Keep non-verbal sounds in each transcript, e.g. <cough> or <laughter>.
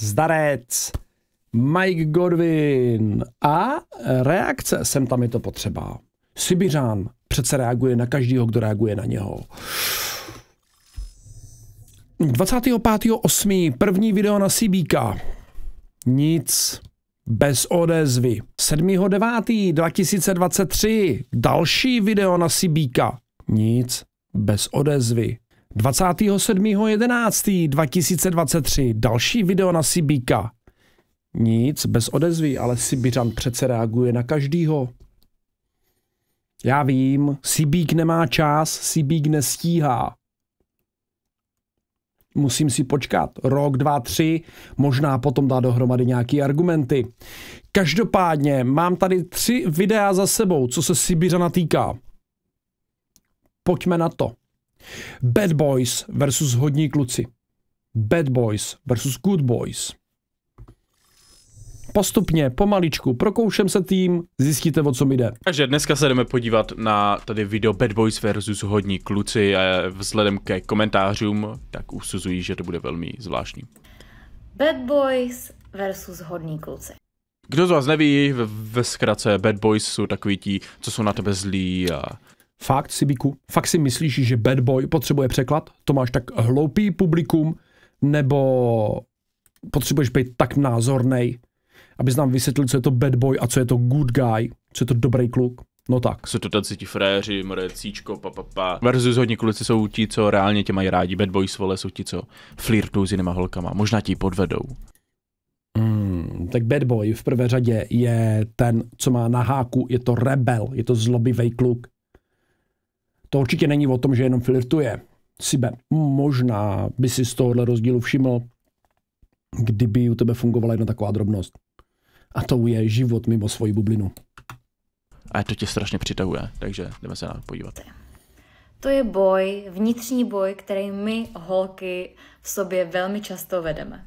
Zdarec! Mike Godwin a reakce, sem tam je to potřeba. Sibiřán přece reaguje na každého, kdo reaguje na něho. 25.8. první video na Sibíka. Nic. Bez odezvy. 7.9.2023 další video na Sibíka. Nic. Bez odezvy. 27.11.2023 další video na Sibíka. Nic, bez odezvy, ale Sibiřan přece reaguje na každýho. Já vím, Sibík nemá čas, Sibík nestíhá. Musím si počkat rok, dva, tři, možná potom dá dohromady nějaký argumenty. Každopádně mám tady tři videa za sebou, co se Sibiřana týká. Pojďme na to. Bad Boys versus hodní kluci. Bad Boys versus Good Boys. Postupně, pomaličku, prokoušem se tým, zjistíte, o co mi jde. Takže dneska se jdeme podívat na tady video Bad Boys versus hodní kluci a vzhledem ke komentářům, tak usuzují, že to bude velmi zvláštní. Bad Boys versus hodní kluci. Kdo z vás neví, ve, zkratce Bad Boys jsou takový ti, co jsou na tebe zlí a Fakt, Sibiku? Fakt si myslíš, že Bad Boy potřebuje překlad? To máš tak hloupý publikum? Nebo potřebuješ být tak názorný, abys nám vysvětlil, co je to bad boy a co je to good guy, co je to dobrý kluk? No tak. Jsou to tady ti fréři, mrecíčko, papapa. Pa. Versus hodně kluci jsou ti, co reálně tě mají rádi. Bad boys vole jsou ti, co flirtují s jinýma holkama. Možná ti podvedou. Hmm, tak bad boy v prvé řadě je ten, co má na háku, je to rebel, je to zlobivý kluk, to určitě není o tom, že jenom flirtuje. Sibe, možná by si z tohohle rozdílu všiml, kdyby u tebe fungovala jedna taková drobnost. A to je život mimo svoji bublinu. A to tě strašně přitahuje, takže jdeme se na podívat. To je boj, vnitřní boj, který my holky v sobě velmi často vedeme.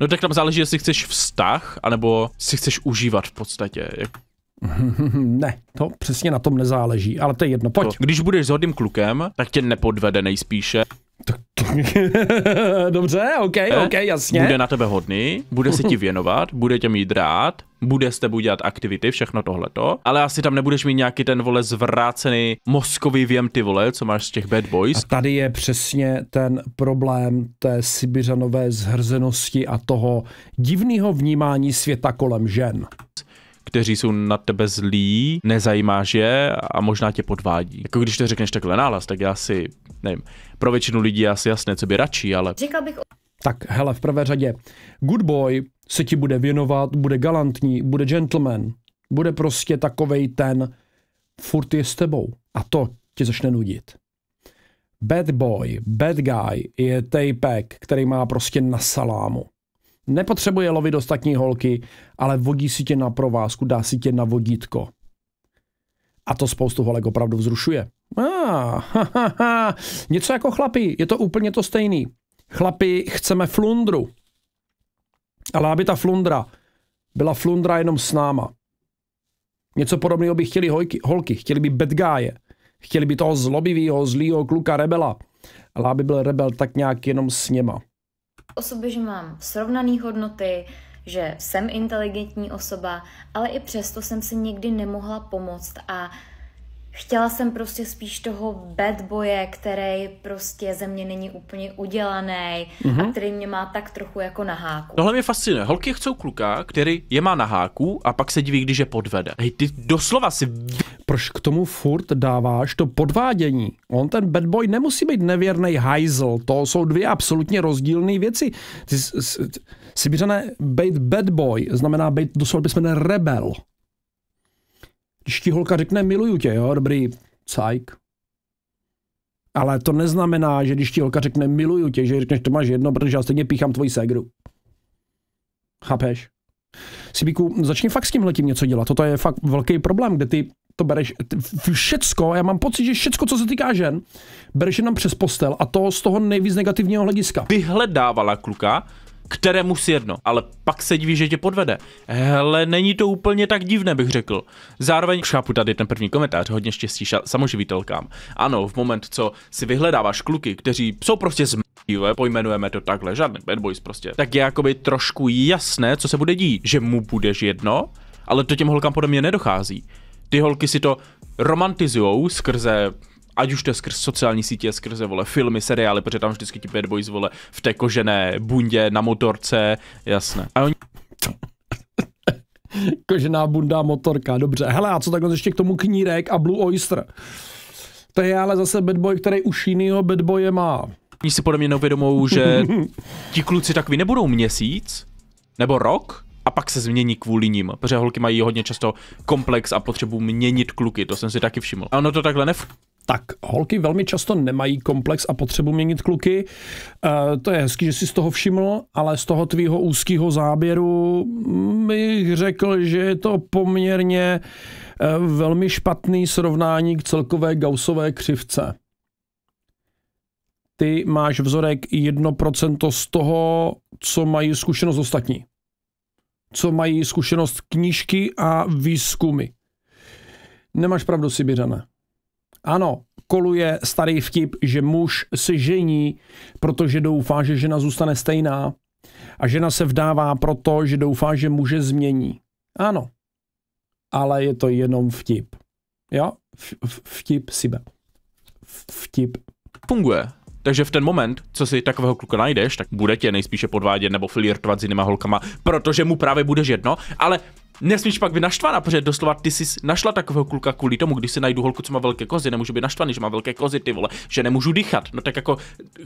No tak tam záleží, jestli chceš vztah, anebo si chceš užívat v podstatě. <laughs> Ne, to přesně na tom nezáleží, ale to je jedno, pojď. Když budeš s hodným klukem, tak tě nepodvede nejspíše. <laughs> Dobře, OK, eh? OK, jasně. Bude na tebe hodný, bude se ti <laughs> věnovat, bude tě mít rád, bude s tebou dělat aktivity, všechno tohleto, ale asi tam nebudeš mít nějaký ten vole zvrácený mozkový věm ty vole, co máš z těch bad boys. A tady je přesně ten problém té sibiřanové zhrzenosti a toho divného vnímání světa kolem žen kteří jsou na tebe zlí, nezajímáš je a možná tě podvádí. Jako když to řekneš takhle nálas, tak já si, nevím, pro většinu lidí je asi jasné, co by radši, ale... Říkal bych... Tak hele, v prvé řadě, good boy se ti bude věnovat, bude galantní, bude gentleman, bude prostě takovej ten, furt je s tebou a to tě začne nudit. Bad boy, bad guy je tejpek, který má prostě na salámu. Nepotřebuje lovit ostatní holky, ale vodí si tě na provázku, dá si tě na vodítko. A to spoustu holek opravdu vzrušuje. Ah, ha, ha, ha. Něco jako chlapi, je to úplně to stejný. Chlapi, chceme flundru. Ale aby ta flundra byla flundra jenom s náma. Něco podobného by chtěli hojky, holky, chtěli by bedgáje. Chtěli by toho zlobivého, zlýho kluka, rebela. Ale aby byl rebel tak nějak jenom s něma o sobě, že mám srovnaný hodnoty, že jsem inteligentní osoba, ale i přesto jsem si někdy nemohla pomoct a Chtěla jsem prostě spíš toho bad boye, který prostě ze mě není úplně udělaný mm-hmm. a mhm. který mě má tak trochu jako na háku. Tohle mě fascinuje. Holky chcou kluka, který je má na háku a pak se diví, když je podvede. Hej, ty doslova si... Proč k tomu furt dáváš to podvádění? On ten bad boy nemusí být nevěrný hajzl. To jsou dvě absolutně rozdílné věci. Ty, si být bad boy znamená být doslova, bychom rebel. Když ti holka řekne miluju tě, jo, dobrý, cajk. Ale to neznamená, že když ti holka řekne miluju tě, že řekneš, to máš jedno, protože já stejně píchám tvoji ségru. Chápeš? Sibíku, začni fakt s tím letím něco dělat. Toto je fakt velký problém, kde ty to bereš všecko, já mám pocit, že všecko, co se týká žen, bereš jenom přes postel a to z toho nejvíc negativního hlediska. Vyhledávala kluka, kterému si jedno, ale pak se diví, že tě podvede. Hele, není to úplně tak divné, bych řekl. Zároveň chápu tady ten první komentář, hodně štěstí samoživitelkám. Ano, v moment, co si vyhledáváš kluky, kteří jsou prostě z pojmenujeme to takhle, žádný bad boys prostě, tak je jakoby trošku jasné, co se bude dít, že mu budeš jedno, ale to těm holkám podle mě nedochází. Ty holky si to romantizujou skrze ať už to je skrz sociální sítě, skrze vole filmy, seriály, protože tam vždycky ti bad boys vole v té kožené bundě, na motorce, jasné. A oni... <laughs> Kožená bunda, motorka, dobře. Hele, a co takhle ještě k tomu knírek a Blue Oyster? To je ale zase bad boy, který už jinýho bad boye má. Oni si podle mě neuvědomují, že <laughs> ti kluci takový nebudou měsíc, nebo rok, a pak se změní kvůli ním, protože holky mají hodně často komplex a potřebu měnit kluky, to jsem si taky všiml. A ono to takhle nef tak holky velmi často nemají komplex a potřebu měnit kluky. E, to je hezký, že jsi z toho všiml, ale z toho tvýho úzkého záběru bych řekl, že je to poměrně e, velmi špatný srovnání k celkové gausové křivce. Ty máš vzorek 1% z toho, co mají zkušenost ostatní. Co mají zkušenost knížky a výzkumy. Nemáš pravdu, Sibiřané. Ano, koluje starý vtip, že muž se žení, protože doufá, že žena zůstane stejná. A žena se vdává proto, že doufá, že muže změní. Ano, ale je to jenom vtip. Jo? Vtip sibe. Vtip. Funguje. Takže v ten moment, co si takového kluka najdeš, tak bude tě nejspíše podvádět nebo flirtovat s jinýma holkama, protože mu právě budeš jedno, ale Nesmíš pak být naštvaná, protože doslova ty jsi našla takového kluka kvůli tomu, když si najdu holku, co má velké kozy, nemůžu být naštvaný, že má velké kozy, ty vole, že nemůžu dýchat. No tak jako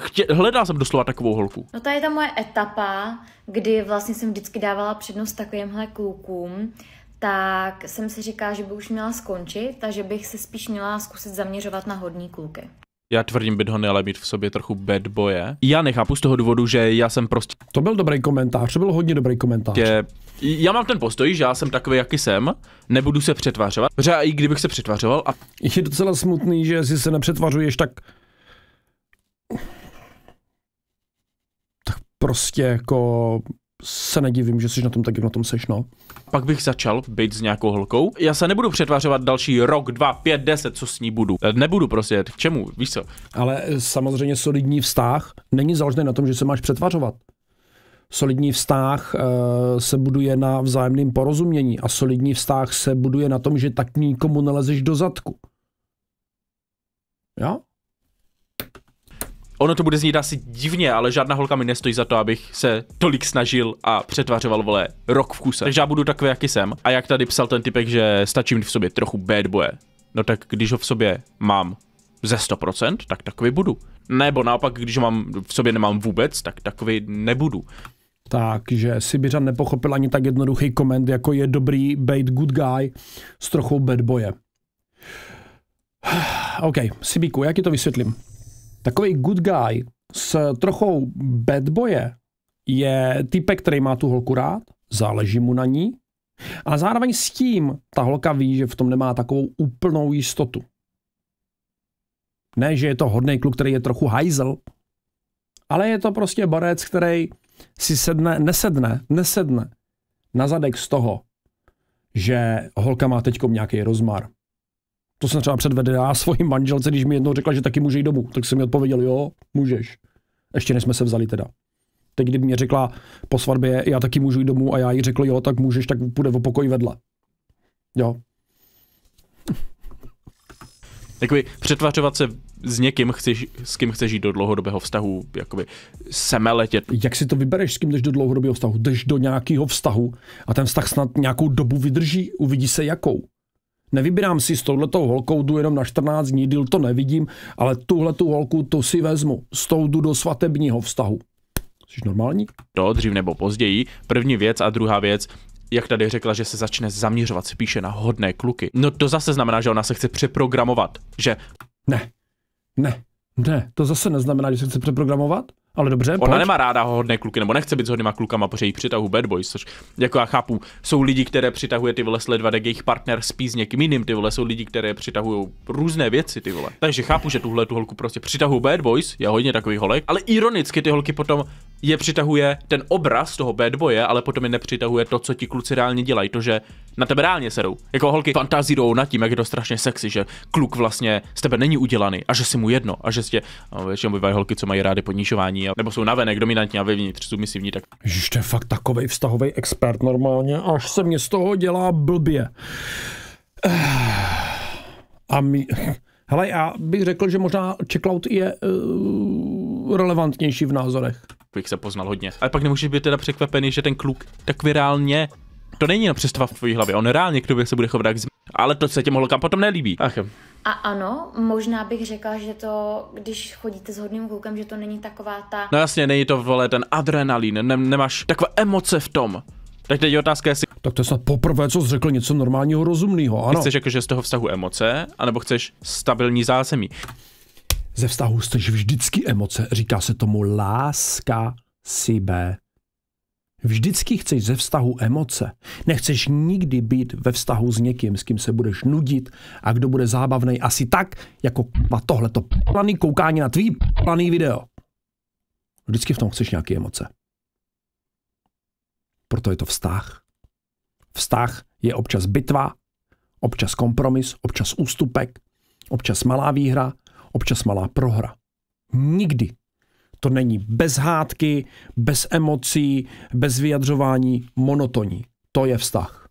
chtě, hledal jsem doslova takovou holku. No to je ta moje etapa, kdy vlastně jsem vždycky dávala přednost takovýmhle klukům, tak jsem si říká, že by už měla skončit a že bych se spíš měla zkusit zaměřovat na hodní kluky. Já tvrdím Bidhony, ale mít v sobě trochu bad boje. Já nechápu z toho důvodu, že já jsem prostě... To byl dobrý komentář, to byl hodně dobrý komentář. Je, já mám ten postoj, že já jsem takový, jaký jsem, nebudu se přetvářovat, protože i kdybych se přetvařoval a... Je docela smutný, že si se nepřetvařuješ, tak... Tak prostě jako se nedivím, že jsi na tom tak, jak na tom seš, no. Pak bych začal být s nějakou holkou. Já se nebudu přetvářovat další rok, dva, pět, deset, co s ní budu. Eh, nebudu prostě, k čemu, víš co? Ale eh, samozřejmě solidní vztah není založený na tom, že se máš přetvařovat. Solidní vztah uh, se buduje na vzájemném porozumění a solidní vztah se buduje na tom, že tak nikomu nelezeš do zadku. Jo? ono to bude znít asi divně, ale žádná holka mi nestojí za to, abych se tolik snažil a přetvařoval vole rok v kuse. Takže já budu takový, jaký jsem. A jak tady psal ten typek, že stačí mít v sobě trochu bad boy. No tak když ho v sobě mám ze 100%, tak takový budu. Nebo naopak, když ho mám v sobě nemám vůbec, tak takový nebudu. Takže Sibiřan nepochopil ani tak jednoduchý koment, jako je dobrý bait good guy s trochou bad boje. <sighs> OK, Sibiku, jak ti to vysvětlím? Takový good guy s trochou bad boye je typek, který má tu holku rád, záleží mu na ní, a zároveň s tím ta holka ví, že v tom nemá takovou úplnou jistotu. Ne, že je to hodný kluk, který je trochu hajzl, ale je to prostě barec, který si sedne, nesedne, nesedne na zadek z toho, že holka má teď nějaký rozmar. To jsem třeba předvedl já svojí manželce, když mi jednou řekla, že taky může jít domů. Tak jsem mi odpověděl, jo, můžeš. Ještě než jsme se vzali teda. Teď, kdyby mě řekla po svatbě, já taky můžu jít domů a já jí řekl, jo, tak můžeš, tak půjde v pokoji vedle. Jo. Jakoby přetvařovat se s někým, chceš, s kým chceš jít do dlouhodobého vztahu, jakoby semeletět. Jak si to vybereš, s kým jdeš do dlouhodobého vztahu? Jdeš do nějakého vztahu a ten vztah snad nějakou dobu vydrží, uvidí se jakou nevybírám si s touhletou holkou, jdu jenom na 14 dní, díl to nevidím, ale tuhle tu holku, tu si vezmu, s tou jdu do svatebního vztahu. Jsi normální? No, dřív nebo později. První věc a druhá věc, jak tady řekla, že se začne zaměřovat spíše na hodné kluky. No to zase znamená, že ona se chce přeprogramovat, že... Ne, ne, ne, to zase neznamená, že se chce přeprogramovat. Ale dobře, Ona pojď. nemá ráda hodné kluky, nebo nechce být s hodnýma klukama, protože jí přitahu bad boys, což jako já chápu, jsou lidi, které přitahuje ty vole jak jejich partner spí s někým jiným, ty vole, jsou lidi, které přitahují různé věci, ty vole. Takže chápu, že tuhle tu holku prostě přitahu bad boys, je hodně takových holek, ale ironicky ty holky potom je přitahuje ten obraz toho bad boye, ale potom je nepřitahuje to, co ti kluci reálně dělají, to, že na tebe reálně serou. Jako holky fantazírou nad tím, jak je to strašně sexy, že kluk vlastně z tebe není udělaný a že si mu jedno a že si tě, většinou bývají holky, co mají rády ponižování dominantní, nebo jsou navenek dominantní a vevnitř submisivní. Tak... Ježiš, to je fakt takovej vztahový expert normálně, až se mě z toho dělá blbě. A my... Hele, já bych řekl, že možná checkout je uh, relevantnější v názorech. Bych se poznal hodně. Ale pak nemůžeš být teda překvapený, že ten kluk tak reálně to není jenom představa v tvojí hlavě, on reálně k tobě se bude chovat jak z... Ale to se těm holkám. potom nelíbí. Ach, a ano, možná bych řekla, že to, když chodíte s hodným klukem, že to není taková ta... No jasně, není to, vole, ten adrenalin. ne, nemáš takové emoce v tom. Tak teď je otázka, jestli... Tak to je snad poprvé, co jsi řekl něco normálního, rozumného, ano. Chceš jako, že z toho vztahu emoce, anebo chceš stabilní zázemí. Ze vztahu jsteš vždycky emoce, říká se tomu láska sibe. Vždycky chceš ze vztahu emoce. Nechceš nikdy být ve vztahu s někým, s kým se budeš nudit a kdo bude zábavný asi tak, jako na tohleto plný koukání na tvý plný video. Vždycky v tom chceš nějaké emoce. Proto je to vztah. Vztah je občas bitva, občas kompromis, občas ústupek, občas malá výhra, občas malá prohra. Nikdy to není bez hádky, bez emocí, bez vyjadřování, monotoní. To je vztah.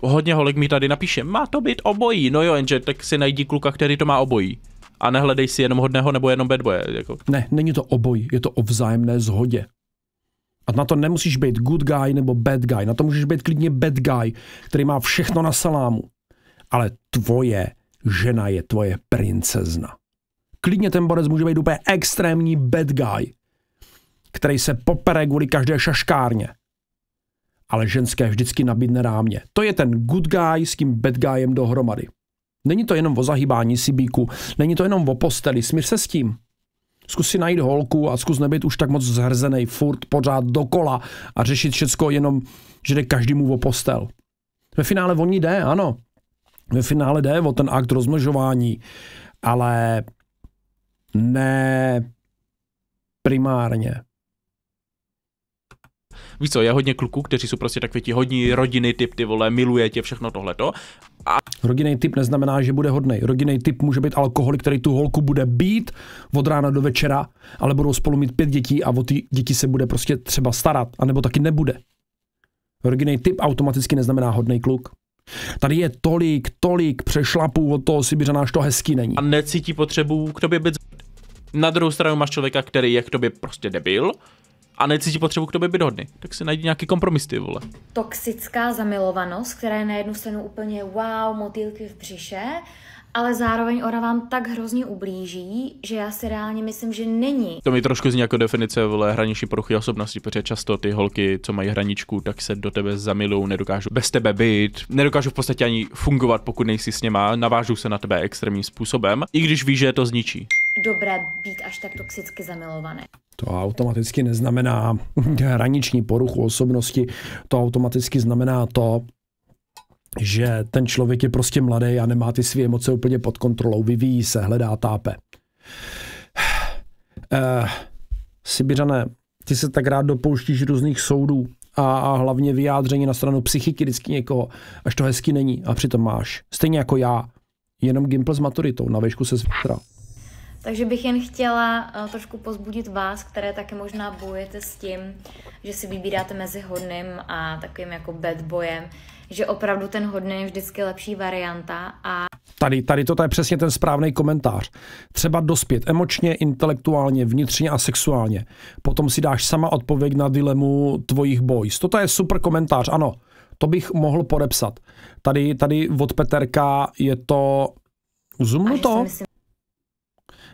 Hodně holek mi tady napíše, má to být obojí. No jo, jenže tak si najdi kluka, který to má obojí. A nehledej si jenom hodného nebo jenom bedboje. Jako. Ne, není to obojí, je to o vzájemné zhodě. A na to nemusíš být good guy nebo bad guy. Na to můžeš být klidně bad guy, který má všechno na salámu. Ale tvoje žena je tvoje princezna klidně ten borec může být úplně extrémní bad guy, který se popere kvůli každé šaškárně. Ale ženské vždycky nabídne rámě. To je ten good guy s tím bad guyem dohromady. Není to jenom o zahýbání sibíku, není to jenom o posteli, smír se s tím. Zkus si najít holku a zkus nebyt už tak moc zhrzený furt pořád dokola a řešit všecko jenom, že jde každému o postel. Ve finále o ní jde, ano. Ve finále jde o ten akt rozmnožování, ale ne primárně. Víš co, je hodně kluků, kteří jsou prostě takový ti hodní rodiny typ, ty vole, miluje tě, všechno tohleto. A... Rodinný typ neznamená, že bude hodný. Rodinný typ může být alkoholik, který tu holku bude být od rána do večera, ale budou spolu mít pět dětí a o ty děti se bude prostě třeba starat, anebo taky nebude. Rodinný typ automaticky neznamená hodný kluk. Tady je tolik, tolik přešlapů od toho Sibiřana, až to hezky není. A necítí potřebu k tobě být na druhou stranu máš člověka, který je k tobě prostě debil, a necítí potřebu k tobě být hodný, tak si najdi nějaký kompromis, ty vole. Toxická zamilovanost, která je na jednu stranu úplně wow, motýlky v břiše, ale zároveň ona vám tak hrozně ublíží, že já si reálně myslím, že není. To mi trošku zní jako definice vole hraniční poruchy osobnosti, protože často ty holky, co mají hraničku, tak se do tebe zamilou, nedokážu bez tebe být, nedokážu v podstatě ani fungovat, pokud nejsi s něma, Navážu se na tebe extrémním způsobem, i když ví, že je to zničí. Dobré být až tak toxicky zamilovaný. To automaticky neznamená <laughs> hraniční poruchu osobnosti, to automaticky znamená to, že ten člověk je prostě mladý a nemá ty své emoce úplně pod kontrolou, vyvíjí se, hledá, tápe. Eh, Sibiřané, ty se tak rád dopouštíš různých soudů a, a hlavně vyjádření na stranu psychiky vždycky někoho, až to hezky není a přitom máš. Stejně jako já, jenom gimpl s maturitou, na vešku se zvětra. Takže bych jen chtěla uh, trošku pozbudit vás, které také možná bojujete s tím, že si vybíráte mezi hodným a takovým jako bad boyem, že opravdu ten hodný je vždycky lepší varianta a Tady, tady to je přesně ten správný komentář. Třeba dospět emočně, intelektuálně, vnitřně a sexuálně. Potom si dáš sama odpověď na dilemu tvojich boys. Toto je super komentář, ano. To bych mohl podepsat. Tady, tady od Peterka je to... Zoomnu to? Myslím...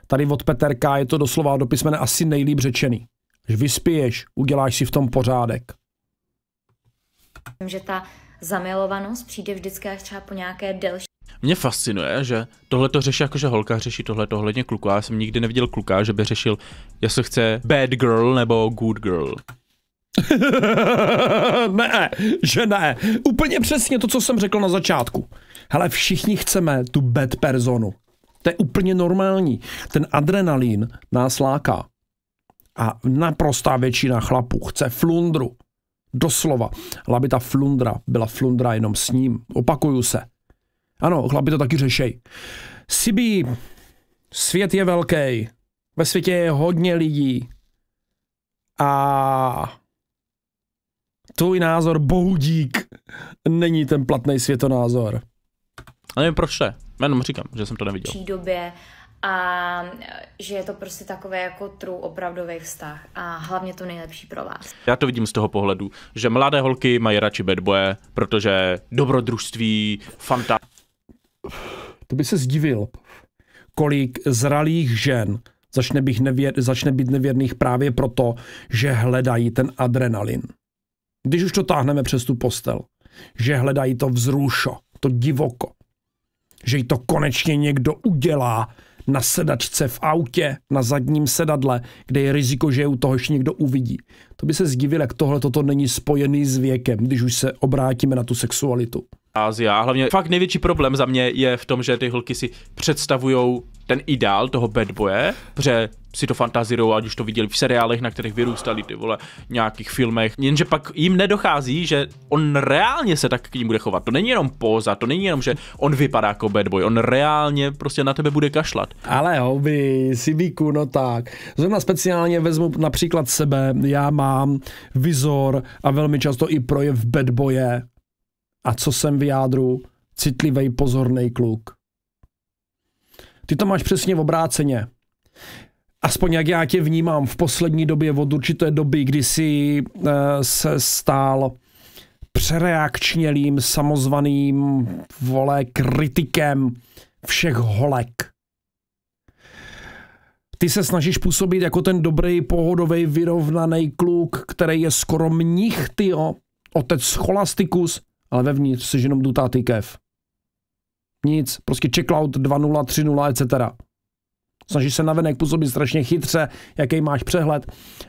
Tady od Peterka je to doslova do písmene asi nejlíp řečený. Že vyspiješ, uděláš si v tom pořádek. Že ta zamilovanost přijde vždycky až třeba po nějaké delší mě fascinuje, že tohle to řeší jako, že holka řeší tohle ohledně kluku. Já jsem nikdy neviděl kluka, že by řešil, jestli chce bad girl nebo good girl. <laughs> ne, že ne. Úplně přesně to, co jsem řekl na začátku. Hele, všichni chceme tu bad personu. To je úplně normální. Ten adrenalin, nás láká. A naprostá většina chlapů chce flundru. Doslova. Labita Flundra byla Flundra jenom s ním. Opakuju se. Ano, chlapi to taky řešej. Sibí, svět je velký. Ve světě je hodně lidí. A tvůj názor, bohudík není ten platný světonázor. A nevím proč je. Jenom říkám, že jsem to neviděl. V době a eh, že je to prostě takový jako true opravdový vztah a hlavně to nejlepší pro vás. Já to vidím z toho pohledu, že mladé holky mají radši bedboje, protože dobrodružství, fanta... To by se zdivil, kolik zralých žen začne, bych nevěr, začne být nevěrných právě proto, že hledají ten adrenalin. Když už to táhneme přes tu postel, že hledají to vzrušo, to divoko, že jí to konečně někdo udělá, na sedačce v autě, na zadním sedadle, kde je riziko, že u toho ještě někdo uvidí. To by se zdivil, jak tohle toto není spojený s věkem, když už se obrátíme na tu sexualitu. Ázia. A hlavně fakt největší problém za mě je v tom, že ty holky si představují ten ideál toho bad boye, protože si to fantazirou, ať už to viděli v seriálech, na kterých vyrůstali, ty vole, nějakých filmech. Jenže pak jim nedochází, že on reálně se tak k ním bude chovat. To není jenom póza, to není jenom, že on vypadá jako bad boy, on reálně prostě na tebe bude kašlat. Ale hobby, víku, no tak. Zrovna speciálně vezmu například sebe, já mám vizor a velmi často i projev bad boye. A co jsem v jádru? Citlivý, pozorný kluk ty to máš přesně v obráceně. Aspoň jak já tě vnímám v poslední době, od určité doby, kdy jsi uh, se stál přereakčnělým, samozvaným, vole, kritikem všech holek. Ty se snažíš působit jako ten dobrý, pohodový, vyrovnaný kluk, který je skoro mnich, tyjo, otec scholastikus, ale vevnitř jsi jenom dutá kev. Nic, prostě checkout 2.0, 3.0, etc. Snažíš se navenek působit strašně chytře, jaký máš přehled,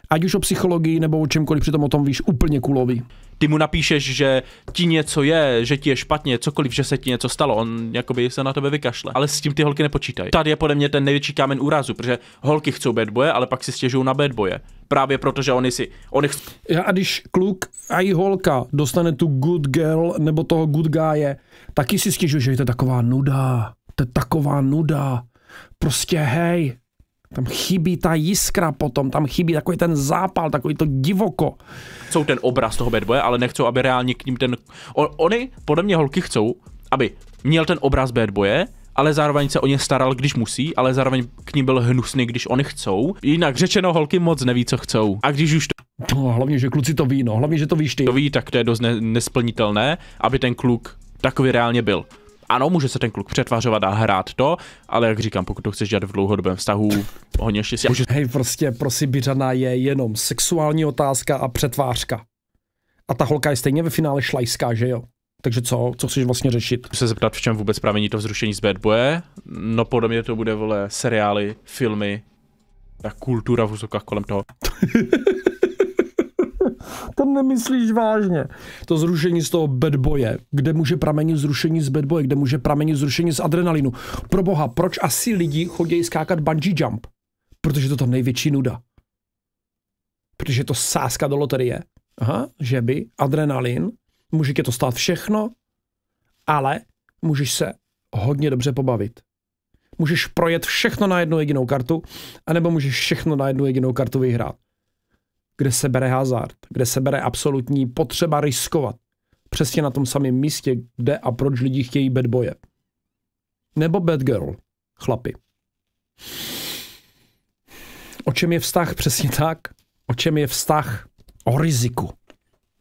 ať už o psychologii nebo o čemkoliv, přitom o tom víš úplně kulový. Ty mu napíšeš, že ti něco je, že ti je špatně, cokoliv, že se ti něco stalo, on jakoby se na tebe vykašle. Ale s tím ty holky nepočítají. Tady je podle mě ten největší kámen úrazu, protože holky chcou bad boje, ale pak si stěžují na bad boje. Právě protože oni si. Oni chc... A když kluk a i holka dostane tu good girl nebo toho good guy, taky si stěžují, že je to taková nuda, to je taková nuda, prostě hej, tam chybí ta jiskra potom, tam chybí takový ten zápal, takový to divoko. Jsou ten obraz toho bad boye, ale nechcou, aby reálně k ním ten... On, oni, podle mě holky chcou, aby měl ten obraz bad boye, ale zároveň se o ně staral, když musí, ale zároveň k ním byl hnusný, když oni chcou. Jinak řečeno, holky moc neví, co chcou. A když už to... No, hlavně, že kluci to ví, no, hlavně, že to víš ty. To ví, tak to je dost ne- nesplnitelné, aby ten kluk takový reálně byl. Ano, může se ten kluk přetvařovat a hrát to, ale jak říkám, pokud to chceš dělat v dlouhodobém vztahu, hodně štěstí. Může... Hej, prostě pro Sibiřana je jenom sexuální otázka a přetvářka. A ta holka je stejně ve finále šlajská, že jo? Takže co, co chceš vlastně řešit? Chci se zeptat, v čem vůbec pramení to vzrušení z Bad Boye. No podle mě to bude, vole, seriály, filmy, ta kultura v kolem toho. <laughs> To nemyslíš vážně. To zrušení z toho bedboje, kde může pramenit zrušení z bedboje, kde může pramenit zrušení z adrenalinu. Pro boha, proč asi lidi chodí skákat bungee jump? Protože to tam největší nuda. Protože to sázka do loterie. Aha, že by, adrenalin, může tě to stát všechno, ale můžeš se hodně dobře pobavit. Můžeš projet všechno na jednu jedinou kartu, anebo můžeš všechno na jednu jedinou kartu vyhrát kde se bere hazard, kde se bere absolutní potřeba riskovat. Přesně na tom samém místě, kde a proč lidi chtějí bad boje. Nebo bad girl, chlapi. O čem je vztah přesně tak? O čem je vztah? O riziku.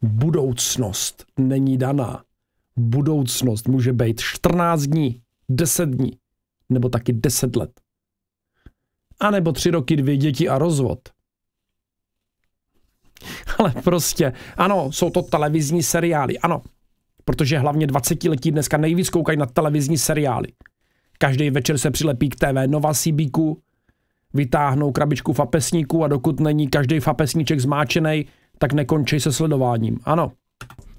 Budoucnost není daná. Budoucnost může být 14 dní, 10 dní, nebo taky 10 let. A nebo 3 roky, dvě děti a rozvod. <laughs> ale prostě, ano, jsou to televizní seriály, ano. Protože hlavně 20 letí dneska nejvíc koukají na televizní seriály. Každý večer se přilepí k TV Nova Sibíku, vytáhnou krabičku fapesníků a dokud není každý fapesníček zmáčený, tak nekončí se sledováním. Ano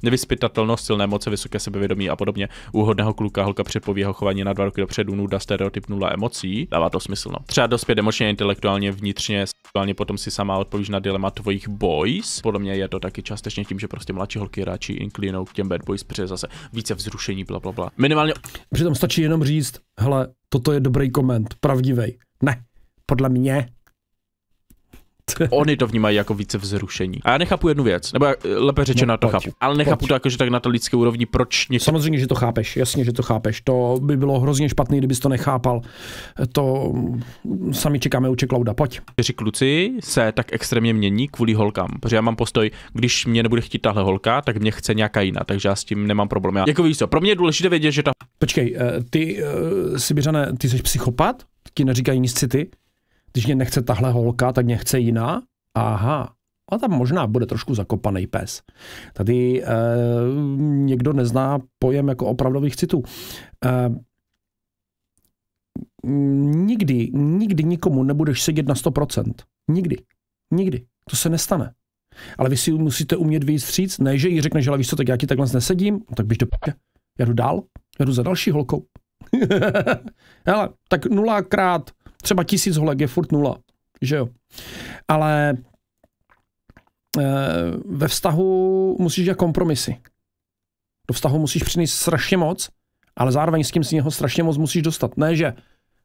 nevyspytatelnost, silné moce, vysoké sebevědomí a podobně. Úhodného kluka holka předpoví jeho chování na dva roky dopředu, nuda, stereotyp, nula emocí. Dává to smysl, no. Třeba dospět emočně, intelektuálně, vnitřně, sexuálně, potom si sama odpovíš na dilema tvojich boys. Podle mě je to taky částečně tím, že prostě mladší holky radši inklinou k těm bad boys, protože zase více vzrušení, bla, bla, bla. Minimálně. Přitom stačí jenom říct, hele, toto je dobrý koment, pravdivý. Ne, podle mě <laughs> Oni to vnímají jako více vzrušení. A já nechápu jednu věc, nebo eh, lépe řečeno, no, to pojď, chápu. Ale nechápu pojď. to jako, že tak na to lidské úrovni, proč něco... Samozřejmě, že to chápeš, jasně, že to chápeš. To by bylo hrozně špatný, kdybys to nechápal. To mm, sami čekáme u Čeklauda, pojď. Čeři kluci se tak extrémně mění kvůli holkám, protože já mám postoj, když mě nebude chtít tahle holka, tak mě chce nějaká jiná, takže já s tím nemám problém. Já, jako víš co, pro mě je důležité vědět, že ta... Počkej, eh, ty, uh, Sibiřane, ty jsi psychopat? Ti neříkají nic city? Když mě nechce tahle holka, tak mě chce jiná? Aha, a tam možná bude trošku zakopaný pes. Tady e, někdo nezná pojem jako opravdových citů. E, nikdy, nikdy nikomu nebudeš sedět na 100%. Nikdy. Nikdy. To se nestane. Ale vy si musíte umět víc říct, ne, že jí že ale víš co, tak já ti takhle nesedím, tak běž do Já jdu dál, já jdu za další holkou. <laughs> Hele, tak nulakrát třeba tisíc holek je furt nula, že jo. Ale e, ve vztahu musíš dělat kompromisy. Do vztahu musíš přinést strašně moc, ale zároveň s tím si něho strašně moc musíš dostat. Ne, že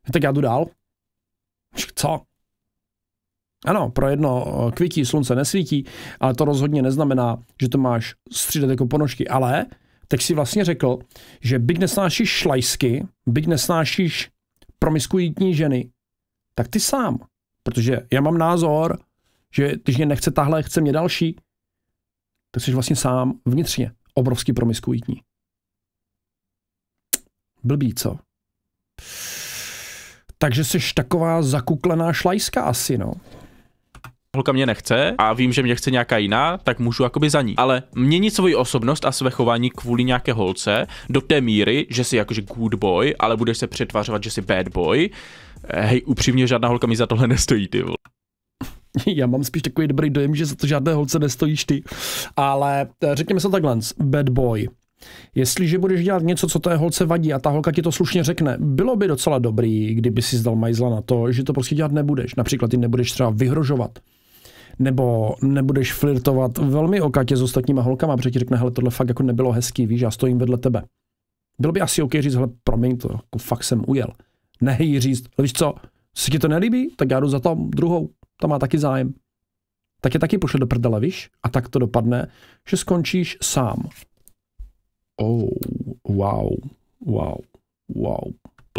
no, tak já jdu dál. Co? Ano, pro jedno eh, kvítí, slunce nesvítí, ale to rozhodně neznamená, že to máš střídat jako ponožky. Ale tak si vlastně řekl, že byť nesnášíš šlajsky, byť nesnášíš promiskuitní ženy, tak ty sám. Protože já mám názor, že když mě nechce tahle, chce mě další, tak jsi vlastně sám vnitřně obrovský promiskuitní. Blbý, co? Takže jsi taková zakuklená šlajská asi, no holka mě nechce a vím, že mě chce nějaká jiná, tak můžu jakoby za ní. Ale měnit svoji osobnost a své chování kvůli nějaké holce do té míry, že jsi jakože good boy, ale budeš se přetvářovat, že jsi bad boy, hej, upřímně žádná holka mi za tohle nestojí, ty vole. Já mám spíš takový dobrý dojem, že za to žádné holce nestojíš ty. Ale eh, řekněme se takhle, bad boy. Jestliže budeš dělat něco, co té holce vadí a ta holka ti to slušně řekne, bylo by docela dobrý, kdyby si zdal majzla na to, že to prostě dělat nebudeš. Například ty nebudeš třeba vyhrožovat nebo nebudeš flirtovat velmi okatě s ostatníma holkama, protože ti řekne, hele, tohle fakt jako nebylo hezký, víš, já stojím vedle tebe. Bylo by asi OK říct, hele, promiň to, jako fakt jsem ujel nehy říct, víš co, se ti to nelíbí, tak já jdu za tom druhou, ta má taky zájem. Tak je taky pošle do prdele, víš? A tak to dopadne, že skončíš sám. Oh, wow, wow, wow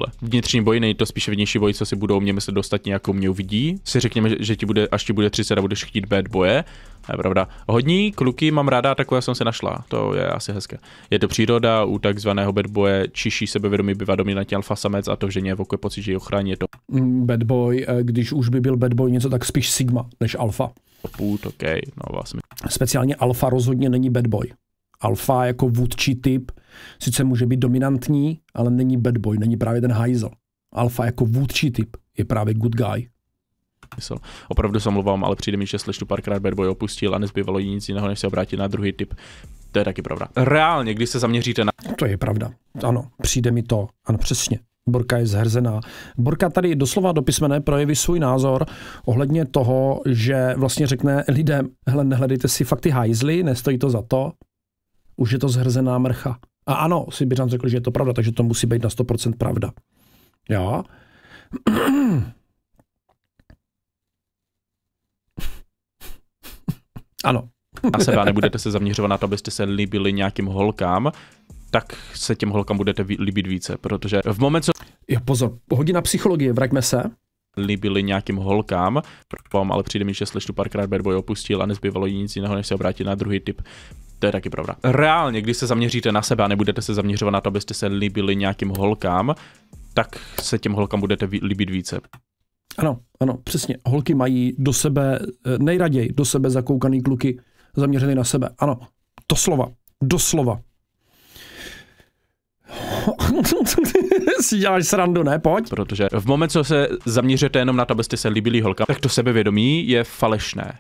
takhle. Vnitřní boj, není to spíše vnější boj, co si budou mě myslet dostat nějakou mě uvidí. Si řekněme, že ti bude, až ti bude 30 a budeš chtít bad boje. To je pravda. Hodní kluky mám ráda, takové jsem se našla. To je asi hezké. Je to příroda u takzvaného bad boje, čiší sebevědomí, bývá dominantní alfa samec a to, že mě evokuje pocit, že ji ochrání, je to. Mm, bad boy, eh, když už by byl bad boy něco, tak spíš sigma než alfa. Půd, okay. no vlastně. Speciálně alfa rozhodně není bad boy. Alfa jako vůdčí typ Sice může být dominantní, ale není bad boy, není právě ten hajzel. Alfa jako vůdčí typ je právě good guy. Opravdu se mluvám, ale přijde mi, že slečnu párkrát bad boy opustil a nezbyvalo nic jiného, než se obrátit na druhý typ. To je taky pravda. Reálně, když se zaměříte na... To je pravda. Ano, přijde mi to. Ano, přesně. Borka je zhrzená. Borka tady doslova do písmene projeví svůj názor ohledně toho, že vlastně řekne lidem, hele, nehledejte si fakt ty hajzly, nestojí to za to, už je to zhrzená mrcha. A ano, si Sibiřan řekl, že je to pravda, takže to musí být na 100% pravda. Jo? <clears throat> ano. A se dá, nebudete se zaměřovat na to, abyste se líbili nějakým holkám, tak se těm holkám budete líbit více, protože v moment, co... Jo, pozor, hodina psychologie, vraťme se. Líbili nějakým holkám, vám, ale přijde mi, že slyšu párkrát bad boy opustil a nezbývalo jí nic jiného, než se obrátit na druhý typ. To je taky pravda. Reálně, když se zaměříte na sebe a nebudete se zaměřovat na to, abyste se líbili nějakým holkám, tak se těm holkám budete líbit více. Ano, ano, přesně. Holky mají do sebe, eh, nejraději do sebe zakoukaný kluky zaměřený na sebe. Ano, to do doslova. <laughs> si děláš srandu, ne? Pojď. Protože v moment, co se zaměříte jenom na to, abyste se líbili holkám, tak to sebevědomí je falešné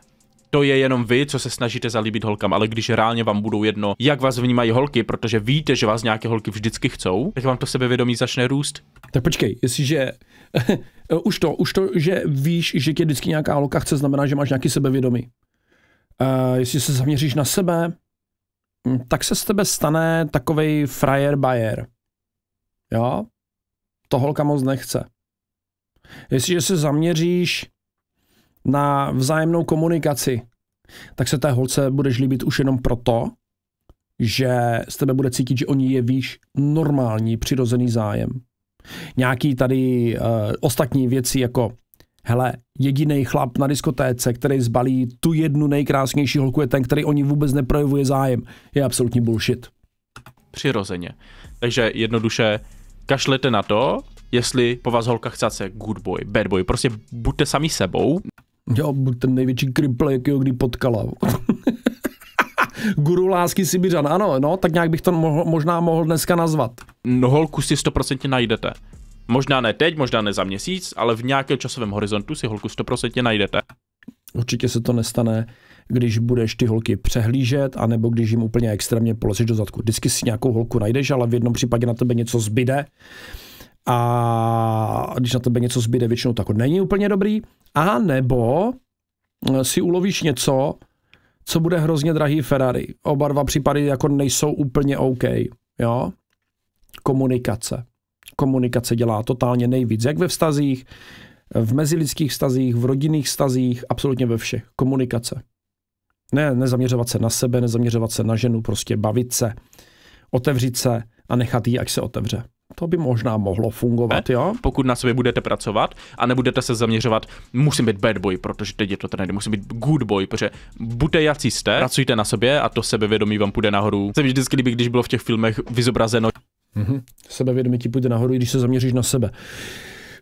to je jenom vy, co se snažíte zalíbit holkám, ale když reálně vám budou jedno, jak vás vnímají holky, protože víte, že vás nějaké holky vždycky chcou, tak vám to sebevědomí začne růst. Tak počkej, jestliže <laughs> už to, už to, že víš, že tě vždycky nějaká holka chce, znamená, že máš nějaký sebevědomí. Uh, eh, jestli se zaměříš na sebe, hm, tak se z tebe stane takový frajer bajer. Jo? To holka moc nechce. Jestliže se zaměříš na vzájemnou komunikaci, tak se té holce budeš líbit už jenom proto, že z tebe bude cítit, že o ní je víš normální, přirozený zájem. Nějaký tady uh, ostatní věci jako hele, jediný chlap na diskotéce, který zbalí tu jednu nejkrásnější holku, je ten, který o ní vůbec neprojevuje zájem, je absolutní bullshit. Přirozeně. Takže jednoduše kašlete na to, jestli po vás holka chce good boy, bad boy. Prostě buďte sami sebou. Jo, byl ten největší kriple, jakýho kdy potkala. <laughs> Guru lásky Sibiřan, ano, no, tak nějak bych to mohl, možná mohl dneska nazvat. No holku si 100% najdete. Možná ne teď, možná ne za měsíc, ale v nějakém časovém horizontu si holku 100% najdete. Určitě se to nestane, když budeš ty holky přehlížet, anebo když jim úplně extrémně polezeš do zadku. Vždycky si nějakou holku najdeš, ale v jednom případě na tebe něco zbyde a když na tebe něco zbyde, většinou tak není úplně dobrý. A nebo eh, si ulovíš něco, co bude hrozně drahý Ferrari. Oba dva případy jako nejsou úplně OK. Jo? Komunikace. Komunikace dělá totálně nejvíc, jak ve vztazích, v mezilidských vztazích, v rodinných vztazích, absolutně ve všech. Komunikace. Ne, nezaměřovat se na sebe, nezaměřovat se na ženu, prostě bavit se, otevřít se a nechat jí, ať se otevře. To by možná mohlo fungovat, ne? jo? Pokud na sobě budete pracovat a nebudete se zaměřovat, musím být bad boy, protože teď je to tady, musím být good boy, protože buďte jací jste, pracujte na sobě a to sebevědomí vám půjde nahoru. Se mi vždycky líbí, když bylo v těch filmech vyzobrazeno. Mm-hmm. Sebevědomí ti půjde nahoru, když se zaměříš na sebe.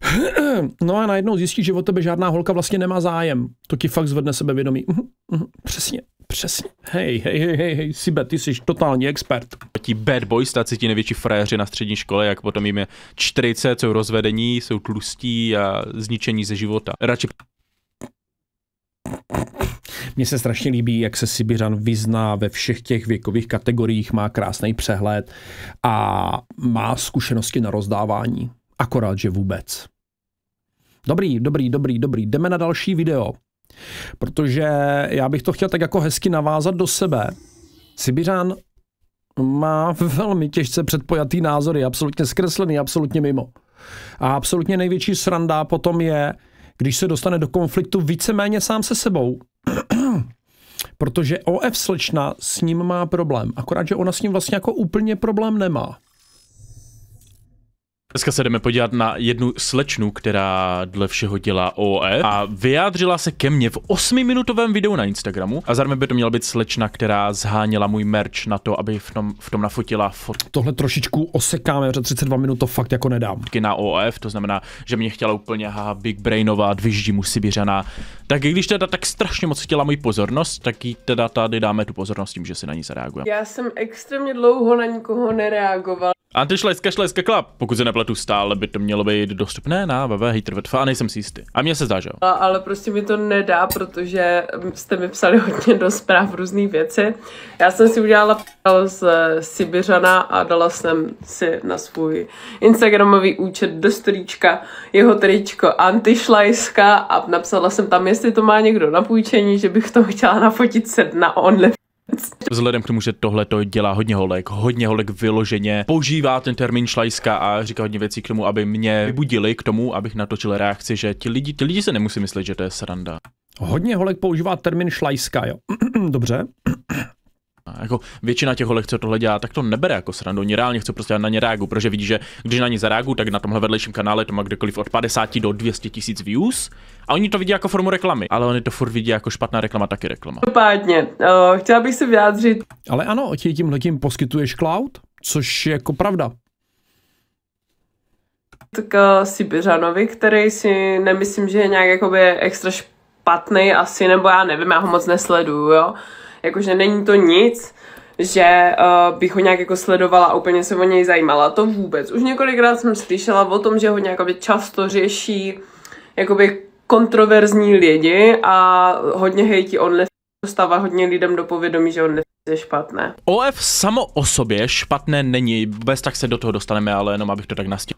<clears throat> No a najednou zjistíš, že o tebe žádná holka vlastně nemá zájem. To ti fakt zvedne sebevědomí. Mhm. Mhm. Přesně, Přesně. Hej, hej, hej, hej, hej, Sibe, ty jsi totální expert. Ti bad boys, taci ti největší frajeři na střední škole, jak potom jim je 40, jsou rozvedení, jsou tlustí a zničení ze života. Radši mně se strašně líbí, jak se Sibiřan vyzná ve všech těch věkových kategoriích, má krásný přehled a má zkušenosti na rozdávání. Akorát, že vůbec. Dobrý, dobrý, dobrý, dobrý. Jdeme na další video. Protože já bych to chtěl tak jako hezky navázat do sebe. Sibiřan má velmi těžce předpojatý názory, absolutně zkreslený, absolutně mimo. A absolutně největší sranda potom je, když se dostane do konfliktu víceméně sám se sebou. Protože OF slečna s ním má problém, akorát, že ona s ním vlastně jako úplně problém nemá. Dneska se jdeme podívat na jednu slečnu, která dle všeho dělá OE a vyjádřila se ke mně v 8-minutovém videu na Instagramu a zároveň by to měla být slečna, která zháněla můj merch na to, aby v tom, v tom nafotila fotky. Tohle trošičku osekáme, protože 32 minut to fakt jako nedám. Fotky na OF, e to znamená, že mě chtěla úplně haha, big brainová, dviždí mu Sibiřana. Tak i když teda tak strašně moc chtěla moji pozornost, tak jí teda tady dáme tu pozornost tím, že si na ní zareagujeme. Já jsem extrémně dlouho na nikoho nereagoval. Antišlejska šlejska klap, pokud se nepletu stále, by to mělo být dostupné na www a nejsem si jistý. A mně se zdá, že jo. ale prostě mi to nedá, protože jste mi psali hodně do zpráv různé věci. Já jsem si udělala z eh, Sibiřana a dala jsem si na svůj Instagramový účet do storíčka jeho tričko Antišlejska a napsala jsem tam, jestli to má někdo na půjčení, že bych to chtěla nafotit se na only Vzhledem k tomu, že tohle to dělá hodně holek, hodně holek vyloženě používá ten termín šlajska a říká hodně věcí k tomu, aby mě vybudili k tomu, abych natočil reakci, že ti lidi, ti lidi se nemusí myslet, že to je sranda. Hodně holek používá termín šlajska, jo. <clears throat> Dobře. Jako většina těch holek, co tohle dělá, tak to nebere jako srandu. Oni reálně chce prostě na ně reagovat, protože vidí, že když na ně zareagují, tak na tomhle vedlejším kanále to má kdekoliv od 50 do 200 tisíc views. A oni to vidí jako formu reklamy, ale oni to furt vidí jako špatná reklama, taky reklama. Každopádně, uh, chtěla bych se vyjádřit. Ale ano, ti tímhle tím poskytuješ cloud, což je jako pravda k eh, Sibiřanovi, který si nemyslím, že je nějak jakoby extra špatný asi, nebo já nevím, já ho moc nesleduju, jo jakože není to nic, že uh, bych ho nějak jako sledovala a úplně se o něj zajímala. To vůbec. Už několikrát jsem slyšela o tom, že ho nějak často řeší jakoby kontroverzní lidi a hodně hejtí on dostává hodně lidem do povědomí, že on je špatné. OF samo o sobě špatné není, bez tak se do toho dostaneme, ale jenom abych to tak nastěl.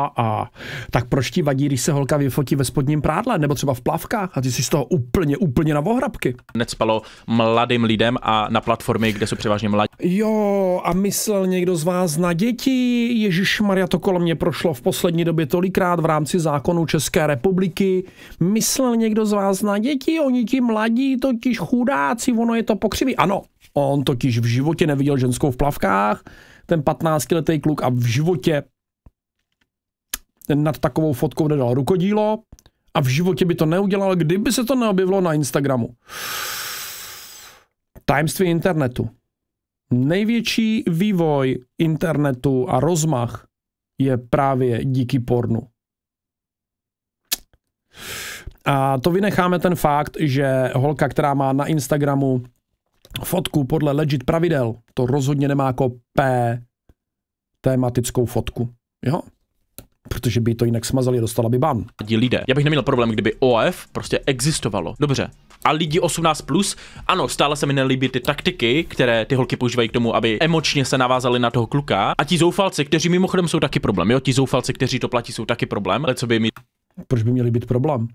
tak proč ti vadí, když se holka vyfotí ve spodním prádle nebo třeba v plavkách a ty jsi z toho úplně, úplně na vohrabky? Necpalo mladým lidem a na platformy, kde jsou převážně mladí. Jo, a myslel někdo z vás na děti? Ježíš Maria, to kolem mě prošlo v poslední době tolikrát v rámci zákonu České republiky. Myslel někdo z vás na děti? Oni ti mladí, totiž chudáci, ono je to pokřiví. Ano, on totiž v životě neviděl ženskou v plavkách, ten 15-letý kluk a v životě nad takovou fotkou nedal rukodílo a v životě by to neudělal, kdyby se to neobjevilo na Instagramu. Tajemství internetu. Největší vývoj internetu a rozmach je právě díky pornu. A to vynecháme ten fakt, že holka, která má na Instagramu fotku podle legit pravidel, to rozhodně nemá jako P tématickou fotku. Jo? protože by to jinak smazali, dostala by ban. Lidé. Já bych neměl problém, kdyby OF prostě existovalo. Dobře. A lidi 18+, plus, ano, stále se mi nelíbí ty taktiky, které ty holky používají k tomu, aby emočně se navázali na toho kluka. A ti zoufalci, kteří mimochodem jsou taky problém, jo, ti zoufalci, kteří to platí, jsou taky problém, ale co by mi... Proč by měli být problém?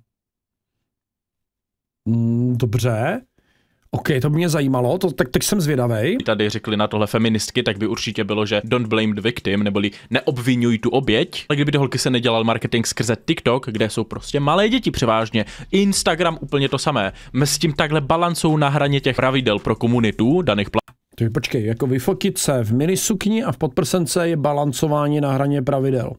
Mm, dobře, OK, to by mě zajímalo, to, tak teď jsem zvědavej. Tady řekli na tohle feministky, tak by určitě bylo, že don't blame the victim, neboli neobvinuj tu oběť. Ale kdyby ty holky se nedělal marketing skrze TikTok, kde jsou prostě malé děti převážně, Instagram úplně to samé. My s tím takhle balancou na hraně těch pravidel pro komunitu daných pl- Takže počkej, jako vyfokit se v minisukni a v podprsence je balancování na hraně pravidel.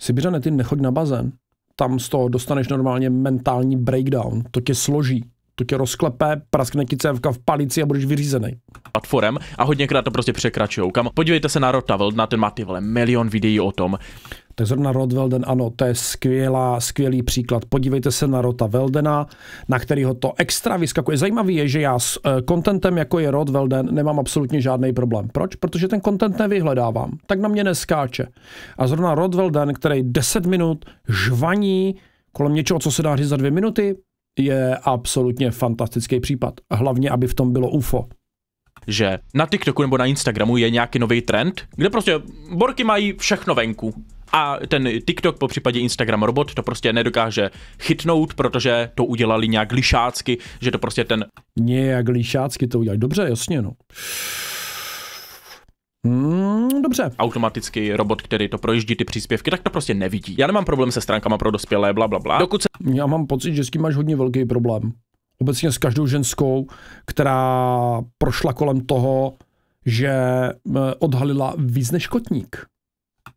Sibiřane, ty nechoď na bazén. Tam z toho dostaneš normálně mentální breakdown. To tě složí to tě rozklepe, praskne ti cévka v palici a budeš vyřízený. Platform a hodněkrát to prostě překračují. Kam podívejte se na Rota na ten má ty vole milion videí o tom. Tak zrovna Rod Velden, ano, to je skvělá, skvělý příklad. Podívejte se na Rota Veldena, na kterého to extra vyskakuje. Zajímavý je, že já s kontentem, eh, jako je Rod Velden, nemám absolutně žádný problém. Proč? Protože ten kontent nevyhledávám. Tak na mě neskáče. A zrovna Rod Velden, který 10 minut žvaní kolem něčeho, co se dá říct za dvě minuty, je absolutně fantastický případ. Hlavně, aby v tom bylo UFO že na TikToku nebo na Instagramu je nějaký nový trend, kde prostě borky mají všechno venku. A ten TikTok, po případě Instagram robot, to prostě nedokáže chytnout, protože to udělali nějak lišácky, že to prostě ten... Nějak lišácky to udělali, dobře, jasně no. Hmm, dobře. Automaticky robot, který to projíždí ty příspěvky, tak to prostě nevidí. Já nemám problém se stránkama pro dospělé, bla, bla, bla. Dokud se... Já mám pocit, že s tím máš hodně velký problém. Obecně s každou ženskou, která prošla kolem toho, že eh, odhalila víc než kotník.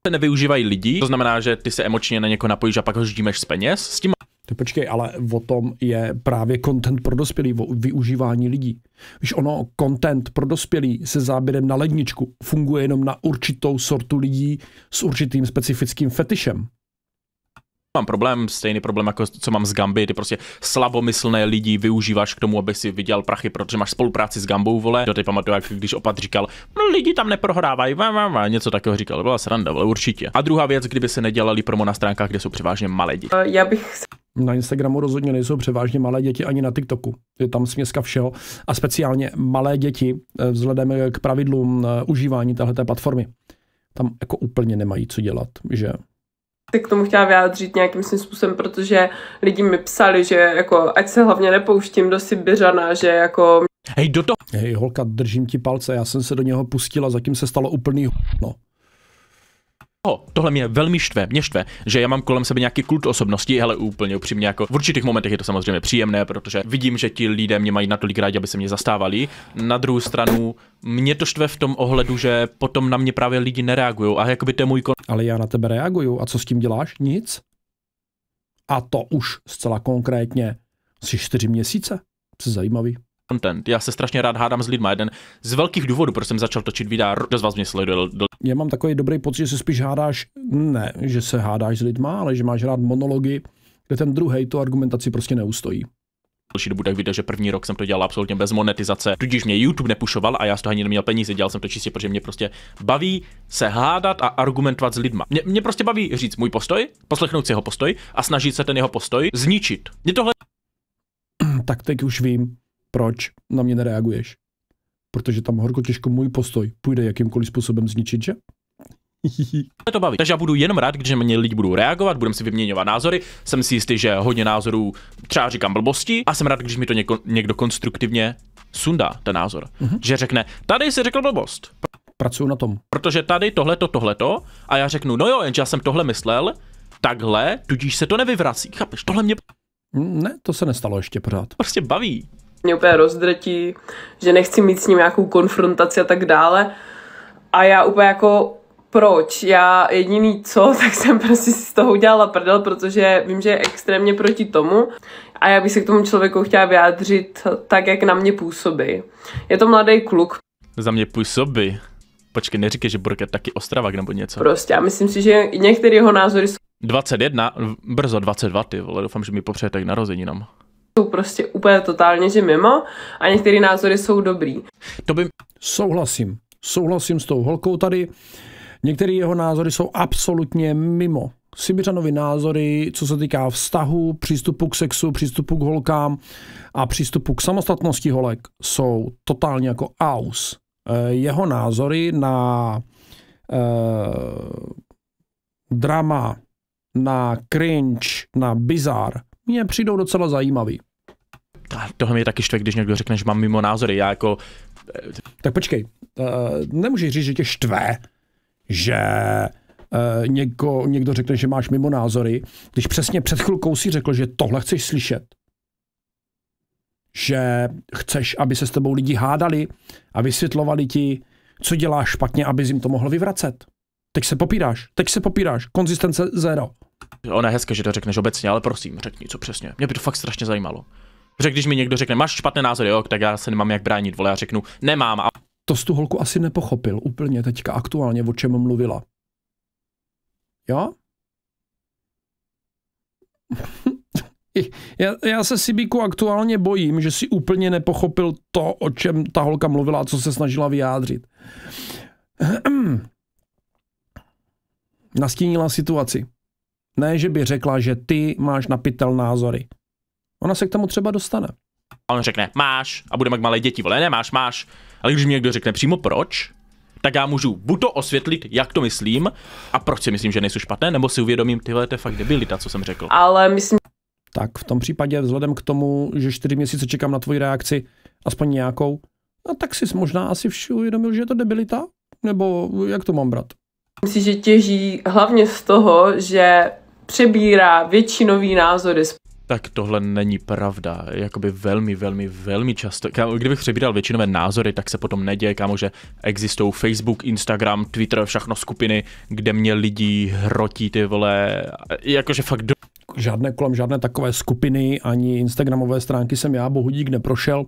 Nevyužívají lidí, to znamená, že ty se emočně na někoho napojíš a pak ho ždímeš z peněz. S tím tak počkej, ale o tom je právě content pro dospělý, o využívání lidí. Víš, ono, content pro dospělý se záběrem na ledničku funguje jenom na určitou sortu lidí s určitým specifickým fetišem mám problém, stejný problém, jako co mám s Gamby, ty prostě slabomyslné lidi využíváš k tomu, aby si viděl prachy, protože máš spolupráci s Gambou, vole. Do teď pamatuju, jak když opat říkal, no lidi tam neprohrávají, vám, vám, vám, něco takového říkal, byla sranda, ale určitě. A druhá věc, kdyby se nedělali promo na stránkách, kde jsou převážně malé děti. Eh, já bych na Instagramu rozhodně nejsou převážně malé děti ani na TikToku. Je tam směska všeho. A speciálně malé děti eh, vzhledem k pravidlům eh, užívání téhleté platformy. Tam jako úplně nemají co dělat, že tak k tomu chtěla vyjádřit nějakým svým způsobem, protože lidi mi psali, že jako, ať se hlavně nepouštím do Sibiřana, že jako... Hej, do toho... Hej, holka, držím ti palce, já jsem se do něho pustila, zatím se stalo úplný no. Oh, tohle mě velmi štve, mě štve, že já mám kolem sebe nějaký kult osobnosti, ale úplně upřímně jako v určitých momentech je to samozřejmě příjemné, protože vidím, že ti lidé mě mají natolik rádi, aby se mě zastávali. Na druhou stranu mě to štve v tom ohledu, že potom na mě právě lidi nereagují a jakoby to je můj kon... Ale já na tebe reaguju a co s tím děláš? Nic. A to už zcela konkrétně jsi čtyři měsíce. Jsi zajímavý content. Já se strašně rád hádám s lidma. Jeden z velkých důvodů, proč jsem začal točit videa, kdo z vás mě sleduje. Já mám takový dobrý pocit, že se spíš hádáš, ne, že se hádáš s lidma, ale že máš rád monology, kde ten druhý tu argumentaci prostě neustojí další dobu, tak vidět, že první rok jsem to dělal absolutně bez monetizace, tudíž mě YouTube nepušoval a já z toho ani neměl peníze, dělal jsem to čistě, protože mě prostě baví se hádat a argumentovat s lidma. Mě, mě prostě baví říct můj postoj, poslechnout si jeho postoj a snažit se ten jeho postoj zničit. Mě tohle... Tak teď už vím, proč na mě nereaguješ? Protože tam horko těžko můj postoj půjde jakýmkoliv způsobem zničit, že? Mě <laughs> to baví. Takže já budu jenom rád, když mě lidi budou reagovat, budeme si vyměňovat názory. Jsem si jistý, že hodně názorů třeba říkám blbosti a jsem rád, když mi to něko, někdo konstruktivně sundá ten názor. Uh-huh. Že řekne, tady jsi řekl blbost. Pracuju na tom. Protože tady tohleto, tohleto a já řeknu, no jo, jenže já jsem tohle myslel, takhle, tudíž se to nevyvrací. Chápeš, tohle mě... Ne, to se nestalo ještě pořád. Prostě baví mě úplně rozdretí, že nechci mít s ním nějakou konfrontaci a tak dále. A já úplně jako proč. Já jediný co, <laughs> tak jsem prostě si z toho udělala prdel, protože vím, že je extrémně proti tomu a já bych se k tomu člověku chtěla vyjádřit tak, jak na mě působí. Je to mladý kluk. Za mě působí. Počkej, neříkej, že je taky Ostravak nebo něco. Prostě, já myslím si, že některé jeho názory jsou... 21, brzo 22, ty vole, doufám, že mi popřeje tak narozeninám jsou prostě úplně totálně, že mimo a některé názory jsou dobrý. To by souhlasím. Souhlasím s tou holkou tady. Některé jeho názory jsou absolutně mimo. Sibiřanovi názory, co se týká vztahu, přístupu k sexu, přístupu k holkám a přístupu k samostatnosti holek, jsou totálně jako aus. Eh, jeho názory na eh, drama, na cringe, na bizar, mě přijdou docela zajímavý tohle mě taky štve, když někdo řekne, že mám mimo názory. Já jako... Tak počkej, uh, nemůžeš říct, že tě štve, že uh, něko, někdo řekne, že máš mimo názory, když přesně před chvilkou si řekl, že tohle chceš slyšet. Že chceš, aby se s tebou lidi hádali a vysvětlovali ti, co děláš špatně, aby jim to mohl vyvracet. Teď se popíráš, teď se popíráš. Konzistence zero. Ona je hezké, že to řekneš obecně, ale prosím, řekni, co přesně. Mě by to fakt strašně zajímalo. Protože když mi někdo řekne, máš špatné názory, jo, tak já se nemám jak bránit, vole, já řeknu, nemám. A... To z tu holku asi nepochopil úplně teďka aktuálně, o čem mluvila. Jo? <laughs> Já, já se Sibiku aktuálně bojím, že si úplně nepochopil to, o čem ta holka mluvila a co se snažila vyjádřit. <clears throat> Nastínila situaci. Ne, že by řekla, že ty máš napitel názory. Ona se k tomu třeba dostane. A on řekne, máš, a budeme jak malé děti, vole, nemáš, máš. Ale když mi někdo řekne přímo proč, tak já můžu buď to osvětlit, jak to myslím a proč si myslím, že nejsou špatné, nebo si uvědomím, tyhle, to je fakt debilita, co jsem řekl. Ale myslím... Tak v tom případě, vzhledem k tomu, že čtyři měsíce čekám na tvoji reakci, aspoň nějakou, a no tak si možná asi vši uvědomil, že je to debilita? Nebo jak to mám brat? Myslím, že těží hlavně z toho, že přebírá většinový názory z tak tohle není pravda. Jakoby velmi, velmi, velmi často. Kámo, kdybych přebíral většinové názory, tak se potom neděje, kámo, že existují Facebook, Instagram, Twitter, všechno skupiny, kde mě lidi hrotí ty vole. Jakože fakt do... Žádné kolem žádné takové skupiny, ani Instagramové stránky jsem já, bohudík, neprošel.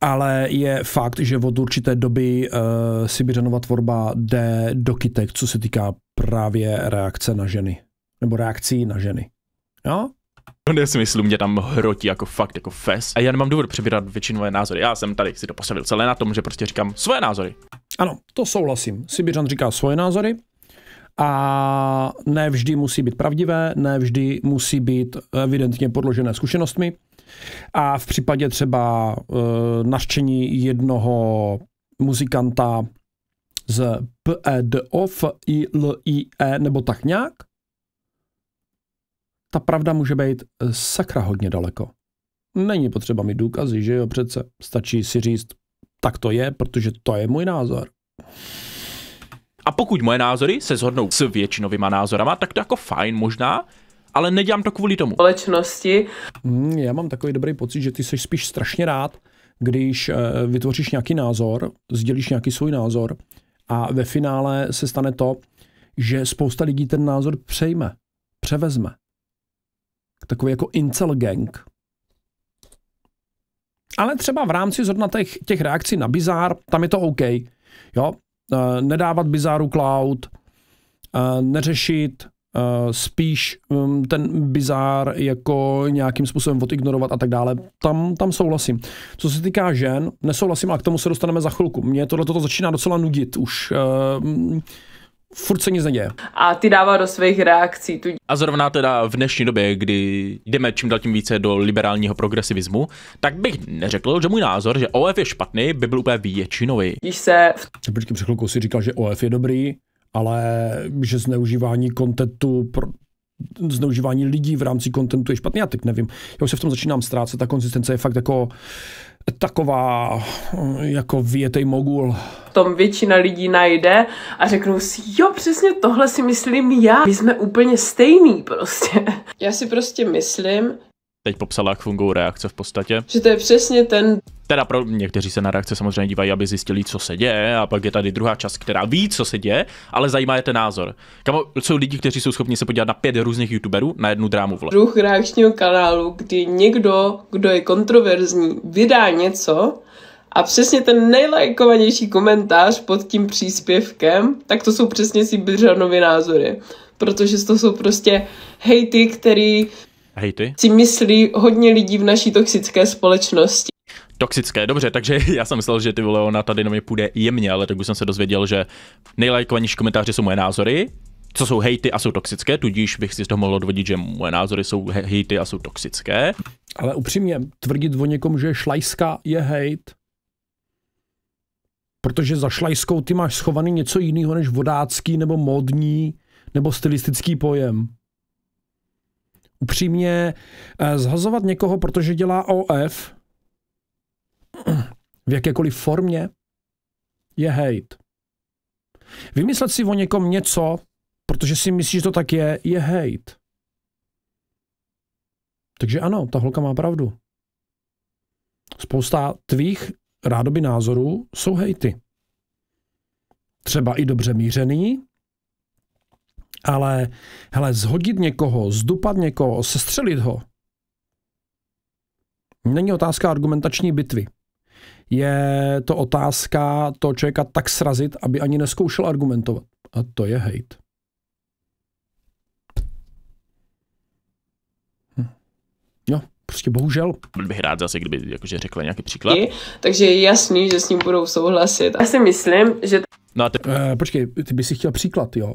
Ale je fakt, že od určité doby uh, eh, Sibiřanova tvorba jde do kytek, co se týká právě reakce na ženy. Nebo reakcí na ženy. Jo? No, smyslu mě tam hrotí jako fakt jako fes. A já nemám důvod přebírat většinové názory. Já jsem tady si to postavil celé na tom, že prostě říkám svoje názory. Ano, to souhlasím. Sibiřan říká svoje názory a ne vždy musí být pravdivé, ne vždy musí být evidentně podložené zkušenostmi. A v případě třeba e, eh, naštění jednoho muzikanta z PEDO, FILIE nebo tak nějak, ta pravda může být eh, sakra hodně daleko. Není potřeba mít důkazy, že jo, přece. Stačí si říct, tak to je, protože to je můj názor. A pokud moje názory se shodnou s většinovýma názorama, tak to jako fajn možná, ale nedělám to kvůli tomu. Společnosti. Mm, já mám takový dobrý pocit, že ty jsi spíš strašně rád, když e, vytvoříš nějaký názor, sdělíš nějaký svůj názor a ve finále se stane to, že spousta lidí ten názor přejme, převezme takový jako incel gang. Ale třeba v rámci zrovna těch, těch reakcí na bizár, tam je to OK. Jo? Eh, nedávat bizáru cloud, eh, neřešit eh, spíš mm, ten bizár jako nějakým způsobem odignorovat a tak dále. Tam, tam souhlasím. Co se týká žen, nesouhlasím, ale k tomu se dostaneme za chvilku. Mě tohle toto začíná docela nudit už. Mm, furt se nic neděje. A ty dává do svých reakcí tu... A zrovna teda v dnešní době, kdy jdeme čím dál tím více do liberálního progresivismu, tak bych neřekl, že můj názor, že OF je špatný, by byl úplně většinový. Když se... V... Počkej, před chvilkou si říkal, že OF je dobrý, ale že zneužívání kontentu pro zneužívání lidí v rámci kontentu je špatný, já teď nevím. Já už se v tom začínám ztrácet, ta konzistence je fakt jako taková jako větej mogul. V tom většina lidí najde a řeknou si, jo, přesně tohle si myslím já. My jsme úplně stejný prostě. Já si prostě myslím, teď popsala, jak fungují reakce v podstatě. Že to je přesně ten... Teda pro někteří se na reakce samozřejmě dívají, aby zjistili, co se děje, a pak je tady druhá část, která ví, co se děje, ale zajímá je ten názor. Kamo, jsou lidi, kteří jsou schopni se podívat na pět různých youtuberů na jednu drámu vle, Druh reakčního kanálu, kdy někdo, kdo je kontroverzní, vydá něco, a přesně ten nejlajkovanější komentář pod tím příspěvkem, tak to jsou přesně si Biržanovy názory. Protože to jsou prostě hejty, který Hejty? Si myslí hodně lidí v naší toxické společnosti. Toxické, dobře, takže <laughs> já jsem myslel, že ty vole, ona tady na mě půjde jemně, ale tak už jsem se dozvěděl, že nejlajkovanější komentáře jsou moje názory, co jsou hejty a jsou toxické, tudíž bych si z toho mohl odvodit, že moje názory jsou hejty a jsou toxické. Ale upřímně, tvrdit o někom, že šlajska je hejt, protože za šlajskou ty máš schovaný něco jiného než vodácký nebo modní nebo stylistický pojem upřímně eh, zhazovat někoho, protože dělá OF v jakékoliv formě, je hate. Vymyslet si o někom něco, protože si myslíš, že to tak je, je hate. Takže ano, ta holka má pravdu. Spousta tvých rádoby názorů jsou hejty. Třeba i dobře mířený, ale hele, zhodit někoho, zdupat někoho, sestřelit ho, není otázka argumentační bitvy. Je to otázka toho člověka tak srazit, aby ani neskoušel argumentovat. A to je hejt. Hm. Jo, no, prostě bohužel. Byl bych rád zase, kdyby jakože řekla nějaký příklad. Takže je jasný, že s ním budou souhlasit. Já si myslím, že... No a te... E, počkej, ty bys si chtěl příklad, jo?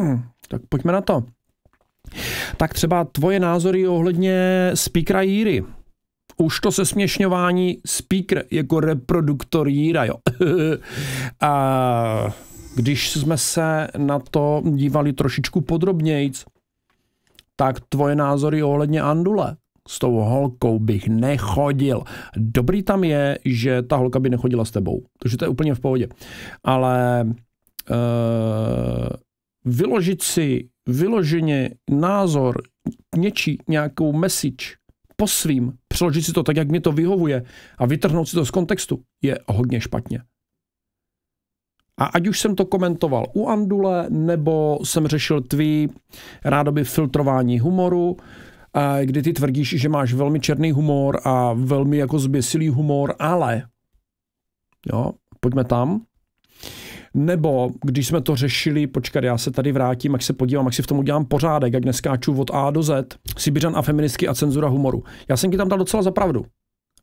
Hmm, tak pojďme na to. Tak třeba tvoje názory ohledně speakera Jíry. Už to se směšňování speaker jako reproduktor Jíra, jo. <laughs> A když jsme se na to dívali trošičku podrobnějc, tak tvoje názory ohledně Andule. S tou holkou bych nechodil. Dobrý tam je, že ta holka by nechodila s tebou. Takže to je úplně v pohodě. Ale uh, vyložit si vyloženě názor, něčí nějakou message po svým, přeložit si to tak, jak mě to vyhovuje a vytrhnout si to z kontextu, je hodně špatně. A ať už jsem to komentoval u Andule, nebo jsem řešil tvý rádoby filtrování humoru, kdy ty tvrdíš, že máš velmi černý humor a velmi jako zběsilý humor, ale jo, pojďme tam. Nebo když jsme to řešili, počkat, já se tady vrátím, jak se podívám, jak si v tom udělám pořádek, jak neskáču od A do Z, Sibiřan a feministky a cenzura humoru. Já jsem ti tam dal docela za pravdu.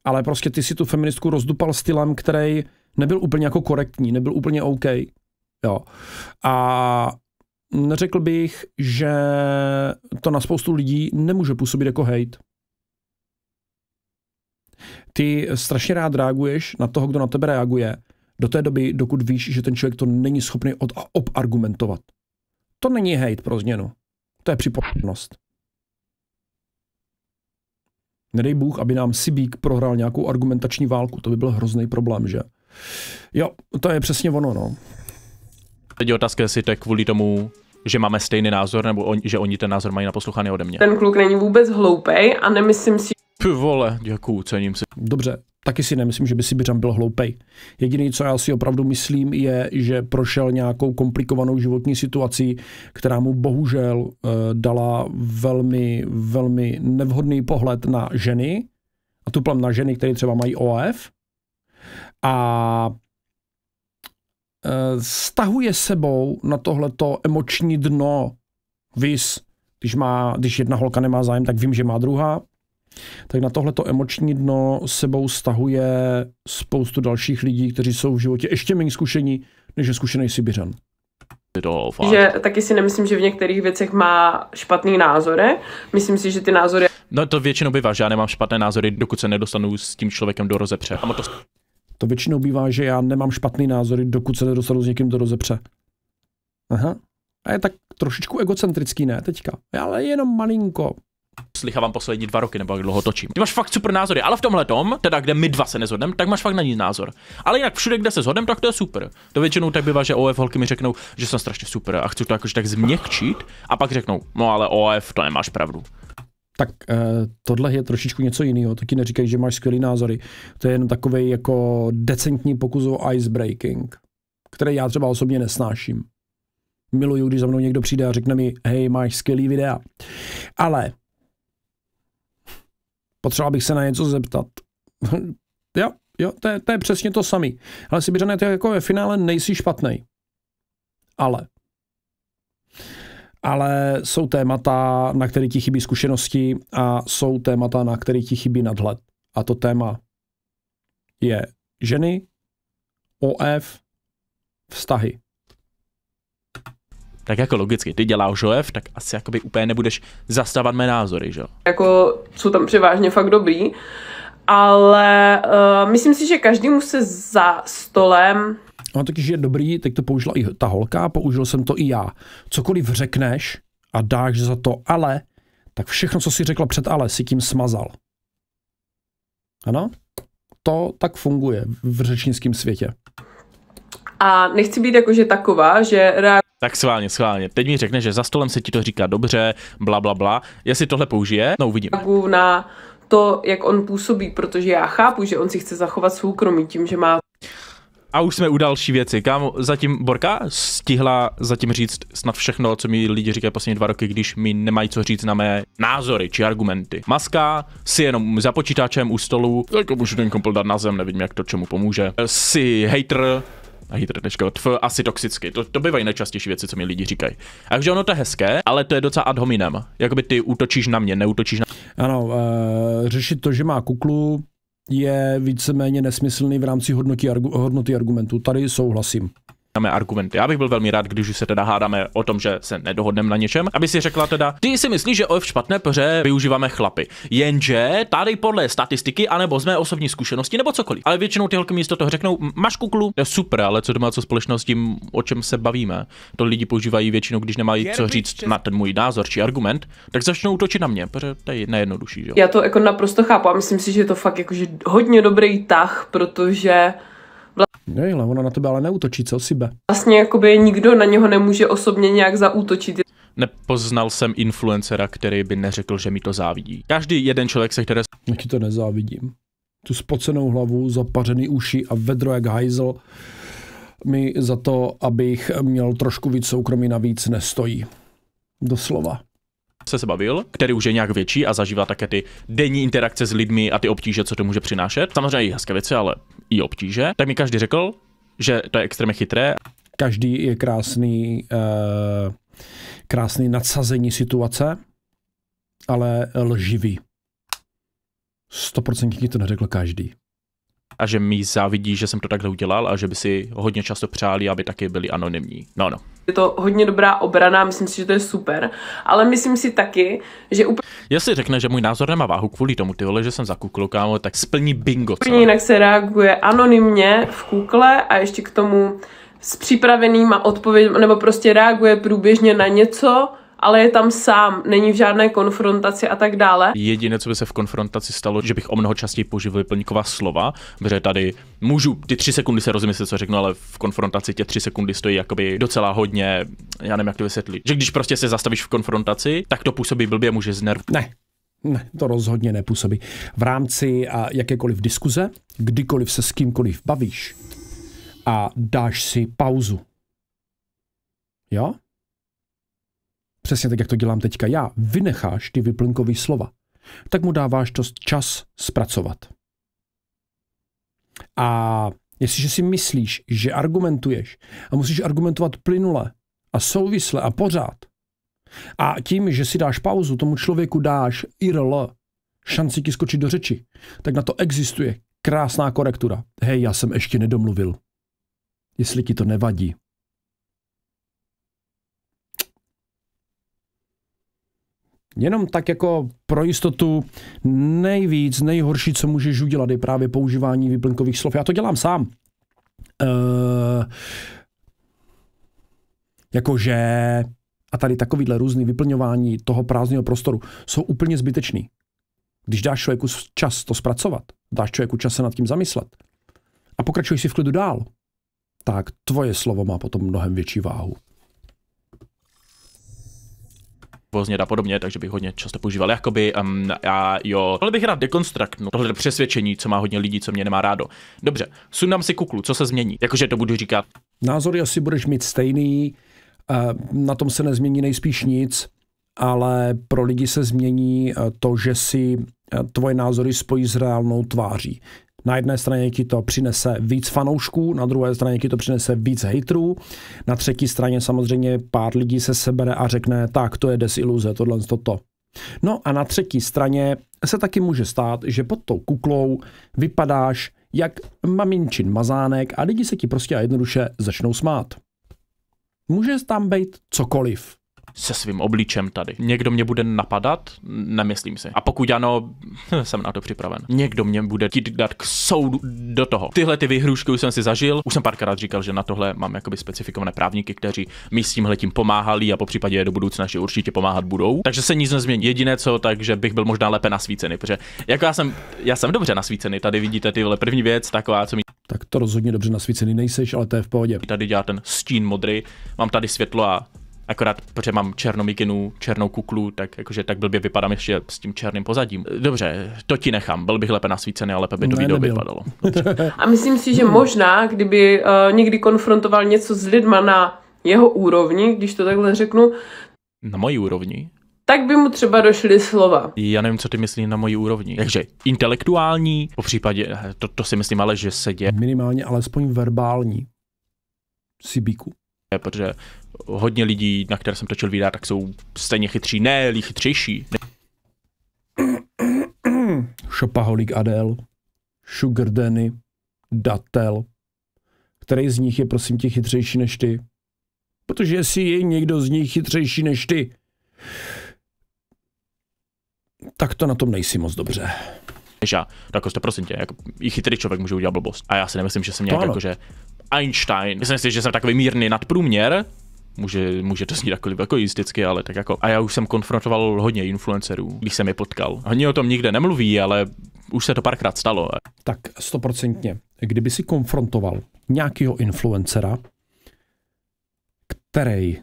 Ale prostě ty si tu feministku rozdupal stylem, který nebyl úplně jako korektní, nebyl úplně OK. Jo. A neřekl bych, že to na spoustu lidí nemůže působit jako hate. Ty strašně rád reaguješ na toho, kdo na tebe reaguje do té doby, dokud víš, že ten člověk to není schopný od a obargumentovat. To není hejt pro změnu. To je připomínost. Nedej Bůh, aby nám Sibík prohrál nějakou argumentační válku. To by byl hrozný problém, že? Jo, to je přesně ono, no. Teď je otázka, jestli to je kvůli tomu, že máme stejný názor, nebo on, že oni ten názor mají naposlouchaný ode mě. Ten kluk není vůbec hloupej a nemyslím si... Ty vole, děkuju, cením si. Dobře, taky si nemyslím, že by Sibiřan byl hloupej. Jediné, co já si opravdu myslím, je, že prošel nějakou komplikovanou životní situací, která mu bohužel eh, dala velmi, velmi nevhodný pohled na ženy, a tu plám na ženy, které třeba mají OAF, a eh, stahuje sebou na tohleto emoční dno. Vis, když, má, když jedna holka nemá zájem, tak vím, že má druhá tak na tohleto emoční dno sebou stahuje spoustu dalších lidí, kteří jsou v životě ještě méně zkušení, než je zkušený Sibiřan. Že taky si nemyslím, že v některých věcech má špatný názory. Myslím si, že ty názory... No to většinou bývá, že já nemám špatné názory, dokud se nedostanu s tím člověkem do rozepře. A to... to většinou bývá, že já nemám špatný názory, dokud se nedostanu s někým do rozepře. Aha. A je tak trošičku egocentrický, ne teďka, ale jenom malinko slychávám poslední dva roky, nebo jak dlouho točím. Ty máš fakt super názory, ale v tomhle tom, teda kde my dva se nezhodneme, tak máš fakt na ní názor. Ale jinak všude, kde se shodneme, tak to je super. To většinou tak bývá, že OF holky mi řeknou, že jsem strašně super a chci to jakože tak změkčit a pak řeknou, no ale OF, to nemáš pravdu. Tak eh, tohle je trošičku něco jiného. To ti neříkají, že máš skvělý názory. To je jen takový jako decentní pokus o icebreaking, který já třeba osobně nesnáším. Miluju, když za mnou někdo přijde a řekne mi, hej, máš skvělý videa. Ale potřeboval bych se na něco zeptat. <laughs> jo, jo, to je, to je přesně to samý. Ale Sibiřané, ty jako ve finále nejsi špatný. Ale. Ale jsou témata, na které ti chybí zkušenosti a jsou témata, na které ti chybí nadhled. A to téma je ženy, OF, vztahy tak jako logicky, ty děláš OF, tak asi jakoby úplně nebudeš zastávat mé názory, že jo? Jako jsou tam převážně fakt dobrý, ale uh, myslím si, že každému se za stolem Ono totiž je dobrý, teď to použila i ta holka, použil jsem to i já. Cokoliv řekneš a dáš za to ale, tak všechno, co si řekla před ale, si tím smazal. Ano? To tak funguje v řečnickém světě. A nechci být jakože taková, že reaguji tak schválně, schválně. Teď mi řekne, že za stolem se ti to říká dobře, bla, bla, bla. Jestli tohle použije, no uvidím. Na to, jak on působí, protože já chápu, že on si chce zachovat soukromí tím, že má... A už jsme u další věci. Kámo, zatím Borka stihla zatím říct snad všechno, co mi lidi říkají poslední dva roky, když mi nemají co říct na mé názory či argumenty. Maska si jenom za počítačem u stolu, jako můžu ten kompl dát na zem, nevím jak to čemu pomůže. Eh, si hater, a hitr.tf asi toxicky. To, to bývají nejčastější věci, co mi lidi říkají. Takže ono to je hezké, ale to je docela ad hominem. Jakoby ty útočíš na mě, neútočíš na... Ano, uh, řešit to, že má kuklu, je víceméně nesmyslný v rámci hodnoty, hodnoty argumentu. Tady souhlasím mé argumenty. Já bych byl velmi rád, když už se teda hádáme o tom, že se nedohodneme na něčem, aby si řekla teda, ty si myslíš, že OF špatné, protože využíváme chlapy. Jenže tady podle statistiky, anebo z mé osobní zkušenosti, nebo cokoliv. Ale většinou ty holky místo toho řeknou, máš kuklu, je super, ale co to má co společnost s tím, o čem se bavíme. To lidi používají většinou, když nemají co říct na ten můj názor či argument, tak začnou útočit na mě, protože to je nejjednodušší. Že? Já to jako naprosto chápu a myslím si, že je to fakt jakože hodně dobrý tah, protože Nejle, ona na tebe ale neutočí, co sibe? Vlastně jakoby nikdo na něho nemůže osobně nějak zaútočit. Nepoznal jsem influencera, který by neřekl, že mi to závidí. Každý jeden člověk, se které... Já ti to nezávidím. Tu spocenou hlavu, zapařený uši a vedro jak hajzl mi za to, abych měl trošku víc soukromí navíc, nestojí. Doslova se se bavil, který už je nějak větší a zažívá také ty denní interakce s lidmi a ty obtíže, co to může přinášet. Samozřejmě i hezké věci, ale i obtíže. Tak mi každý řekl, že to je extrémně chytré. Každý je krásný, uh, krásný nadsazení situace, ale lživý. 100% ti to neřekl každý. A že mi závidí, že jsem to takhle udělal a že by si hodně často přáli, aby taky byli anonymní. No, no je to hodně dobrá obrana, myslím si, že to je super, ale myslím si taky, že úplně... Jestli řekne, že můj názor nemá váhu kvůli tomu, ty vole, že jsem za Kuklu, kámo, tak splní bingo. Úplně jinak se reaguje anonymně v Kukle a ještě k tomu s připravenýma odpověď, nebo prostě reaguje průběžně na něco, ale je tam sám, není v žádné konfrontaci a tak dále. Jediné, co by se v konfrontaci stalo, že bych o mnoho častěji použil vyplňková slova, protože tady můžu ty tři sekundy se rozmyslet, co řeknu, ale v konfrontaci tě tři sekundy stojí jakoby docela hodně, já nevím, jak to vysvětlit. Že když prostě se zastavíš v konfrontaci, tak to působí blbě, může znerv. Ne, ne, to rozhodně nepůsobí. V rámci a jakékoliv diskuze, kdykoliv se s kýmkoliv bavíš a dáš si pauzu. Jo? přesně tak, jak to dělám teďka já, vynecháš ty vyplňkové slova, tak mu dáváš to čas zpracovat. A jestliže si myslíš, že argumentuješ a musíš argumentovat plynule a souvisle a pořád, a tím, že si dáš pauzu, tomu člověku dáš IRL, šanci ti skočit do řeči, tak na to existuje krásná korektura. Hej, já jsem ještě nedomluvil. Jestli ti to nevadí. Jenom tak jako pro jistotu nejvíc, nejhorší, co můžeš udělat, je právě používání vyplňkových slov. Já to dělám sám. Uh, jakože a tady takovýhle různý vyplňování toho prázdného prostoru jsou úplně zbytečný. Když dáš člověku čas to zpracovat, dáš člověku čas se nad tím zamyslet a pokračuješ si v klidu dál, tak tvoje slovo má potom mnohem větší váhu poznět a podobně, takže bych hodně často používal jakoby um, a jo. Tohle bych rád dekonstruktnul, tohle přesvědčení, co má hodně lidí, co mě nemá rádo. Dobře, sundám si kuklu, co se změní? Jakože to budu říkat. Názory asi budeš mít stejný, eh, na tom se nezmění nejspíš nic, ale pro lidi se změní eh, to, že si eh, tvoje názory spojí s reálnou tváří. Na jedné straně ti to přinese víc fanoušků, na druhé straně ti to přinese víc hejtrů, na třetí straně samozřejmě pár lidí se sebere a řekne, tak to je desiluze, tohle toto. No a na třetí straně se taky může stát, že pod tou kuklou vypadáš jak maminčin mazánek a lidi se ti prostě a jednoduše začnou smát. Může tam být cokoliv se svým obličem tady. Někdo mě bude napadat? Nemyslím si. A pokud ano, <laughs> jsem na to připraven. Někdo mě bude chtít dát k soudu do toho. Tyhle ty vyhrušky už jsem si zažil. Už jsem párkrát říkal, že na tohle mám jakoby specifikované právníky, kteří mi s tímhle tím pomáhali a po případě do budoucna že určitě pomáhat budou. Takže se nic nezmění. Jediné co, takže bych byl možná lépe nasvícený, protože jako já jsem, já jsem dobře nasvícený. Tady vidíte tyhle první věc, taková, co mi tak to rozhodně dobře nasvícený nejseš, ale to je v pohodě. Tady dělá ten stín modrý, mám tady světlo a Akorát, protože mám černou mikinu, černou kuklu, tak jakože tak blbě vypadám ještě s tím černým pozadím. Dobře, to ti nechám. Byl bych lépe nasvícený, ale lépe by to ne, video vypadalo. A myslím si, že možná, kdyby uh, někdy konfrontoval něco s lidma na jeho úrovni, když to takhle řeknu. Na mojí úrovni? tak by mu třeba došly slova. Já nevím, co ty myslí na mojí úrovni. Takže intelektuální, po případě, eh, to, to si myslím ale, že se děje. Minimálně alespoň verbální. Sibíku. Protože hodně lidí, na které jsem točil videa, tak jsou stejně chytří, ne, chytřejší. Šopaholik Adel, Sugar Danny, Datel. Který z nich je prosím tě chytřejší než ty? Protože jestli je někdo z nich chytřejší než ty, tak to na tom nejsi moc dobře. já, tak jste jako prosím tě, jako, i chytrý člověk může udělat blbost. A já si nemyslím, že jsem nějak jakože Einstein. Myslím si, že jsem takový mírný nadprůměr, Může, může to znít jako, jako jisticky, ale tak jako. A já už jsem konfrontoval hodně influencerů, když jsem je potkal. Hodně o tom nikde nemluví, ale už se to párkrát stalo. Tak stoprocentně. Kdyby si konfrontoval nějakého influencera, který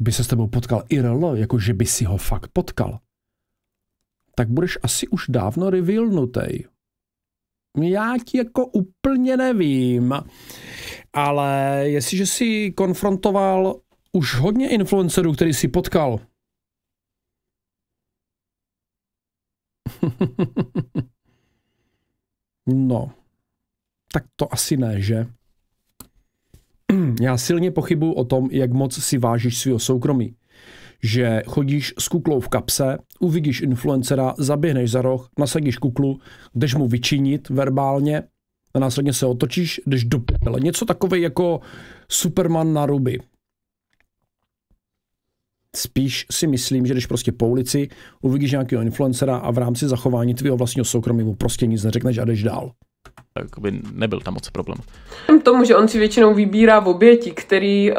by se s tebou potkal IRL, jako že by si ho fakt potkal, tak budeš asi už dávno revealnutej. Já ti jako úplně nevím. Ale jestliže si konfrontoval už hodně influencerů, který si potkal, <laughs> no, tak to asi ne, že? <clears throat> Já silně pochybuju o tom, jak moc si vážíš svého soukromí. Že chodíš s kuklou v kapse, uvidíš influencera, zaběhneš za roh, nasadíš kuklu, jdeš mu vyčinit verbálně a následně se otočíš, jdeš do pele. Něco takové jako Superman na ruby. Spíš si myslím, že když prostě po ulici uvidíš nějakého influencera a v rámci zachování tvého vlastního soukromí mu prostě nic neřekneš a jdeš dál tak by nebyl tam moc problém. Tomu, že on si většinou vybírá v oběti, který uh,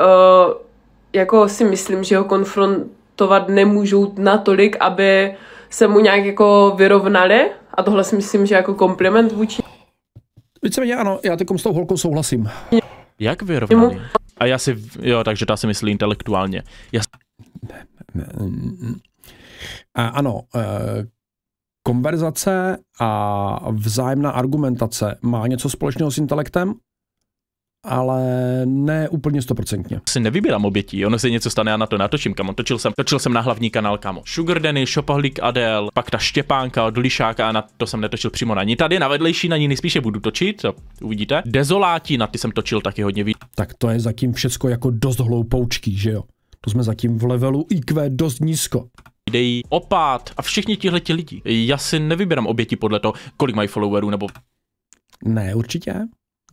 jako si myslím, že ho konfrontovat nemůžou natolik, aby se mu nějak jako vyrovnali a tohle si myslím, že jako kompliment vůči Víceméně ano, já teď s tou holkou souhlasím. Jak vyrovnaný? A já si, jo, takže ta si myslí intelektuálně. Já... Ne, ne, ne. A ano, eh, konverzace a vzájemná argumentace má něco společného s intelektem, ale ne úplně stoprocentně. Si nevybírám obětí, ono se něco stane, já na to natočím, kam točil jsem, točil jsem na hlavní kanál kamo. Sugar Danny, Shopaholic Adel, pak ta Štěpánka od Lišáka, na to jsem netočil přímo na ní. Tady na vedlejší na ní nejspíše budu točit, to uvidíte. Dezoláti, na ty jsem točil taky hodně víc. Tak to je zatím všecko jako dost hloupoučký, že jo? To jsme zatím v levelu IQ dost nízko Dej opát a všichni tihle lidi. Já si nevybírám oběti podle toho, kolik mají followerů nebo... Ne, určitě.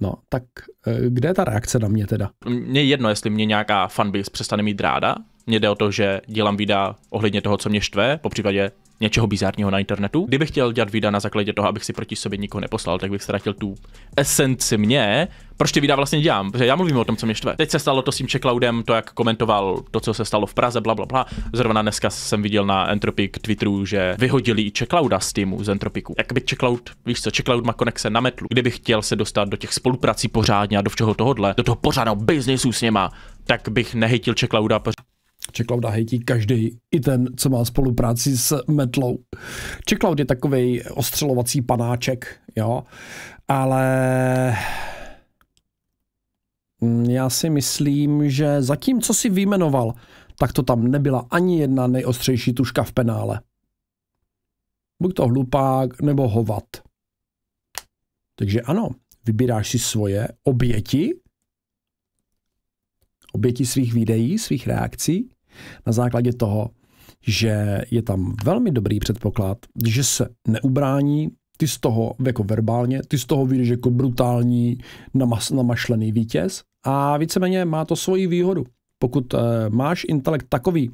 No, tak eh, kde je ta reakce na mě teda? Mně jedno, jestli mě nějaká fanbase přestane mít ráda. Mně jde o to, že dělám videa ohledně toho, co mě štve, po případě něčeho bizarního na internetu. Kdybych chtěl dělat videa na základě toho, abych si proti sobě nikoho neposlal, tak bych ztratil tu esenci mě. Proč ty videa vlastně dělám? Protože já mluvím o tom, co mě štve. Teď se stalo to s tím Checkloudem, to jak komentoval to, co se stalo v Praze, bla, bla, bla. Zrovna dneska jsem viděl na Entropik Twitteru, že vyhodili i Checklouda z týmu z Entropiku. Jak by Checkloud, víš co, Checkloud má konexe na metlu. Kdybych chtěl se dostat do těch spoluprací pořádně a do všeho tohohle, do toho pořádného biznesu s něma, tak bych nehytil Checklouda, Čeklauda hejtí každý, i ten, co má spolupráci s metlou. Čeklaud je takový ostřelovací panáček, jo, ale mm, já si myslím, že zatím, co si vyjmenoval, tak to tam nebyla ani jedna nejostřejší tuška v penále. Buď to hlupák, nebo hovat. Takže ano, vybíráš si svoje oběti, oběti svých videí, svých reakcí na základě toho, že je tam velmi dobrý předpoklad, že se neubrání, ty z toho jako verbálně, ty z toho vyjdeš jako brutální, namas, namašlený vítěz a víceméně má to svoji výhodu. Pokud e, máš intelekt takový,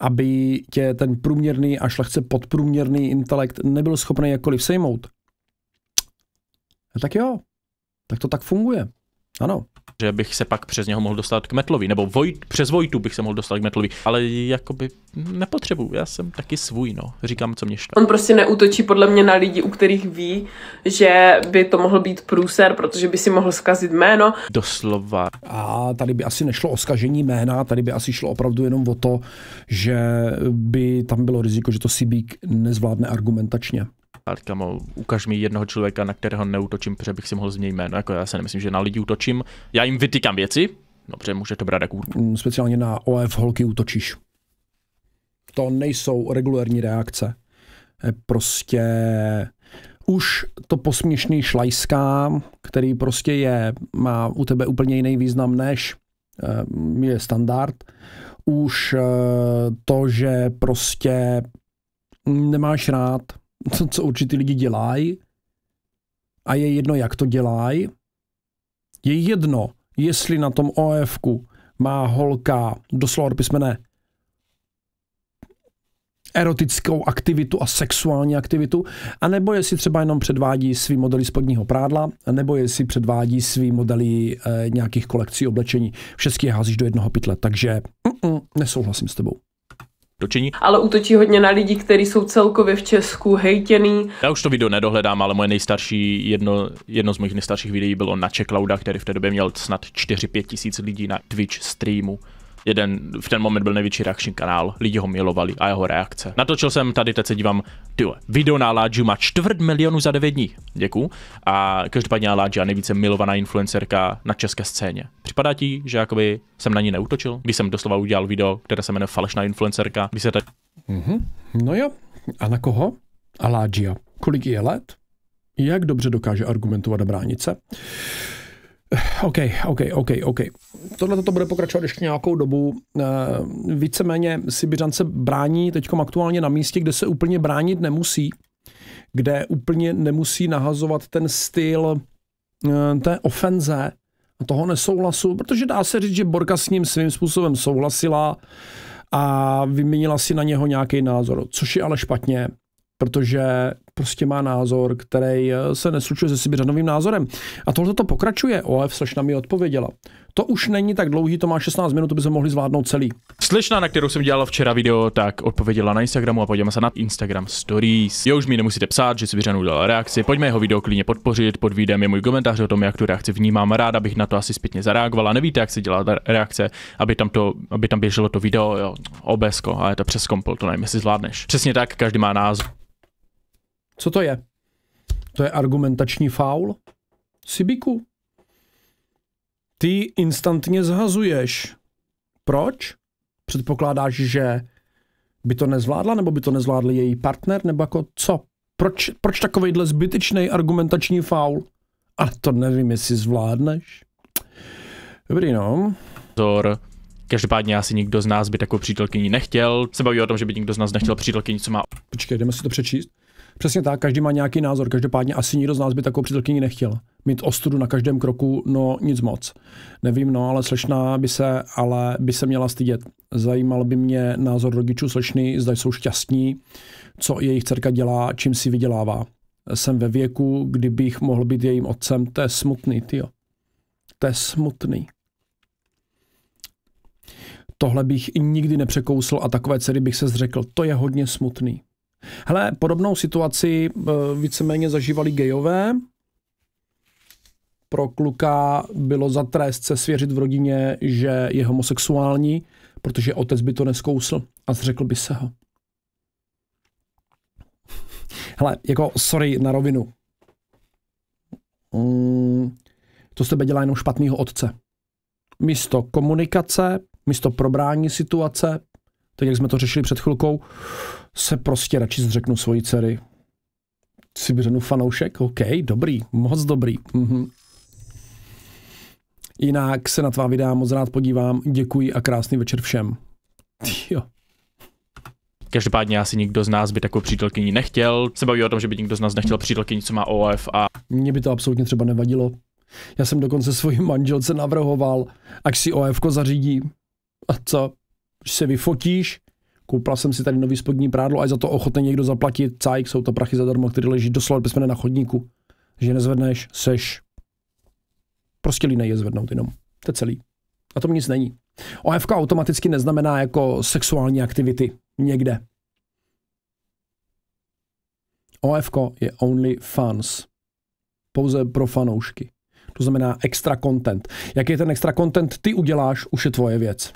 aby tě ten průměrný a šlechce podprůměrný intelekt nebyl schopný jakkoliv sejmout, tak jo, tak to tak funguje. Ano že bych se pak přes něho mohl dostat k Metlovi, nebo Vojt, přes Vojtu bych se mohl dostat k Metlovi, ale jakoby nepotřebuju, já jsem taky svůj, no, říkám, co mě štve. On prostě neútočí podle mě na lidi, u kterých ví, že by to mohl být průser, protože by si mohl zkazit jméno. Doslova. A tady by asi nešlo o skažení jména, tady by asi šlo opravdu jenom o to, že by tam bylo riziko, že to Sibík nezvládne argumentačně. A říkám, ukaž mi jednoho člověka, na kterého neutočím, protože bych si mohl změnit jméno. Jako já se nemyslím, že na lidi utočím. Já jim vytýkám věci, dobře, no, může to brát jako Speciálně na OF holky útočíš. To nejsou regulární reakce. Eh, prostě už to posměšný šlajská, který prostě je, má u tebe úplně jiný význam než eh, je standard. Už eh, to, že prostě nemáš rád co, co určitý lidi dělají a je jedno, jak to dělají. Je jedno, jestli na tom of má holka doslova do písmene erotickou aktivitu a sexuální aktivitu, anebo jestli třeba jenom předvádí svý modely spodního prádla, nebo jestli předvádí svý modely e, nějakých kolekcí oblečení. Všechny házíš do jednoho pytle, takže mm, mm, nesouhlasím s tebou dočení. Ale útočí hodně na lidi, kteří jsou celkově v Česku hejtěný. Já už to video nedohledám, ale moje nejstarší, jedno, jedno z mojich nejstarších videí bylo na Čeklauda, který v té době měl snad 4-5 tisíc lidí na Twitch streamu jeden, v ten moment byl největší reakční kanál, lidi ho milovali a jeho reakce. Natočil jsem tady, teď se dívám, tyhle, video na Aladžu má čtvrt milionu za devět dní, děkuju. A každopádně a nejvíce milovaná influencerka na české scéně. Připadá ti, že jakoby jsem na ní neutočil, když jsem doslova udělal video, které se jmenuje Falešná influencerka, když se tady... Mm-hmm. No jo, a na koho? Aladžia. Kolik je let? Jak dobře dokáže argumentovat a bránit se? <sighs> OK, OK, OK, OK. Tohle to bude pokračovat ještě nějakou dobu. E, víceméně Sibiřan se brání teď aktuálně na místě, kde se úplně bránit nemusí, kde úplně nemusí nahazovat ten styl e, té ofenze a toho nesouhlasu, protože dá se říct, že Borka s ním svým způsobem souhlasila a vyměnila si na něho nějaký názor, což je ale špatně protože prostě má názor, který eh, se neslučuje se Sibiřanovým názorem. A tohle to pokračuje. OF Slešna mi odpověděla. To už není tak dlouhý, to má 16 minut, to by se mohli zvládnout celý. Slešna, na kterou jsem dělal včera video, tak odpověděla na Instagramu a pojďme se na Instagram Stories. Jo, už mi nemusíte psát, že Sibiřan udělal reakci. Pojďme jeho video klidně podpořit. Pod videem je můj komentář o tom, jak tu reakci vnímám. rád, bych na to asi zpětně a Nevíte, jak se dělá ta reakce, aby tam, to, aby tam běželo to video, jo, obesko, a je to přes kompol, to nevím, jestli zvládneš. Přesně tak, každý má názor. Co to je? To je argumentační faul? Sibiku. Ty instantně zhazuješ. Proč? Předpokládáš, že by to nezvládla, nebo by to nezvládl její partner, nebo jako co? Proč, proč takovejhle zbytečný argumentační faul? A to nevím, jestli zvládneš. Dobrý, no. Zor. Každopádně asi nikdo z nás by takovou přítelkyni nechtěl. Se baví o tom, že by nikdo z nás nechtěl přítelkyni, co má. Počkej, jdeme si to přečíst. Přesně tak, každý má nějaký názor. Každopádně asi nikdo z nás by takovou přítelkyni nechtěl. Mít ostudu na každém kroku, no nic moc. Nevím, no, ale slešná by se, ale by se měla stydět. Zajímal by mě názor rodičů slečny, zda jsou šťastní, co jejich dcerka dělá, čím si vydělává. Jsem ve věku, kdybych mohl být jejím otcem, to je smutný, ty, To je smutný tohle bych nikdy nepřekousl a takové dcery bych se zřekl. To je hodně smutný. Hele, podobnou situaci eh, víceméně zažívali gejové. Pro kluka bylo za trest se svěřit v rodině, že je homosexuální, protože otec by to neskousl a zřekl by se ho. Hele, jako sorry na rovinu. Mm, to se tebe dělá jenom špatného otce. Místo komunikace, místo probrání situace, tak jak jsme to řešili před chvilkou, se prostě radši zřeknu svoji dcery. Sibiřenu fanoušek? OK, dobrý, moc dobrý. Mm-hmm. Jinak se na tvá videa moc rád podívám. Děkuji a krásný večer všem. Jo. Každopádně asi nikdo z nás by takovou přítelkyni nechtěl. Se baví o tom, že by nikdo z nás nechtěl přítelkyni, co má OF a... Mně by to absolutně třeba nevadilo. Já jsem dokonce svoji manželce navrhoval, ať si OF zařídí. A co? Že se vyfotíš, koupila jsem si tady nový spodní prádlo, a za to ochotný někdo zaplatit, cajk, jsou to prachy zadarmo, které leží doslova jsme na chodníku. Že nezvedneš, seš. Prostě línej je zvednout jenom. To je celý. A to nic není. OFK automaticky neznamená jako sexuální aktivity někde. OFK je only fans. Pouze pro fanoušky. To znamená extra content. Jaký ten extra content ty uděláš, už je tvoje věc.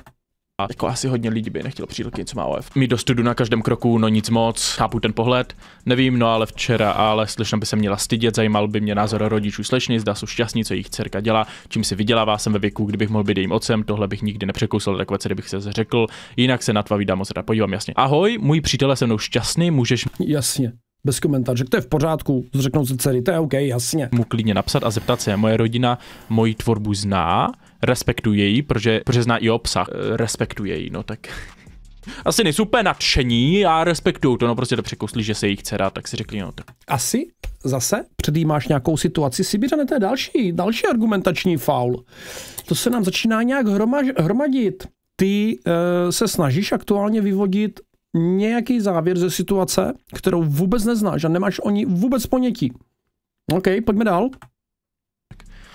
A jako asi hodně lidí by nechtělo přílky, co má OF. Mít do studu na každém kroku, no nic moc, chápu ten pohled, nevím, no ale včera, ale slyšel by se měla stydět, zajímal by mě názor rodičů slešny, zda jsou šťastní, co jejich dcerka dělá, čím si vydělává, jsem ve věku, kdybych mohl být jejím otcem, tohle bych nikdy nepřekousal, takové co, bych se řekl, jinak se na tvá vídám moc podívám, jasně. Ahoj, můj přítel se mnou šťastný, můžeš... Jasně bez komentáře, to je v pořádku, řeknou se dcery, to je OK, jasně. Mu klidně napsat a zeptat se, moje rodina moji tvorbu zná, respektuje ji, protože, protože zná i obsah, eh, respektuje ji, no tak <laughs> asi nejsou úplně nadšení a respektují to, no prostě to překousli, že se jich dcera, tak si řekli, no tak. Asi zase předjímáš nějakou situaci, by to je další, další argumentační faul. To se nám začíná nějak hromaž, hromadit. Ty e, se snažíš aktuálně vyvodit nějaký závěr ze situace, kterou vůbec neznáš a nemáš o ní vůbec ponětí. OK, pojďme dál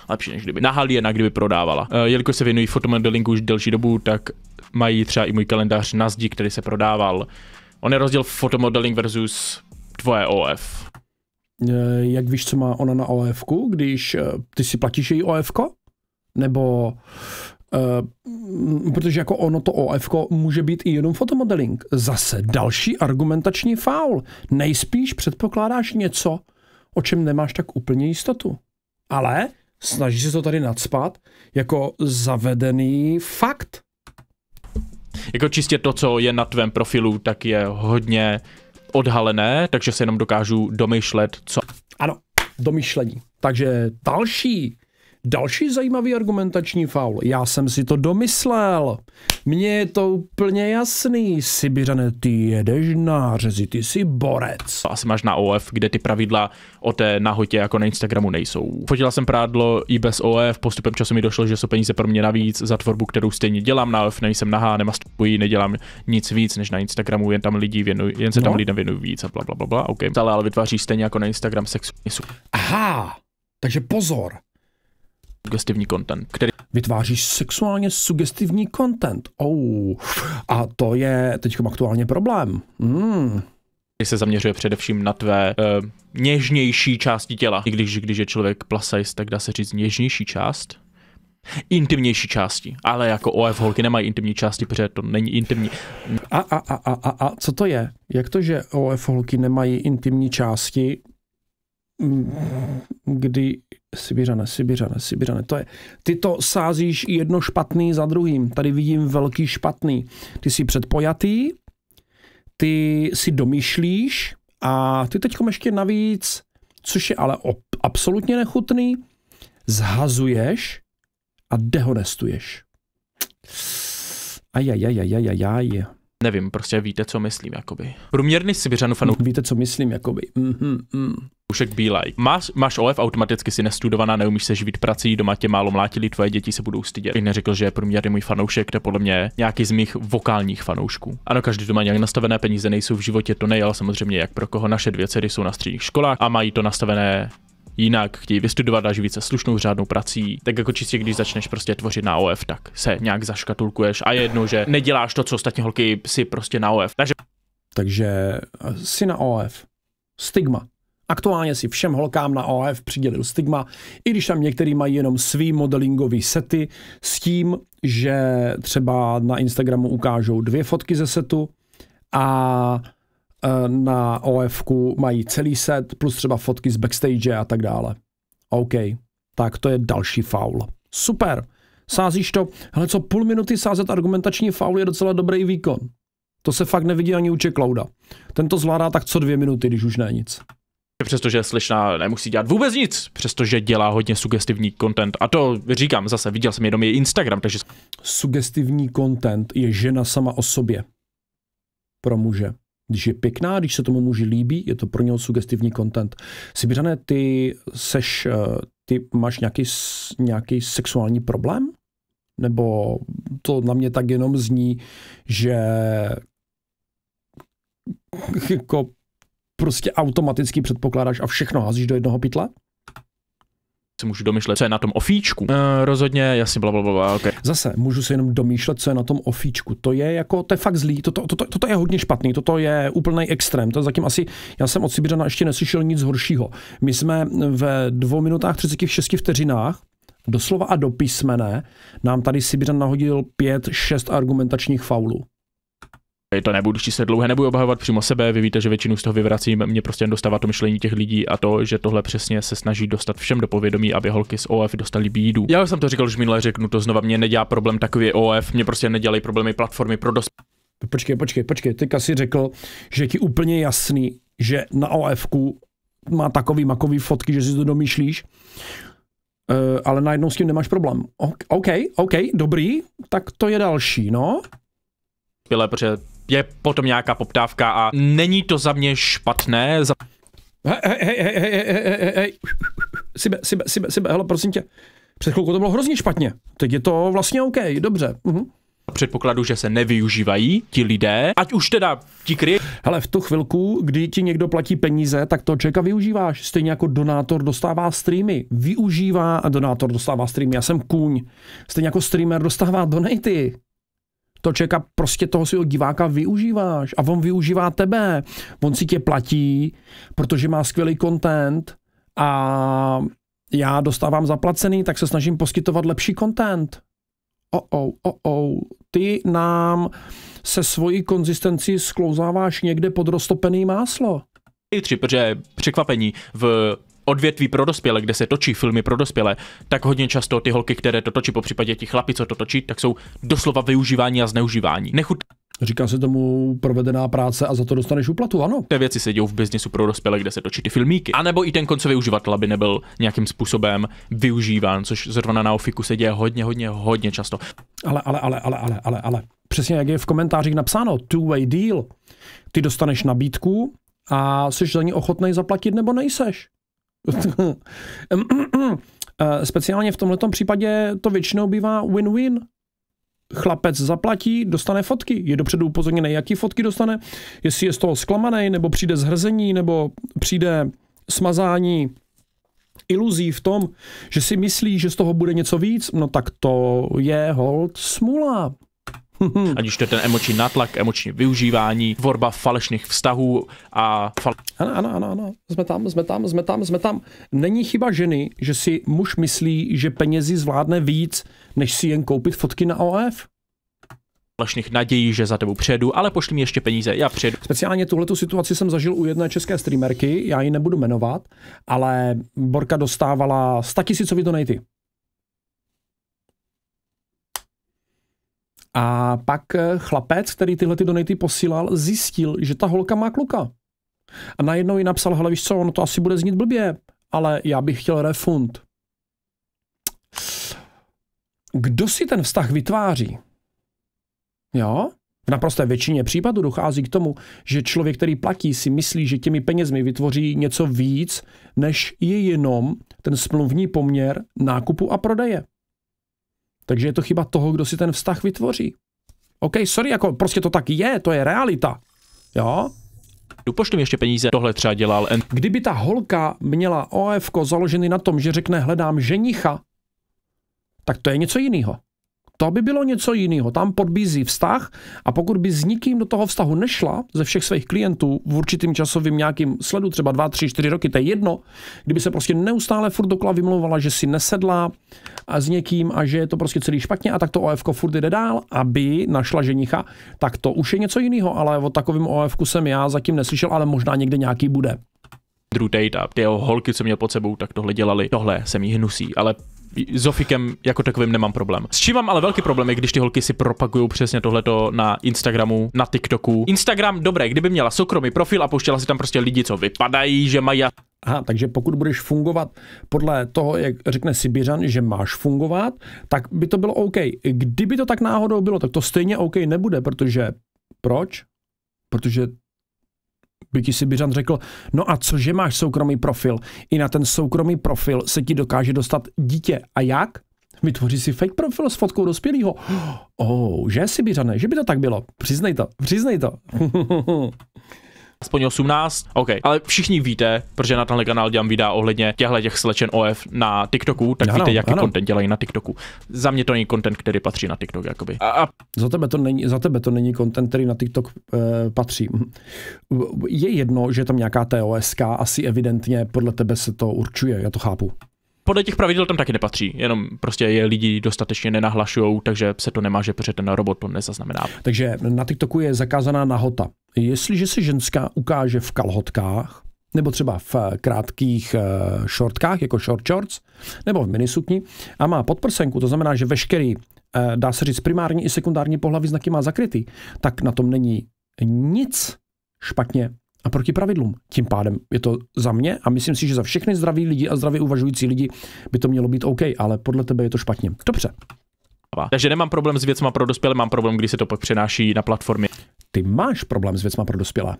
lepší než kdyby. Na Haliena, kdyby prodávala. Eh, jelikož se věnují fotomodelingu už delší dobu, tak mají třeba i můj kalendář na zdi, který se prodával. On je rozdíl fotomodeling versus tvoje OF. Eh, jak víš, co má ona na OF, když eh, ty si platíš její OF? -ko? Nebo Uh, protože jako ono to OF může být i jenom fotomodeling. Zase další argumentační faul. Nejspíš předpokládáš něco, o čem nemáš tak úplně jistotu. Ale snaží se to tady nadspat jako zavedený fakt. Jako čistě to, co je na tvém profilu, tak je hodně odhalené, takže se jenom dokážu domyšlet, co... Ano, domyšlení. Takže další Další zajímavý argumentační faul. Já jsem si to domyslel. Mně je to úplně jasný. Sibiřane, ty jedeš na řezi, ty jsi borec. Asi máš na OF, kde ty pravidla o té nahotě jako na Instagramu nejsou. Fotila jsem prádlo i bez OF, postupem času mi došlo, že jsou peníze pro mě navíc za tvorbu, kterou stejně dělám na OF, nejsem nahá, nemastupuji, nedělám nic víc než na Instagramu, jen tam lidi věnuj, jen se no. tam lidem věnují víc a bla, bla, bla, bla okay. Ale, ale vytváří stejně jako na Instagram sexu. Aha, takže pozor, sugestivní content, který vytváříš sexuálně sugestivní content. Oh. A to je teď aktuálně problém. Mm. se zaměřuje především na tvé uh, něžnější části těla. I když, když je člověk plasajs, tak dá se říct něžnější část intimnější části. Ale jako OF holky nemají intimní části, protože to není intimní. A, a, a, a, a, a co to je? Jak to, že OF holky nemají intimní části, kdy Sibiřane, Sibiřane, Sibiřane, to je. Ty to sázíš jedno špatný za druhým. Tady vidím velký špatný. Ty jsi předpojatý, ty si domýšlíš a ty teď ještě navíc, což je ale op, absolutně nechutný, zhazuješ a dehonestuješ. Ajajajajajajaj. Nevím, prostě víte, co myslím, jakoby. Průměrný Sibiřanu fanoušek. Víte, co myslím, jakoby. Mm-hmm, mm. Ušek Bílej. Máš, máš OF, automaticky si nestudovaná, neumíš se živit prací, doma tě málo mlátili, tvoje děti se budou stydět. Bych neřekl, že je průměrný můj fanoušek, to podle mě nějaký z mých vokálních fanoušků. Ano, každý to má nějak nastavené, peníze nejsou v životě, to nej, ale samozřejmě jak pro koho naše dvě dcery jsou na středních školách a mají to nastavené jinak, chtějí vystudovat a živit se slušnou řádnou prací, tak jako čistě, když začneš prostě tvořit na OF, tak se nějak zaškatulkuješ a je jedno, že neděláš to, co ostatní holky si prostě na OF. Takže... Takže jsi na OF. Stigma. Aktuálně si všem holkám na OF přidělil Stigma, i když tam některý mají jenom svý modelingový sety s tím, že třeba na Instagramu ukážou dvě fotky ze setu a e, na OF mají celý set plus třeba fotky z backstage a tak dále. OK, tak to je další faul. Super, sázíš to, hele co půl minuty sázet argumentační faul je docela dobrý výkon. To se fakt nevidí ani u Clouda. Ten to zvládá tak co dvě minuty, když už ne nic. Přestože slyšná nemusí dělat vůbec nic, přestože dělá hodně sugestivní content. A to říkám zase, viděl jsem jenom její Instagram, takže... Sugestivní content je žena sama o sobě. Pro muže. Když je pěkná, když se tomu muži líbí, je to pro něho sugestivní content. Sibiřané, ty seš, eh, ty máš nějaký, nějaký sexuální problém? Nebo to na mě tak jenom zní, že <laughs> jako prostě automaticky předpokládáš a všechno házíš do jednoho pytla? si můžu domýšlet, co je na tom ofíčku. E, uh, rozhodně, jasně, bla, bla, bla, okay. Zase, můžu si jenom domýšlet, co je na tom ofíčku. To je jako, to je fakt zlý, toto, toto, toto je hodně špatný, toto je úplný extrém. To je zatím asi, já jsem od Sibiřana ještě neslyšel nic horšího. My jsme ve dvou minutách 36 vteřinách doslova a do písmene nám tady Sibiřan nahodil pět, šest argumentačních faulů to nebudu se dlouhé, nebudu obhajovat přímo sebe, vy víte, že většinu z toho vyvracím, mě prostě dostává to myšlení těch lidí a to, že tohle přesně se snaží dostat všem do povědomí, aby holky z OF dostali bídu. Já už jsem to říkal už minule, řeknu to znova, mě nedělá problém takový OF, mě prostě nedělají problémy platformy pro dost. Počkej, počkej, počkej, teďka si řekl, že ti úplně jasný, že na OF má takový makový fotky, že si to domýšlíš, uh, ale najednou s tím nemáš problém. OK, OK, dobrý, tak to je další, no. Pile, protože je potom nějaká poptávka a není to za mě špatné. Za... Hej, hej, hej, hej, hej, hej, hej. Sibe, hele, prosím tě. Před chvilkou to bylo hrozně špatně. Teď je to vlastně OK, dobře. Uh-huh. Předpokladu, že se nevyužívají ti lidé, ať už teda ti kry... Hele, v tu chvilku, kdy ti někdo platí peníze, tak to čeka využíváš. Stejně jako donátor dostává streamy. Využívá a donátor dostává streamy. Já jsem kůň. Stejně jako streamer dostává donaty. To člověka prostě toho svého diváka využíváš a on využívá tebe. On si tě platí, protože má skvělý content a já dostávám zaplacený, tak se snažím poskytovat lepší content. Oh, oh, oh, oh. Ty nám se svojí konzistencí sklouzáváš někde pod roztopený máslo. I tři, protože překvapení v odvětví pro dospělé, kde se točí filmy pro dospělé, tak hodně často ty holky, které to točí, po případě ti chlapi, co to točí, tak jsou doslova využívání a zneužívání. Nechut Říká se tomu provedená práce a za to dostaneš úplatu, ano. Ty věci se dějou v biznisu pro dospělé, kde se točí ty filmíky. A nebo i ten koncový uživatel, aby nebyl nějakým způsobem využíván, což zrovna na Ofiku se děje hodně, hodně, hodně často. Ale, ale, ale, ale, ale, ale, ale. Přesně jak je v komentářích napsáno, two-way deal. Ty dostaneš nabídku a jsi za ní ochotný zaplatit nebo nejseš. Speciálně v tomto případě to většinou bývá win-win. Chlapec zaplatí, dostane fotky, je dopředu upozorněný, jaký fotky dostane, jestli je z toho zklamaný, nebo přijde zhrzení, nebo přijde smazání iluzí v tom, že si myslí, že z toho bude něco víc, no tak to je hold smula. Hmm. Ať už to je ten emoční nátlak, emoční využívání, tvorba falešných vztahů a... Fal... Ano, ano, ano, ano, jsme tam, jsme tam, jsme tam, jsme tam. Není chyba ženy, že si muž myslí, že penězi zvládne víc, než si jen koupit fotky na OF falešných nadějí, že za tebou přijedu, ale pošli mi ještě peníze, já přijedu. Speciálně tuhle situaci jsem zažil u jedné české streamerky, já ji nebudu jmenovat, ale Borka dostávala 100 tisícový donaty. A pak eh, chlapec, který tyhle ty donaty posílal, zjistil, že ta holka má kluka. A najednou ji napsal, hele víš co, ono to asi bude znít blbě, ale já bych chtěl refund. Kdo si ten vztah vytváří? Jo? V naprosté většině případů dochází k tomu, že člověk, který platí, si myslí, že těmi penězmi vytvoří něco víc, než je jenom ten smluvní poměr nákupu a prodeje. Takže je to chyba toho, kdo si ten vztah vytvoří. OK, sorry, jako prostě to tak je, to je realita. Jo? Jdu mi ještě peníze, tohle třeba dělal. En... Kdyby ta holka měla OF založený na tom, že řekne hledám ženicha, tak to je něco jiného. To by bylo něco jiného. Tam podbízí vztah a pokud by s nikým do toho vztahu nešla, ze všech svých klientů, v určitým časovým nějakým sledu, třeba 2, 3, 4 roky, to je jedno, kdyby se prostě neustále furt dokola vymlouvala, že si nesedla a s někým a že je to prostě celý špatně a tak to OF furt jde dál, aby našla ženicha, tak to už je něco jiného, ale o takovém OF jsem já zatím neslyšel, ale možná někde nějaký bude. Drew Tate a ty jeho holky, co měl pod sebou, tak tohle dělali. Tohle se mi hnusí, ale s Jofikem jako takovým nemám problém. S čím mám ale velký problém, je když ty holky si propagují přesně tohleto na Instagramu, na TikToku. Instagram, dobré, kdyby měla soukromý profil a pouštěla si tam prostě lidi, co vypadají, že mají Aha, takže pokud budeš fungovat podle toho, jak řekne Sibiřan, že máš fungovat, tak by to bylo OK. Kdyby to tak náhodou bylo, tak to stejně OK nebude, protože proč? Protože by ti si Sibiřan řekl, no a cože máš soukromý profil? I na ten soukromý profil se ti dokáže dostat dítě. A jak? Vytvoří si fake profil s fotkou dospělého. <gasps> Oh, že si Sibiřané, že by to tak bylo? Přiznej to, přiznej to. <laughs> aspoň 18. OK, ale všichni víte, protože na tenhle kanál dělám videa ohledně těchto těch slečen OF na TikToku, tak ano, víte, jaký ano. content dělají na TikToku. Za mě to není content, který patří na TikTok, jakoby. A, a... Za, tebe to není, za tebe to není content, který na TikTok eh, patří. Je jedno, že je tam nějaká TOSK, asi evidentně podle tebe se to určuje, já to chápu podle těch pravidel tam taky nepatří, jenom prostě je lidi dostatečně nenahlašují, takže se to nemáže, protože ten robot to nezaznamená. Takže na TikToku je zakázaná nahota. Jestliže se ženská ukáže v kalhotkách, nebo třeba v eh, krátkých eh, šortkách, jako short shorts, nebo v minisukni a má podprsenku, to znamená, že veškerý, eh, dá se říct, primární i sekundární pohlaví znaky má zakrytý, tak na tom není nic špatně a proti pravidlům. Tím pádem je to za mě a myslím si, že za všechny zdraví lidi a zdravě uvažující lidi by to mělo být OK, ale podle tebe je to špatně. Dobře. Takže nemám problém s věcma pro dospělé, mám problém, když se to pak přenáší na platformy. Ty máš problém s věcma pro dospělé.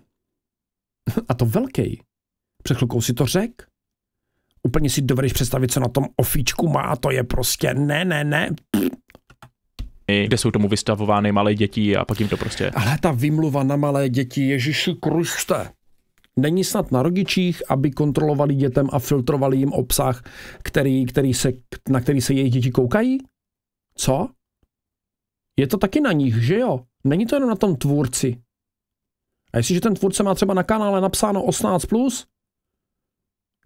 <laughs> a to velký. Před chvilkou si to řek? Úplně si dovedeš představit, co na tom ofíčku má, to je prostě ne, ne, ne kde jsou tomu vystavovány malé děti a pak jim to prostě... Ale ta vymluva na malé děti, Ježíši Kruste, není snad na rodičích, aby kontrolovali dětem a filtrovali jim obsah, který, který se, na který se jejich děti koukají? Co? Je to taky na nich, že jo? Není to jenom na tom tvůrci. A jestliže ten tvůrce má třeba na kanále napsáno 18+, plus,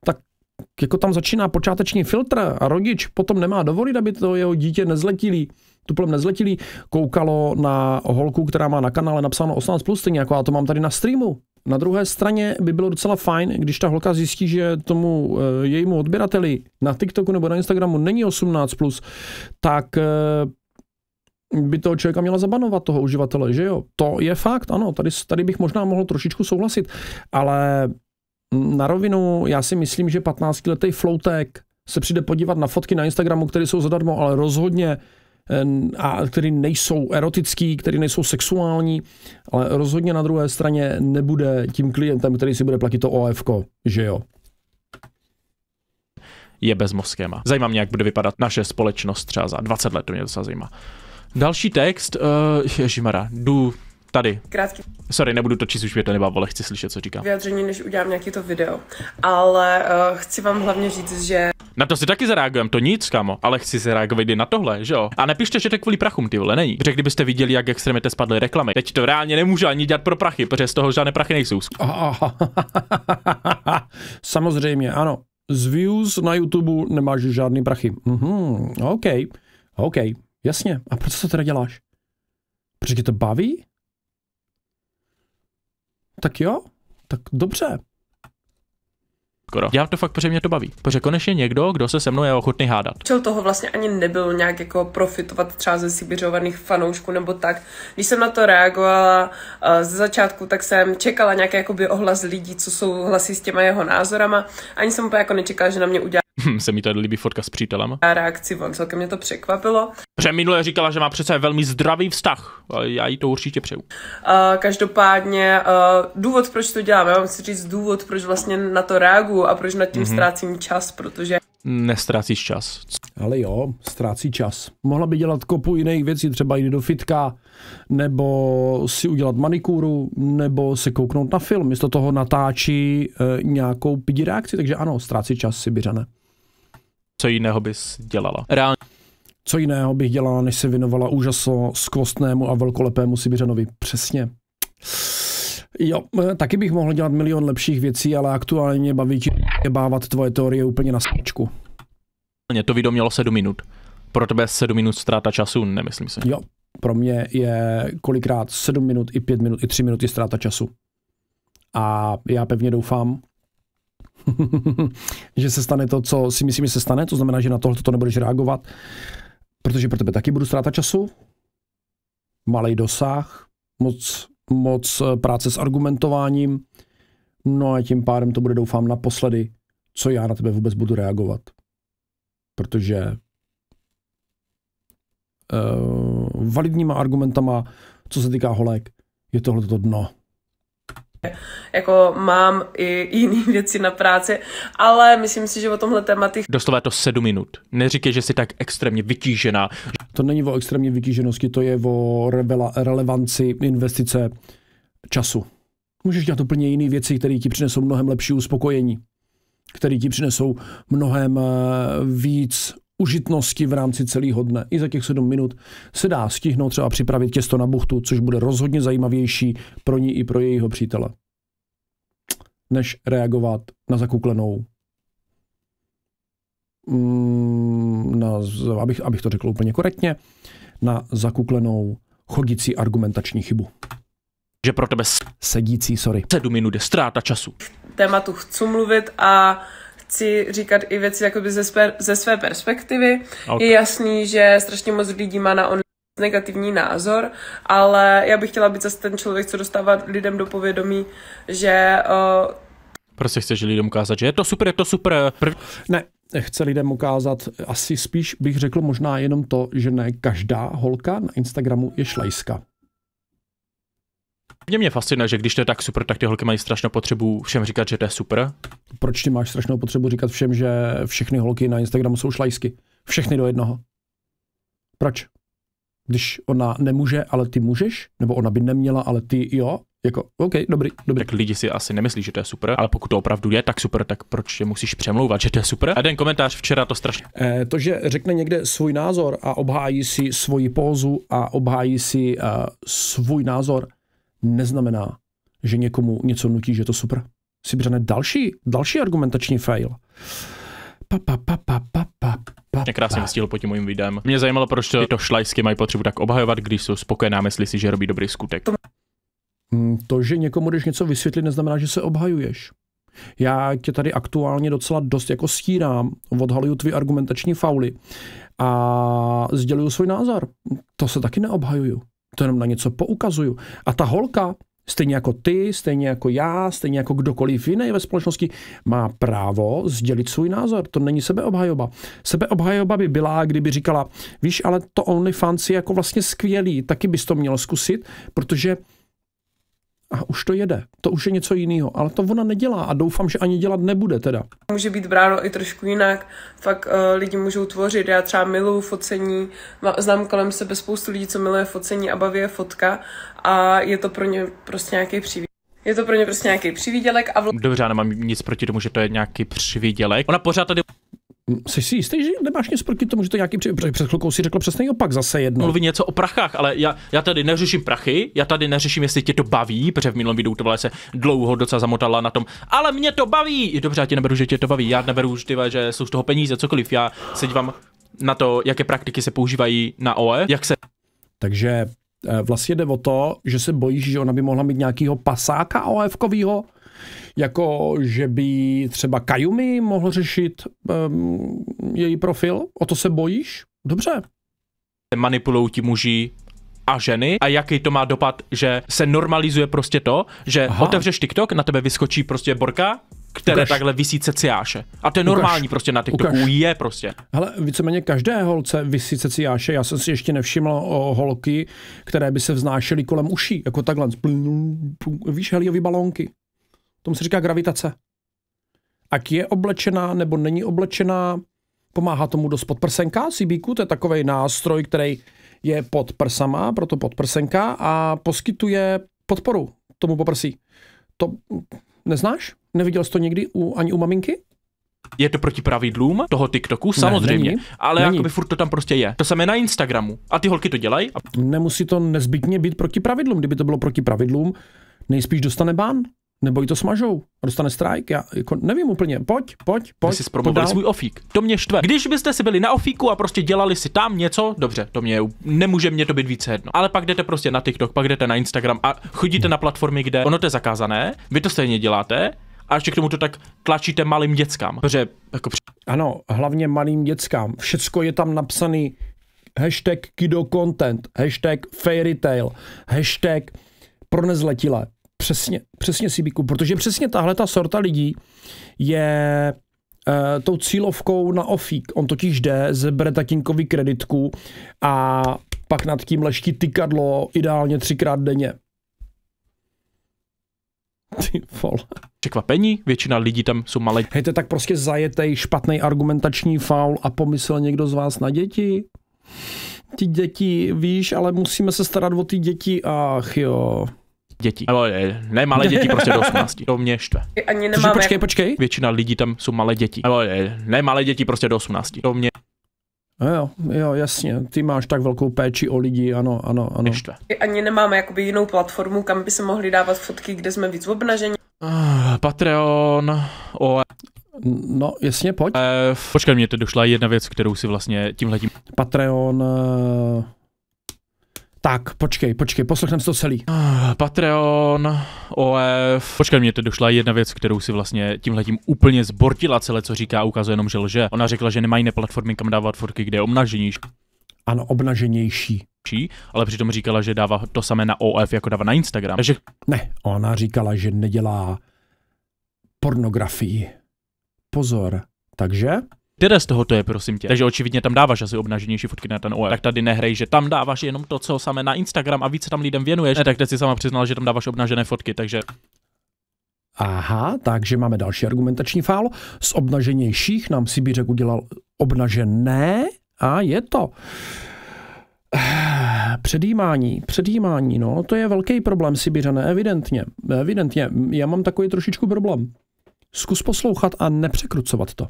tak jako tam začíná počáteční filtr a rodič potom nemá dovolit, aby to jeho dítě nezletilý tuplem nezletilý koukalo na holku, která má na kanále napsáno 18+, plus, stejně jako já to mám tady na streamu. Na druhé straně by bylo docela fajn, když ta holka zjistí, že tomu eh, jejímu odběrateli na TikToku nebo na Instagramu není 18+, plus, tak eh, by toho člověka měla zabanovat, toho uživatele, že jo? To je fakt, ano, tady, tady bych možná mohl trošičku souhlasit, ale na rovinu já si myslím, že 15-letý floutek se přijde podívat na fotky na Instagramu, které jsou zadarmo, ale rozhodně Ehm, a který nejsou erotický, který nejsou sexuální, ale rozhodně na druhé straně nebude tím klientem, který si bude platit to OF, že jo je bez mozkéma. Zajímá mě, jak bude vypadat naše společnost třeba za 20 let, to mě docela zajímá. Další text, uh, eh, ježimara, jdu tady. Krátky. Sorry, nebudu točit, už to nebo nebavilo, chci slyšet, co říkám. Vyjadření, než udělám nějaký to video. Ale uh, chci vám hlavně říct, že na to si taky zareagujem, to nic, kamo, ale chci zareagovat i na tohle, že jo? A nepište, že to kvůli prachům, ty vole, není. Protože kdybyste viděli, jak extremite spadly reklamy, teď to reálně nemůžu ani dělat pro prachy, protože z toho žádné prachy nejsou. <laughs> Samozřejmě, ano. Z views na YouTube nemáš žádný prachy. Mhm, OK, OK, jasně. A proč to teda děláš? Protože tě to baví? tak jo, tak dobře. Skoro. Já to fakt, protože mě to baví. Protože konečně někdo, kdo se se mnou je ochotný hádat. Čel toho vlastně ani nebyl nějak jako profitovat třeba ze sibiřovaných fanoušků nebo tak. Když jsem na to reagovala uh, ze začátku, tak jsem čekala nějaký jakoby ohlas lidí, co jsou hlasy s těma jeho názorama. Ani jsem úplně jako nečekala, že na mě udělá Hm, se mi tady líbí fotka s přítelem. A reakci on, celkem mě to překvapilo. Protože minule říkala, že má přece velmi zdravý vztah. Já jí to určitě přeju. Uh, každopádně uh, důvod, proč to dělám, já vám si říct důvod, proč vlastně na to reaguju a proč nad tím mm-hmm. ztrácím čas, protože nestrácíš čas. Ale jo, ztrácí čas. Mohla by dělat kopu jiných věcí, třeba jít do fitka, nebo si udělat manikúru, nebo se kouknout na film. Místo toho natáčí e, nějakou pidi reakci, takže ano, ztrácí čas si Sibiřane co jiného bys dělala? Reálně. Co jiného bych dělala, než se věnovala úžaso skvostnému a velkolepému Sibiřanovi? Přesně. Jo, eh, taky bych mohl dělat milion lepších věcí, ale aktuálně baví tě <laughs> bávat tvoje teorie úplně na sračku. To video mělo 7 minut. Pro tebe 7 minut ztráta času, nemyslím si. Jo, pro mě je kolikrát 7 minut, i 5 minut, i 3 minuty ztráta času. A já pevně doufám, <laughs> že se stane to, co si myslím, že se stane, to znamená, že na tohle to nebudeš reagovat, protože pro tebe taky budu ztráta času, malý dosah, moc, moc eh, práce s argumentováním, no a tím pádem to bude doufám naposledy, co já na tebe vůbec budu reagovat. Protože uh, validníma argumentama, co se týká holek, je tohle to dno. Jako mám i jiné <laughs> věci na práci, ale myslím si, že o tomhle tématu... Dostala to sedm minut. Neříkej, že jsi tak extrémně vytížená. To není o extrémní vytíženosti, to je o revela, relevanci investice času. Můžeš dělat úplně jiné věci, které ti přinesou mnohem lepší uspokojení, které ti přinesou mnohem eh, víc užitnosti v rámci celého dne. I za těch 7 minut se dá stihnout třeba připravit těsto na buchtu, což bude rozhodně zajímavější pro ní i pro jejího přítele, než reagovat na zakuklenou mm, na, abych, abych to řekl úplně korektně, na zakuklenou chodící argumentační chybu. Že pro tebe sedící, sorry. Sedm minut je ztráta času. Tématu chci mluvit a chci říkat i věci jakoby ze, své, ze své perspektivy. Okay. Je jasný, že strašně moc lidí má na on negativní názor, ale já bych chtěla být zase ten člověk, co dostává lidem do povědomí, že... Uh... Prostě chceš lidem ukázat, že je to super, je to super. Prv... Ne, chce lidem ukázat, asi spíš bych řekl možná jenom to, že ne každá holka na Instagramu je šlejska. Mě mě fascinuje, že když to je tak super, tak ty holky mají strašnou potřebu všem říkat, že to je super. Proč ty máš strašnou potřebu říkat všem, že všechny holky na Instagramu jsou šlajsky? Všechny do jednoho. Proč? Když ona nemůže, ale ty můžeš? Nebo ona by neměla, ale ty jo? Jako, OK, dobrý, dobrý. Tak lidi si asi nemyslí, že to je super, ale pokud to opravdu je tak super, tak proč je musíš přemlouvat, že to je super? A ten komentář včera to strašně. Eh, to, že řekne někde svůj názor a obhájí si svoji pózu a obhájí si eh, svůj názor, neznamená, že někomu něco nutí, že je to super. Si břené další, další argumentační fail. Pa, pa, pa, pa, pa, pa, pa, Jak krásně vystihl pod tím mojím videem. Mě zajímalo, proč tyto šlajsky mají potřebu tak obhajovat, když jsou spokojená, myslí si, že robí dobrý skutek. Mm, to, že někomu jdeš něco vysvětlit, neznamená, že se obhajuješ. Já tě tady aktuálně docela dost jako stírám, odhaluju tvý argumentační fauly a sděluju svůj názor. To se taky neobhajuju to jenom na něco poukazuju. A ta holka, stejně jako ty, stejně jako já, stejně jako kdokoliv jiný ve společnosti, má právo sdělit svůj názor. To není sebeobhajoba. Sebeobhajoba by byla, kdyby říkala, víš, ale to OnlyFans je jako vlastně skvělý, taky bys to měl zkusit, protože a už to jede. To už je něco jiného, ale to ona nedělá a doufám, že ani dělat nebude teda. Může být bráno i trošku jinak, fakt uh, lidi můžou tvořit, já třeba miluju focení, znám kolem sebe spoustu lidí, co miluje focení a baví je fotka a je to pro ně prostě nějaký příběh. Je to pro ně prostě nějaký přivídělek a... Vl- Dobře, já nemám nic proti tomu, že to je nějaký přivídělek. Ona pořád tady Jsi si jistý, že nemáš nic proti tomu, že to nějaký před, před chvilkou si řekl přesný opak zase jedno. Mluví něco o prachách, ale já, já tady neřeším prachy, já tady neřeším, jestli tě to baví, protože v minulém videu to se dlouho docela zamotala na tom, ale mě to baví. Dobře, já ti neberu, že tě to baví, já neberu že, tyhle, že jsou z toho peníze, cokoliv, já se dívám na to, jaké praktiky se používají na OE, jak se... Takže eh, vlastně jde o to, že se bojíš, že ona by mohla mít nějakého pasáka of jako, že by třeba Kajumi mohl řešit um, její profil? O to se bojíš? Dobře. Manipulují ti muži a ženy a jaký to má dopad, že se normalizuje prostě to, že Aha. otevřeš TikTok, na tebe vyskočí prostě borka, které ukaž. takhle vysí ceciáše. A to je ukaž. normální prostě na TikToku, ukaž. je prostě. Hele, víceméně každé holce vysí ceciáše, já jsem si ještě nevšiml o holky, které by se vznášely kolem uší, jako takhle, víš, heliový balónky. Tomu se říká gravitace. Ak je oblečená nebo není oblečená, pomáhá tomu dost podprsenka, CBQ, to je takový nástroj, který je pod prsama, proto podprsenka a poskytuje podporu tomu poprsí. To neznáš? Neviděl jsi to někdy u, ani u maminky? Je to proti pravidlům toho TikToku, samozřejmě, ne, není, ale není. jakoby furt to tam prostě je. To samé na Instagramu. A ty holky to dělají. A... Nemusí to nezbytně být proti pravidlům. Kdyby to bylo proti pravidlům, nejspíš dostane bán nebo jí to smažou. Dostane strike, já jako nevím úplně. Pojď, pojď, pojď. Jsi zpromovali svůj ofík. To mě štve. Když byste si byli na ofíku a prostě dělali si tam něco, dobře, to mě nemůže mě to být více jedno. Ale pak jdete prostě na TikTok, pak jdete na Instagram a chodíte na platformy, kde ono to je zakázané, vy to stejně děláte a ještě k tomu to tak tlačíte malým dětskám. Protože jako... Ano, hlavně malým dětskám. Všecko je tam napsaný hashtag kido content, hashtag fairy tale, hashtag pro nezletilé Přesně, přesně Sibiku, protože přesně tahle ta sorta lidí je uh, tou cílovkou na ofík. On totiž jde, zebere tatínkovi kreditku a pak nad tím leští tykadlo ideálně třikrát denně. <laughs> Ty vole. Překvapení, většina lidí tam jsou malé. Hej, to je tak prostě zajetej, špatný argumentační faul a pomyslel někdo z vás na děti? Ty děti, víš, ale musíme se starat o ty děti, ach jo dětí. Nebo ne, eh, ne malé děti, prostě do 18. To mě štve. Ani nemáme. Cože, počkej, jako- počkej. Většina lidí tam jsou malé děti. Nebo ne, eh, ne malé děti, prostě do 18. To mě no Jo, jo, jasně, ty máš tak velkou péči o lidi, ano, ano, ano. Ještě. Ani nemáme jakoby jinou platformu, kam by se mohli dávat fotky, kde jsme víc obnaženi. Uh, Patreon, o... E. No, jasně, pojď. Uh, počkej, mě to došla jedna věc, kterou si vlastně tímhletím... Patreon, uh... Tak, počkej, počkej, poslechneme to celý. Ah, Patreon, OF. Počkej, mě to došla jedna věc, kterou si vlastně tímhletím úplně zbortila celé, co říká, ukazuje jenom, že lže. Ona řekla, že nemají jiné platformy, kam dávat fotky, kde je obnaženější. Ano, obnaženější ale přitom říkala, že dává to samé na OF, jako dává na Instagram. Takže... Ne, ona říkala, že nedělá pornografii. Pozor. Takže? Které z to je, prosím tě? Takže očividně tam dáváš asi obnaženější fotky na ten OL. Tak tady nehrej, že tam dáváš jenom to, co samé na Instagram a více tam lidem věnuješ. Ne, tak teď si sama přiznal, že tam dáváš obnažené fotky, takže Aha, takže máme další argumentační fál. Z obnaženějších nám Sibířek udělal obnažené a je to. Předjímání, předjímání, no, to je velký problém Sibířané, evidentně, evidentně. Já mám takový trošičku problém. Zkus poslouchat a nepřekrucovat to.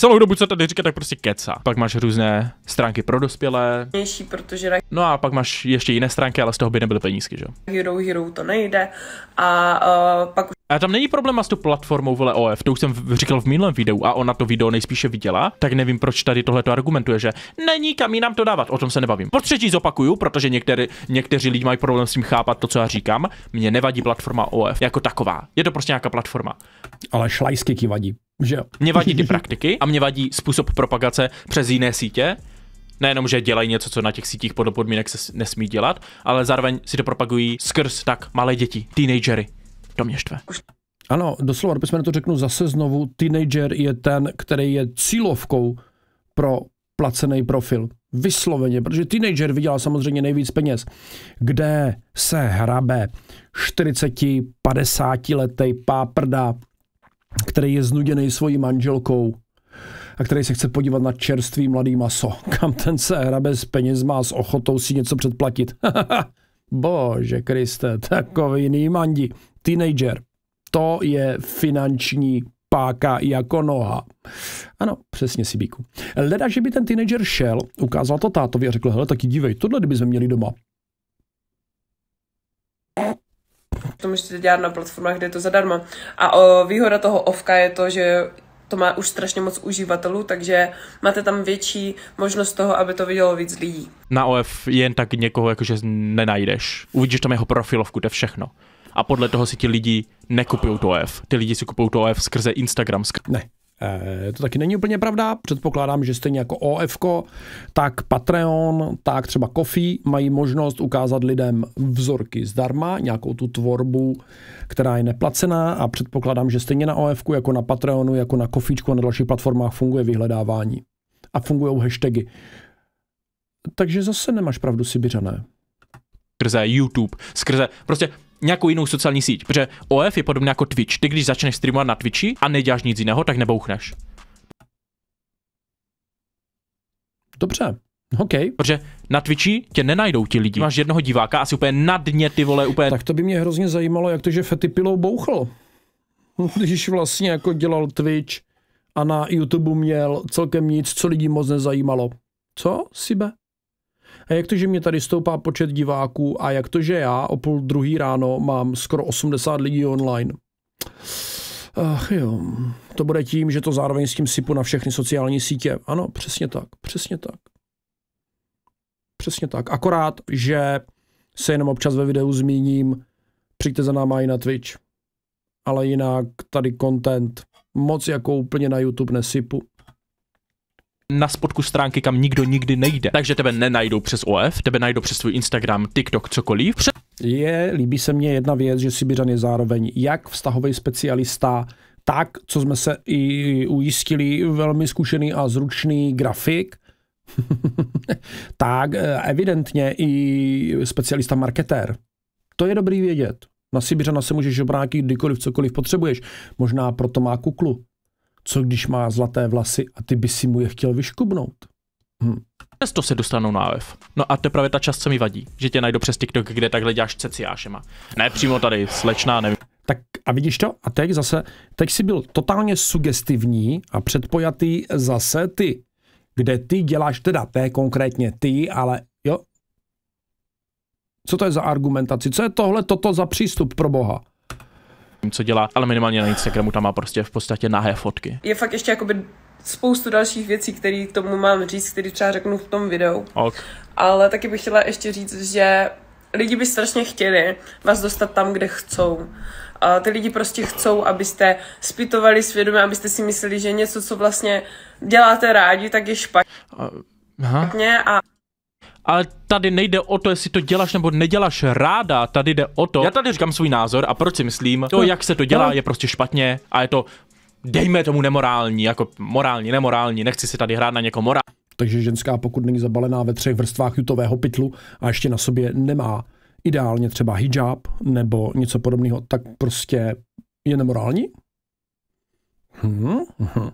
Celou dobu, co tady říká, tak prostě keca. Pak máš různé stránky pro dospělé. Mější, protože No a pak máš ještě jiné stránky, ale z toho by nebyly penízky, že? Hero Hero to nejde a uh, pak a tam není problém s tu platformou vole OF, to už jsem říkal v minulém videu a ona to video nejspíše viděla, tak nevím, proč tady tohle to argumentuje, že není kam jinam to dávat, o tom se nebavím. Po třetí zopakuju, protože některý, někteří lidi mají problém s tím chápat to, co já říkám. Mně nevadí platforma OF jako taková. Je to prostě nějaká platforma. Ale šlajsky ti vadí, že jo? Mně vadí ty <laughs> praktiky a mě vadí způsob propagace přes jiné sítě, nejenom, že dělají něco, co na těch sítích podle podmínek se nesmí dělat, ale zároveň si to propagují skrz tak malé děti, teenagery to mě štve. Ano, doslova, do písmene to řeknu zase znovu, teenager je ten, který je cílovkou pro placený profil. Vysloveně, protože teenager vydělá samozřejmě nejvíc peněz. Kde se hrabe 40-50 letý páprda, který je znuděný svojí manželkou a který se chce podívat na čerstvý mladý maso. Kam ten se hrabe s penězma a s ochotou si něco předplatit. <laughs> Bože Kriste, takový jiný mandi teenager. To je finanční páka jako noha. Ano, přesně si bíku. Leda, že by ten teenager šel, ukázal to tátovi a řekl, hele, taky dívej, tohle kdyby jsme měli doma. To můžete dělat na platformách, kde je to zadarmo. A o, výhoda toho ovka je to, že to má už strašně moc uživatelů, takže máte tam větší možnost toho, aby to vidělo víc lidí. Na OF jen tak někoho jakože nenajdeš. Uvidíš tam jeho profilovku, to je všechno a podle toho si ti lidi nekupují to OF. Ty lidi si kupují to OF skrze Instagram. Ne, eh, to taky není úplně pravda. Předpokládám, že stejně jako OF, tak Patreon, tak třeba Kofi mají možnost ukázat lidem vzorky zdarma, nějakou tu tvorbu, která je neplacená a předpokládám, že stejně na OF, jako na Patreonu, jako na Kofičku, a na dalších platformách funguje vyhledávání a fungují hashtagy. Takže zase nemáš pravdu, Sibiřané. Skrze YouTube, skrze, prostě nějakou jinou sociální síť, protože OF je podobně jako Twitch. Ty když začneš streamovat na Twitchi a neděláš nic jiného, tak nebouchneš. Dobře, OK. Protože na Twitchi tě nenajdou ti lidi. Máš jednoho diváka, asi úplně na dně ty vole, úplně... Tak to by mě hrozně zajímalo, jak to, že Fety Pilou bouchl. <laughs> Když vlastně jako dělal Twitch a na YouTube měl celkem nic, co lidi moc nezajímalo. Co, Sibe? A jak to, že mě tady stoupá počet diváků a jak to, že já o půl druhý ráno mám skoro 80 lidí online? Ach jo, to bude tím, že to zároveň s tím sypu na všechny sociální sítě. Ano, přesně tak, přesně tak. Přesně tak. Akorát, že se jenom občas ve videu zmíním, přijďte za náma i na Twitch. Ale jinak tady content moc jako úplně na YouTube nesypu na spodku stránky, kam nikdo nikdy nejde. Takže tebe nenajdou přes OF, tebe najdou přes tvůj Instagram, TikTok, cokoliv. Pře- Je, líbí se mně jedna věc, že Sibiřan je zároveň jak vztahový specialista, tak, co jsme se i ujistili, velmi zkušený a zručný grafik, <laughs> tak eh, evidentně i specialista marketér. To je dobrý vědět. Na Sibiřana se můžeš obrátit kdykoliv, cokoliv potřebuješ. Možná proto má kuklu co když má zlaté vlasy a ty by si mu je chtěl vyškubnout? Hm. Často se dostanou na AF. No a teprve ta část, co mi vadí, že tě najdu přes TikTok, kde takhle děláš ceciášema. Ne přímo tady, slečná, nevím. Tak a vidíš to? A teď zase, teď si byl totálně sugestivní a předpojatý zase ty, kde ty děláš teda, té konkrétně ty, ale jo. Co to je za argumentaci? Co je tohle toto za přístup pro boha? co dělá, ale minimálně na Instagramu tam má prostě v podstatě nahé fotky. Je fakt ještě jakoby spoustu dalších věcí, které k tomu mám říct, které třeba řeknu v tom videu. Ok. Ale taky bych chtěla ještě říct, že lidi by strašně chtěli vás dostat tam, kde chcou. A ty lidi prostě chcou, abyste spytovali svědomí, abyste si mysleli, že něco, co vlastně děláte rádi, tak je špatně. Aha. a ale tady nejde o to, jestli to děláš nebo neděláš ráda, tady jde o to. Já tady říkám svůj názor a proč si myslím, to, jak se to dělá, je prostě špatně a je to, dejme tomu nemorální, jako morální, nemorální, nechci si tady hrát na někoho morální. Takže ženská, pokud není zabalená ve třech vrstvách jutového pytlu a ještě na sobě nemá ideálně třeba hijab nebo něco podobného, tak prostě je nemorální? Hmm, hmm.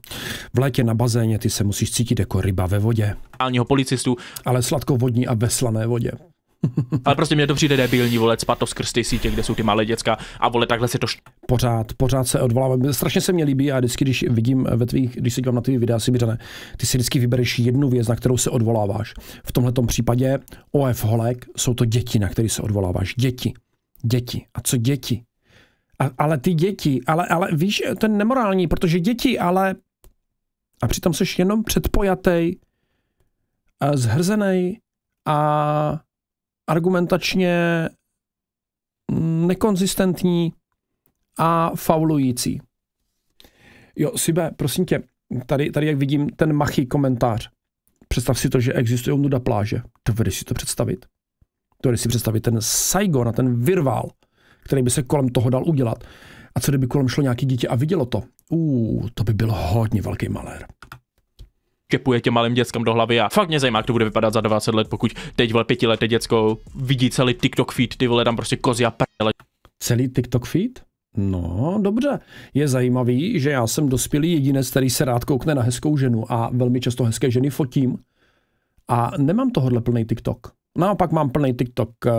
V létě na bazéně ty se musíš cítit jako ryba ve vodě. Ního policistu. Ale sladkovodní a ve slané vodě. <laughs> Ale prostě mě to přijde debilní, volet cpat to skrz ty sítě, kde jsou ty malé děcka a vole, takhle si to... Št... Pořád, pořád se odvolávám. Strašně se mě líbí a vždycky, když vidím ve tvých, když se dívám na ty videa, si vyřané, ty si vždycky vybereš jednu věc, na kterou se odvoláváš. V tomhle případě OF Holek jsou to děti, na které se odvoláváš. Děti. Děti. A co děti? A, ale ty děti, ale, ale víš, to je nemorální, protože děti, ale a přitom jsi jenom předpojatej, zhrzený a argumentačně nekonzistentní a faulující. Jo, Sibe, prosím tě, tady, tady jak vidím ten machý komentář. Představ si to, že existují nuda pláže. Dovedeš si to představit? Dovedeš si představit ten Saigon a ten virvál který by se kolem toho dal udělat. A co kdyby kolem šlo nějaký dítě a vidělo to? Ú, to by byl hodně velký malér kepuje tě malým dětskem do hlavy a fakt mě zajímá, jak to bude vypadat za 20 let, pokud teď vole pětileté děcko vidí celý TikTok feed, ty vole tam prostě kozy a prdele. Celý TikTok feed? No, dobře. Je zajímavý, že já jsem dospělý jedinec, který se rád koukne na hezkou ženu a velmi často hezké ženy fotím. A nemám tohohle plný TikTok. Naopak mám plný TikTok eh,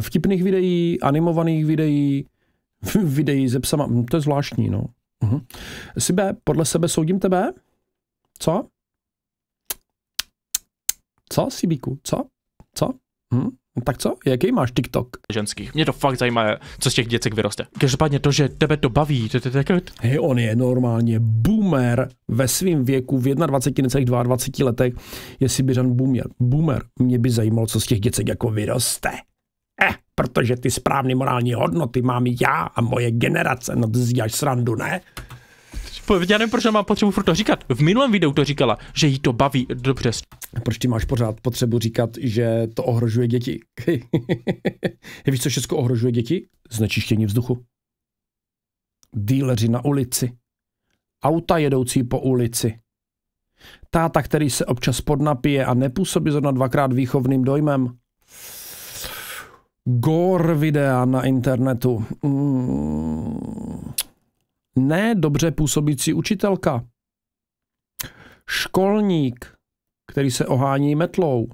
vtipných videí, animovaných videí, <laughs> videí ze psama. To je zvláštní, no. Uhum. Sibe, podle sebe soudím tebe? Co? Co, Sibíku? Co? Co? Hm? No tak co? Jaký máš TikTok? Ženských. Mě to fakt zajímá, co z těch děcek vyroste. Každopádně to, že tebe to baví, to, je takový. Hej, on je normálně boomer ve svém věku, v 21, necelých 22 letech, je Sibiřan boomer. Boomer. Mě by zajímalo, co z těch děcek jako vyroste. Eh, protože ty správné morální hodnoty mám já a moje generace. No to si děláš srandu, ne? já nevím, proč mám potřebu furt to říkat. V minulém videu to říkala, že jí to baví dobře. Proč ty máš pořád potřebu říkat, že to ohrožuje děti? <laughs> Víš, co všechno ohrožuje děti? Znečištění vzduchu. Díleři na ulici. Auta jedoucí po ulici. Táta, který se občas podnapije a nepůsobí zrovna dvakrát výchovným dojmem. Gor videa na internetu. Mm ne dobře působící učitelka, školník, který se ohání metlou.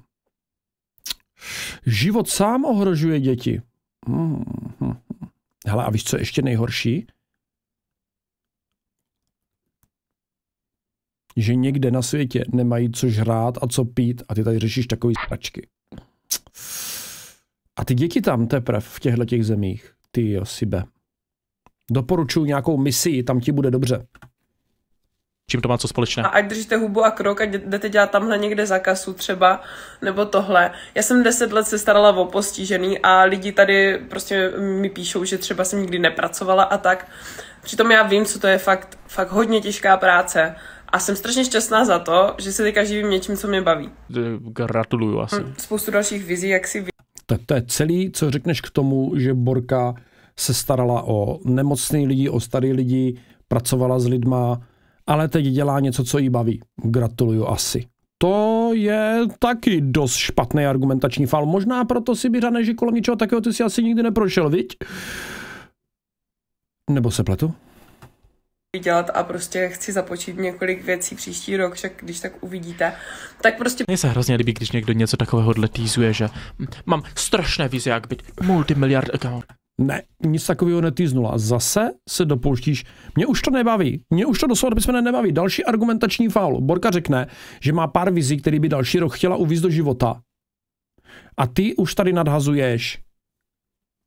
Život sám ohrožuje děti. Hmm. Hele, a víš, co je ještě nejhorší? Že někde na světě nemají co žrát a co pít a ty tady řešíš takový stračky. A ty děti tam teprve v těchto těch zemích, ty jo, sibe. Doporučuji nějakou misi, tam ti bude dobře. Čím to má co společné? A ať držíte hubu a krok a jdete dělat tamhle někde za kasu třeba, nebo tohle. Já jsem deset let se starala o postižený a lidi tady prostě mi píšou, že třeba jsem nikdy nepracovala a tak. Přitom já vím, co to je fakt, fakt hodně těžká práce. A jsem strašně šťastná za to, že se teďka živím něčím, co mě baví. Gratuluju asi. Hm, spoustu dalších vizí, jak si Tak to je celý, co řekneš k tomu, že Borka se starala o nemocný lidi, o starý lidi, pracovala s lidma, ale teď dělá něco, co jí baví. Gratuluju asi. To je taky dost špatný argumentační fal. Možná proto si Biřane, že kolem něčeho takového ty si asi nikdy neprošel, viď? Nebo se pletu? dělat a prostě chci započít několik věcí příští rok, však když tak uvidíte, tak prostě... Mně se hrozně líbí, když někdo něco takového dletýzuje, že mám strašné vize, jak být multimiliard account. Ne, nic takového netýznula. Zase se dopouštíš. Mě už to nebaví. Mě už to doslova písmene nebaví. Další argumentační faul. Borka řekne, že má pár vizí, který by další rok chtěla uvízt do života. A ty už tady nadhazuješ.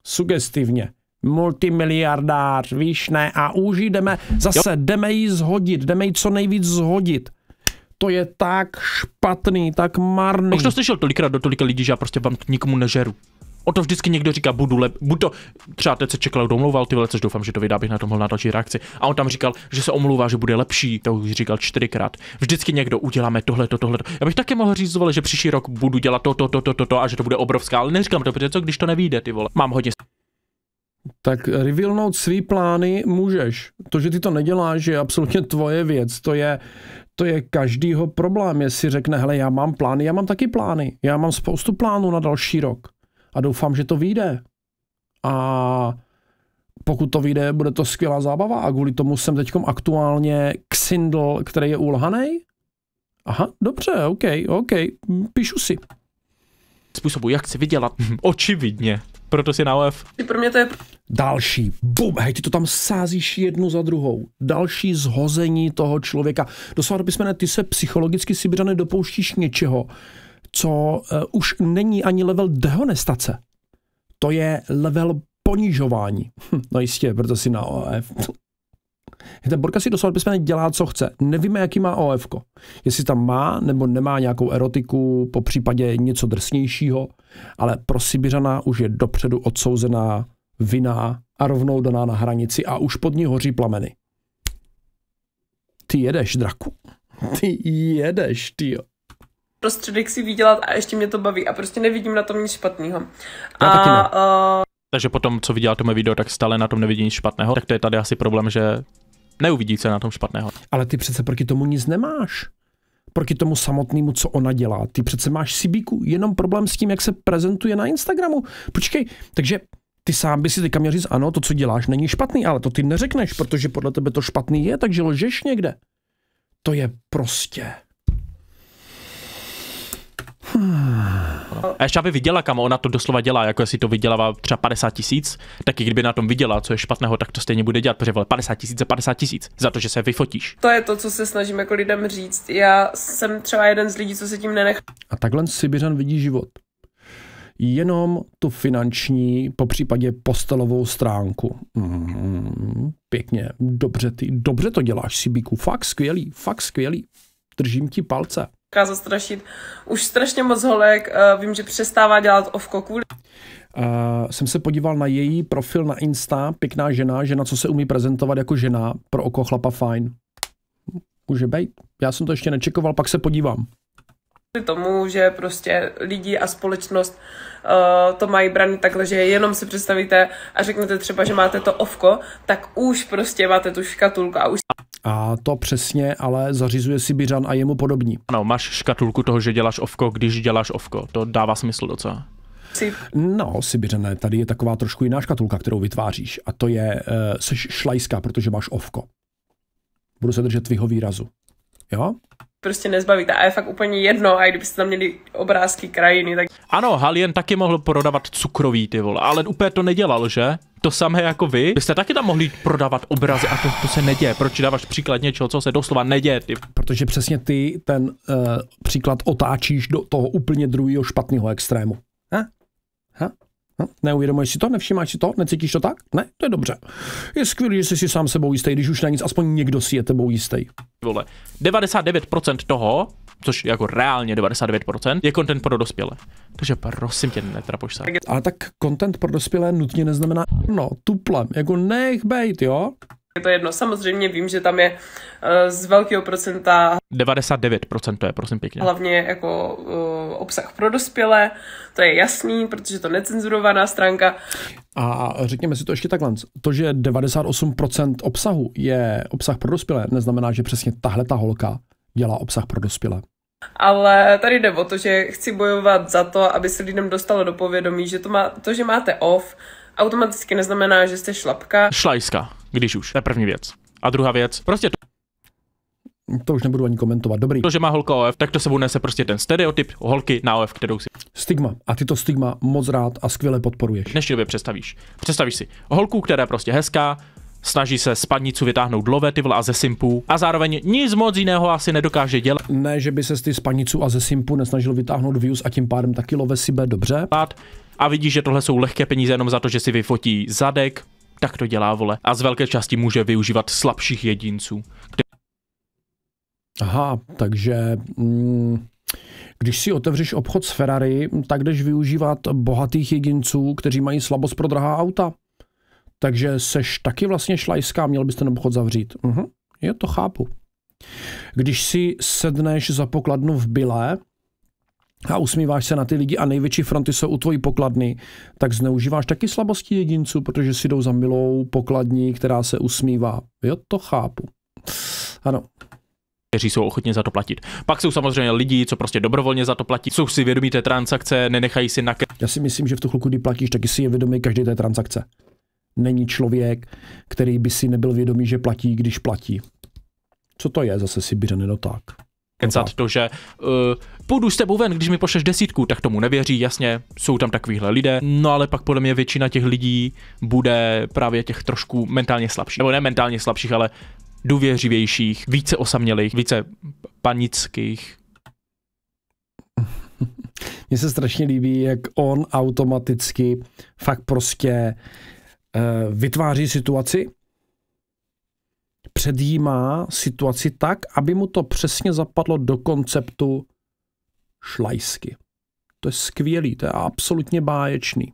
Sugestivně. Multimiliardář, víš, ne, a už jdeme, zase jo. jdeme jí zhodit, jdeme jí co nejvíc zhodit to je tak špatný, tak marný. Už to slyšel tolikrát do tolika lidí, že já prostě vám nikomu nežeru o to vždycky někdo říká, budu lep, buď to třeba teď se čekal, domlouval ty což doufám, že to vydá, bych na tom mohl na další reakci. A on tam říkal, že se omlouvá, že bude lepší, to už říkal čtyřikrát. Vždycky někdo uděláme tohle, to, tohle. Já bych také mohl říct, vole, že příští rok budu dělat to, to, to, to, to, to a že to bude obrovská, ale neříkám to, protože co když to nevíde, ty vole. Mám hodně tak eh, revealnout svý plány můžeš. To, že ty to neděláš, je absolutně tvoje věc. To je, to je každýho problém, jestli řekne, hele, já mám plány, já mám taky plány. Já mám spoustu plánů na další rok a doufám, že to vyjde. A pokud to vyjde, bude to skvělá zábava a kvůli tomu jsem teď aktuálně Xindl, který je ulhanej. Aha, dobře, OK, OK, píšu si. Způsobu, jak chci vydělat, <laughs> očividně, proto si na OF. Pro mě to je... Další, bum, hej, ty to tam sázíš jednu za druhou. Další zhození toho člověka. Doslova jsme, písmene, ty se psychologicky, Sibiřane, dopouštíš něčeho, co eh, už není ani level dehonestace. To je level ponižování. Hm, no jistě, proto si na OF. Ten Borka si doslova písmene dělá, co chce. Nevíme, jaký má OF. Jestli tam má nebo nemá nějakou erotiku, po případě něco drsnějšího, ale pro Sibiřana už je dopředu odsouzená vina a rovnou daná na hranici a už pod ní hoří plameny. Ty jedeš, draku. Ty jedeš, ty jo prostředek si vydělat a ještě mě to baví a prostě nevidím na tom nic špatného. A, a Uh... Eh, takže potom, co viděla to mé video, tak stále na tom nevidí nic špatného, tak to je tady asi problém, že neuvidí se na tom špatného. Ale ty přece proti tomu nic nemáš. Proti tomu samotnému, co ona dělá. Ty přece máš Sibíku, jenom problém s tím, jak se prezentuje na Instagramu. Počkej, takže ty sám by si teďka měl říct, ano, to, co děláš, není špatný, ale to ty neřekneš, protože podle tebe to špatný je, takže lžeš někde. To je prostě a ještě aby viděla, kam ona to doslova dělá, jako jestli to vydělává třeba 50 tisíc, tak i kdyby na tom viděla, co je špatného, tak to stejně bude dělat, protože vole 50 tisíc za 50 tisíc, za to, že se vyfotíš. To je to, co se snažím jako lidem říct. Já jsem třeba jeden z lidí, co se tím nenechá. A takhle Sibiřan vidí život. Jenom tu finanční, po případě postelovou stránku. Mm, pěkně, dobře, ty, dobře to děláš, Sibíku, fakt skvělý, fakt skvělý. Držím ti palce dokáže zastrašit. Už strašně moc holek, eh, vím, že přestává dělat ovko kvůli. Uh, jsem se podíval na její profil na Insta, pěkná žena, žena, co se umí prezentovat jako žena, pro oko chlapa fajn. Může být. Já jsem to ještě nečekoval, pak se podívám. Tomu, že prostě lidi a společnost uh, to mají brany takhle, že jenom si představíte a řeknete třeba, že máte to ovko, tak už prostě máte tu škatulku a už... A to přesně ale zařizuje si Sibiřan a jemu podobní. Ano, máš škatulku toho, že děláš ovko, když děláš ovko. To dává smysl docela. No, Sibiřané, tady je taková trošku jiná škatulka, kterou vytváříš. A to je, uh, seš šlajská, protože máš ovko. Budu se držet tvýho výrazu. Jo? prostě nezbavíte. A je fakt úplně jedno, a i kdybyste tam měli obrázky krajiny, tak... Ano, Halien taky mohl prodávat cukroví, ty vole, ale úplně to nedělal, že? To samé jako vy, byste taky tam mohli prodávat obrazy a to, to se neděje. Proč dáváš příklad něčeho, co se doslova neděje? Ty? Protože přesně ty ten uh, příklad otáčíš do toho úplně druhého špatného extrému. Hm? Neuvědomuješ si to, nevšimáš si to, necítíš to tak? Ne, to je dobře. Je skvělé, že jsi si sám sebou jistý, když už na nic, aspoň někdo si je tebou jistý. Vole, 99% toho, což jako reálně 99%, je content pro dospělé. Takže prosím tě, netrapoš se. Ale tak content pro dospělé nutně neznamená no, tuplem, jako nech bejt, jo? je to jedno. Samozřejmě vím, že tam je eh, z velkého procenta... 99% to je, prosím pěkně. Hlavně jako uh, obsah pro dospělé, to je jasný, protože to necenzurovaná stránka. A řekněme si to ještě takhle, to, že 98% obsahu je obsah pro dospělé, neznamená, že přesně tahle ta holka dělá obsah pro dospělé. Ale tady jde o to, že chci bojovat za to, aby se lidem dostalo do povědomí, že to, má, to že máte off, automaticky neznamená, že jste šlapka. Šlajska, když už, to je první věc. A druhá věc, prostě to. To už nebudu ani komentovat, dobrý. To, že má holka OF, tak to sebou nese prostě ten stereotyp holky na OF, kterou si. Stigma. A ty to stigma moc rád a skvěle podporuješ. V dnešní době představíš. Představíš si holku, která je prostě hezká, snaží se spadnicu vytáhnout love ty vole a ze simpů a zároveň nic moc jiného asi nedokáže dělat. Ne, že by se z ty spadnicu a ze simpu nesnažil vytáhnout views a tím pádem taky love sibe dobře. Pát, a vidí, že tohle jsou lehké peníze jenom za to, že si vyfotí zadek, tak to dělá vole. A z velké části může využívat slabších jedinců. Kde... Aha, takže... Mm... Když si otevřeš obchod s Ferrari, tak jdeš využívat bohatých jedinců, kteří mají slabost pro drahá auta. Takže seš taky vlastně šlajská, měl bys ten obchod zavřít. Uhum. je to chápu. Když si sedneš za pokladnu v Bile, a usmíváš se na ty lidi a největší fronty jsou u tvojí pokladny, tak zneužíváš taky slabosti jedinců, protože si jdou za milou pokladní, která se usmívá. Jo, to chápu. Ano kteří jsou ochotně za to platit. Pak jsou samozřejmě lidi, co prostě dobrovolně za to platí, jsou si vědomí té transakce, nenechají si na. Já si myslím, že v tu chvilku, kdy platíš, taky si je vědomý každé té transakce. Není člověk, který by si nebyl vědomý, že platí, když platí. Co to je zase Sibiřan, no tak kecat no. to, že uh, půjdu s tebou ven, když mi pošleš desítku, tak tomu nevěří, jasně, jsou tam takovýhle lidé, no ale pak podle mě většina těch lidí bude právě těch trošku mentálně slabších, nebo ne mentálně slabších, ale důvěřivějších, více osamělých, více panických. <laughs> Mně se strašně líbí, jak on automaticky fakt prostě uh, vytváří situaci, předjímá situaci tak, aby mu to přesně zapadlo do konceptu šlajsky. To je skvělý, to je absolutně báječný.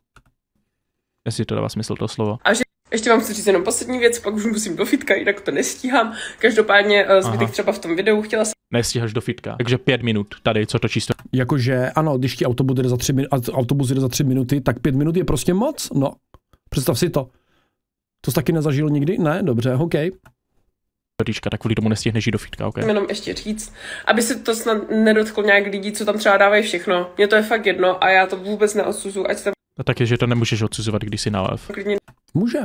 Jestli to dává smysl to slovo. A že ještě vám chci říct jenom poslední věc, pak už musím do fitka, jinak to nestíhám. Každopádně eh, zbytek Aha. třeba v tom videu chtěla jsem... Nestíháš do fitka, takže pět minut tady, co to čisto. Jakože ano, když ti autobus jde za tři, autobus jde za tři minuty, tak pět minut je prostě moc, no. Představ si to. To jsi taky nezažil nikdy? Ne? Dobře, OK říčka, tak kvůli tomu nestihne jít do fitka. Okay? Jenom ještě říct, aby se to snad nedotklo nějak lidí, co tam třeba dávají všechno. Mně to je fakt jedno a já to vůbec neodsuzuju, ať tam... A no tak je, že to nemůžeš odsuzovat, když jsi na lev. Může.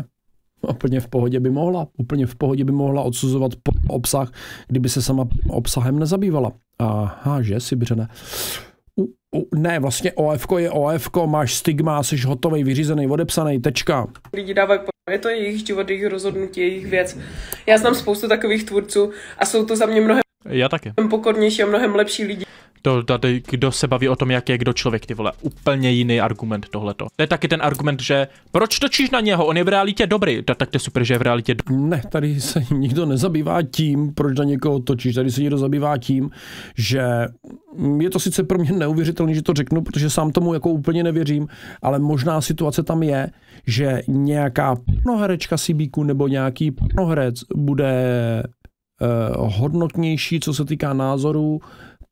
No, úplně v pohodě by mohla. Úplně v pohodě by mohla odsuzovat obsah, kdyby se sama obsahem nezabývala. Aha, že si břene ne, vlastně OF je OF, máš stigma, jsi hotový, vyřízený, odepsaný, tečka. Lidi dávají je to jejich život, jejich rozhodnutí, jejich věc. Já znám spoustu takových tvůrců a jsou to za mě mnohem, já taky. mnohem pokornější a mnohem lepší lidi. To tady, kdo se baví o tom, jak je kdo člověk, ty vole. Úplně jiný argument tohleto. To je taky ten argument, že proč točíš na něho, on je v realitě dobrý. Ta, tak to je super, že je v realitě dobrý. Ne, tady se <laughs> nikdo nezabývá tím, proč na někoho točíš. Tady se někdo zabývá tím, že je to sice pro mě neuvěřitelné, že to řeknu, protože sám tomu jako úplně nevěřím, ale možná situace tam je, že nějaká pornoherečka Sibíku nebo nějaký pornoherec bude eh, hodnotnější, co se týká názoru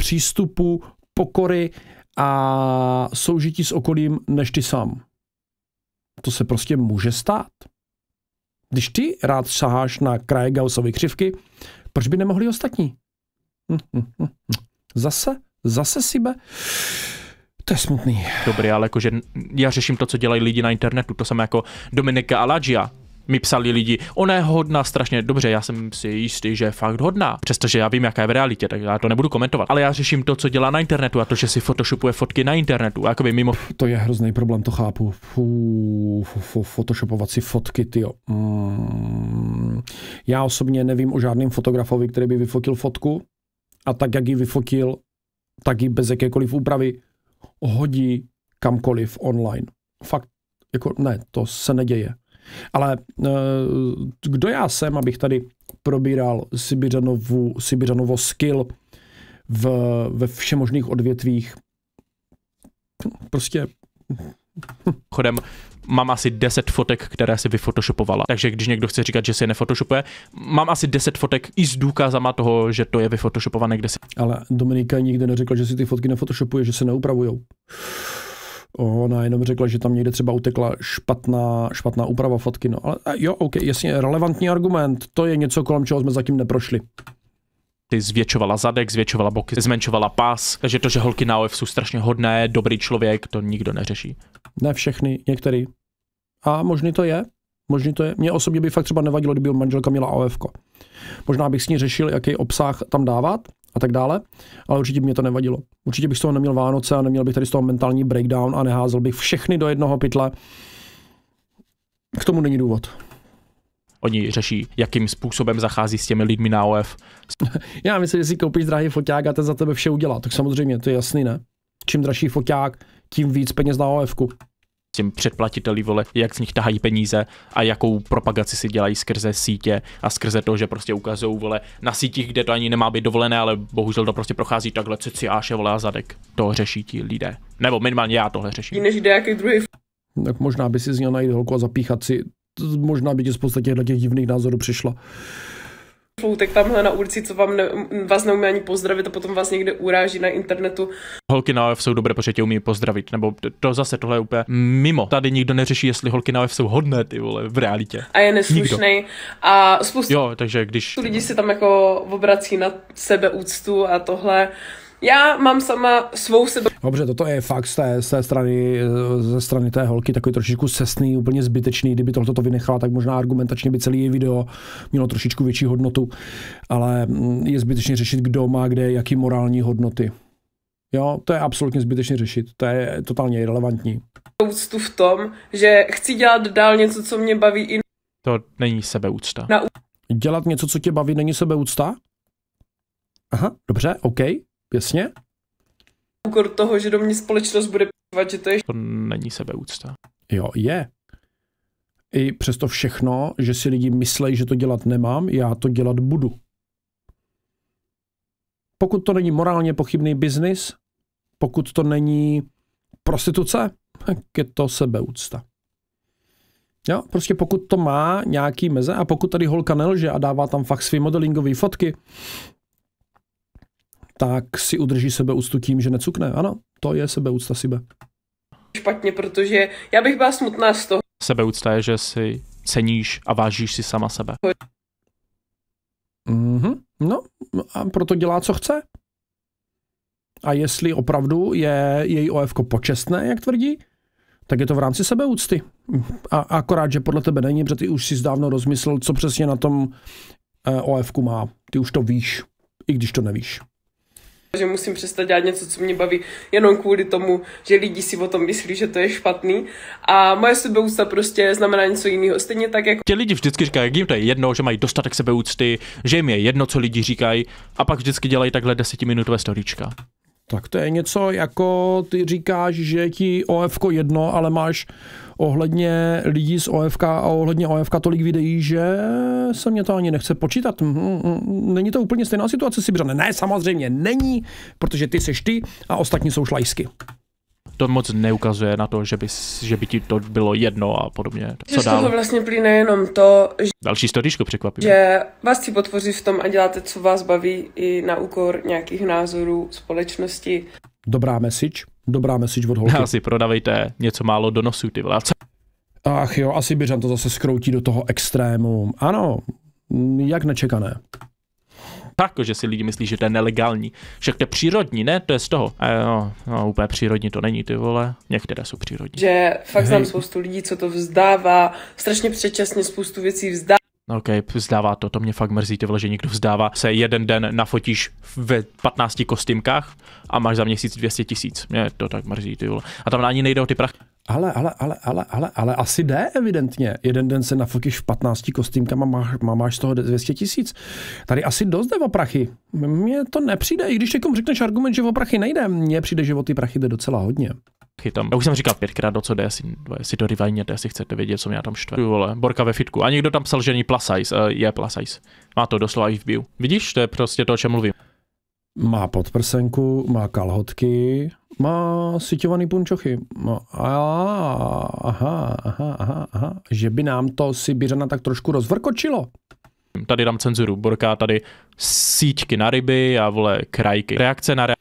přístupu, pokory a soužití s okolím než ty sám. To se prostě může stát. Když ty rád saháš na kraje Gaussovy křivky, proč by nemohli ostatní? Hm, hm, hm, zase? Zase sibe? To je smutný. Dobrý, ale jakože já řeším to, co dělají lidi na internetu, to samé jako Dominika Alagia, mi psali lidi, ona je hodná strašně dobře, já jsem si jistý, že je fakt hodná, přestože já vím, jaká je v realitě, tak já to nebudu komentovat. Ale já řeším to, co dělá na internetu a to, že si photoshopuje fotky na internetu, jakoby mimo. To je hrozný problém, to chápu. Fů, fů, photoshopovat si fotky, ty. Mm. Já osobně nevím o žádném fotografovi, který by vyfotil fotku a tak, jak ji vyfotil, tak ji bez jakékoliv úpravy hodí kamkoliv online. Fakt, jako ne, to se neděje. Ale eh, kdo já jsem, abych tady probíral Sibiranovu, Sibiranovo skill v, ve všemožných odvětvích? Prostě... Chodem, mám asi 10 fotek, které si vyfotoshopovala. Takže když někdo chce říkat, že si je nefotoshopuje, mám asi 10 fotek i s důkazama toho, že to je vyfotoshopované kde si. Ale Dominika nikdy neřekla, že si ty fotky nefotoshopuje, že se neupravujou. Ona jenom řekla, že tam někde třeba utekla špatná, špatná úprava fotky. No, ale jo, OK, jasně, relevantní argument. To je něco, kolem čeho jsme zatím neprošli ty zvětšovala zadek, zvětšovala boky, zmenšovala pás. Takže to, že holky na OF jsou strašně hodné, dobrý člověk, to nikdo neřeší. Ne všechny, některý. A možný to je. Možný to je. Mně osobně by fakt třeba nevadilo, kdyby manželka měla AOF. Možná bych s ní řešil, jaký obsah tam dávat, a tak dále, ale určitě by mě to nevadilo. Určitě bych z toho neměl Vánoce a neměl bych tady z toho mentální breakdown a neházel bych všechny do jednoho pytle. K tomu není důvod. Oni řeší, jakým způsobem zachází s těmi lidmi na OF. <laughs> Já myslím, že si koupíš drahý foťák a ten za tebe vše udělá. Tak samozřejmě, to je jasný, ne? Čím dražší foťák, tím víc peněz na OFku. Tím předplatiteli, vole, jak z nich tahají peníze a jakou propagaci si dělají skrze sítě a skrze to, že prostě ukazují, vole, na sítích, kde to ani nemá být dovolené, ale bohužel to prostě prochází takhle ciciáše, vole, a zadek. To řeší ti lidé. Nebo minimálně já tohle řeším. Než jde jaký druhý tak možná by si z něj najít holku a zapíchat si, možná by ti z podstatě těch divných názorů přišla floutek tamhle na ulici, co vám ne, vás neumí ani pozdravit a potom vás někde uráží na internetu. Holky na OF jsou dobré, protože tě umí pozdravit, nebo to zase tohle je úplně mimo. Tady nikdo neřeší, jestli holky na OF jsou hodné, ty vole, v realitě. A je neslušný. A spoustu jo, takže když... lidi se tam jako obrací na sebe úctu a tohle já mám sama svou sebe. Dobře, toto je fakt z té, z té strany, ze strany té holky takový trošičku sesný, úplně zbytečný. Kdyby tohle to vynechala, tak možná argumentačně by celý její video mělo trošičku větší hodnotu, ale mm, je zbytečně řešit, kdo má kde jaký morální hodnoty. Jo, to je absolutně zbytečně řešit, to je totálně irrelevantní. Úctu v tom, že chci dělat dál něco, co mě baví i... To není sebeúcta. Na... Dělat něco, co tě baví, není sebeúcta? Aha, dobře, OK. Jasně? Úkor toho, že do mě společnost bude pívat, že to je... To není sebeúcta. Jo, je. I přesto všechno, že si lidi myslejí, že to dělat nemám, já to dělat budu. Pokud to není morálně pochybný biznis, pokud to není prostituce, tak je to sebeúcta. Jo, prostě pokud to má nějaký meze a pokud tady holka nelže a dává tam fakt svý modelingové fotky, tak si udrží sebeúctu tím, že necukne. Ano, to je sebeúcta sebe. Špatně, protože já bych byla smutná z toho. Sebeúcta je, že si ceníš a vážíš si sama sebe. Mm-hmm. No, a proto dělá, co chce. A jestli opravdu je její OF počestné, jak tvrdí, tak je to v rámci sebeúcty. A akorát, že podle tebe není, protože ty už si zdávno rozmyslel, co přesně na tom eh, OF má. Ty už to víš, i když to nevíš že musím přestat dělat něco, co mě baví, jenom kvůli tomu, že lidi si o tom myslí, že to je špatný. A moje sebeúcta prostě znamená něco jiného. Stejně tak, jako. Ti lidi vždycky říkají, jak jim to je jedno, že mají dostatek sebeúcty, že jim je jedno, co lidi říkají, a pak vždycky dělají takhle desetiminutové storička. Tak to je něco, jako ty říkáš, že ti OFK jedno, ale máš ohledně lidí z OFK a ohledně OFK tolik videí, že se mě to ani nechce počítat. Není to úplně stejná situace, si Sibřane? Ne, samozřejmě není, protože ty seš ty a ostatní jsou šlajsky to moc neukazuje na to, že by, že by ti to bylo jedno a podobně. Co že dál? toho vlastně plyne jenom to, že... Další storičko překvapivě. Že vás ti podpořit v tom a děláte, co vás baví i na úkor nějakých názorů společnosti. Dobrá message, dobrá message od holky. Asi prodavejte něco málo do nosu, ty vládce. Ach jo, asi Běžan to zase skroutí do toho extrému. Ano, jak nečekané. Tak, že si lidi myslí, že to je nelegální. Však to je přírodní, ne? To je z toho. E, no, no, úplně přírodní to není, ty vole. Některé jsou přírodní. Že fakt Hej. znám spoustu lidí, co to vzdává, strašně předčasně spoustu věcí vzdává. OK, vzdává to, to mě fakt mrzí, vole, že někdo vzdává. Se jeden den nafotíš ve 15 kostýmkách a máš za měsíc 200 tisíc. Mě to tak mrzí, ty vole. A tam ani nejde o ty prachy. Ale, ale, ale, ale, ale, ale asi jde evidentně. Jeden den se nafotíš v 15 kostýmkách a máš, má, máš z toho 200 tisíc. Tady asi dost jde o prachy. Mně to nepřijde, i když někomu řekneš argument, že o prachy nejde, mně přijde, že o ty prachy jde docela hodně chytám. Já už jsem říkal pětkrát, do co jde, jestli, si to rivajněte, jestli chcete vědět, co mě tam štve. Ty vole, Borka ve fitku. A někdo tam psal, že není plus size, uh, je plus size. Má to doslova i v bio. Vidíš, to je prostě to, o čem mluvím. Má podprsenku, má kalhotky, má siťovaný punčochy. No, a, aha, aha, aha, aha. Že by nám to si Sibiřana tak trošku rozvrkočilo. Tady dám cenzuru. Borka tady síťky na ryby a vole krajky. Reakce na re...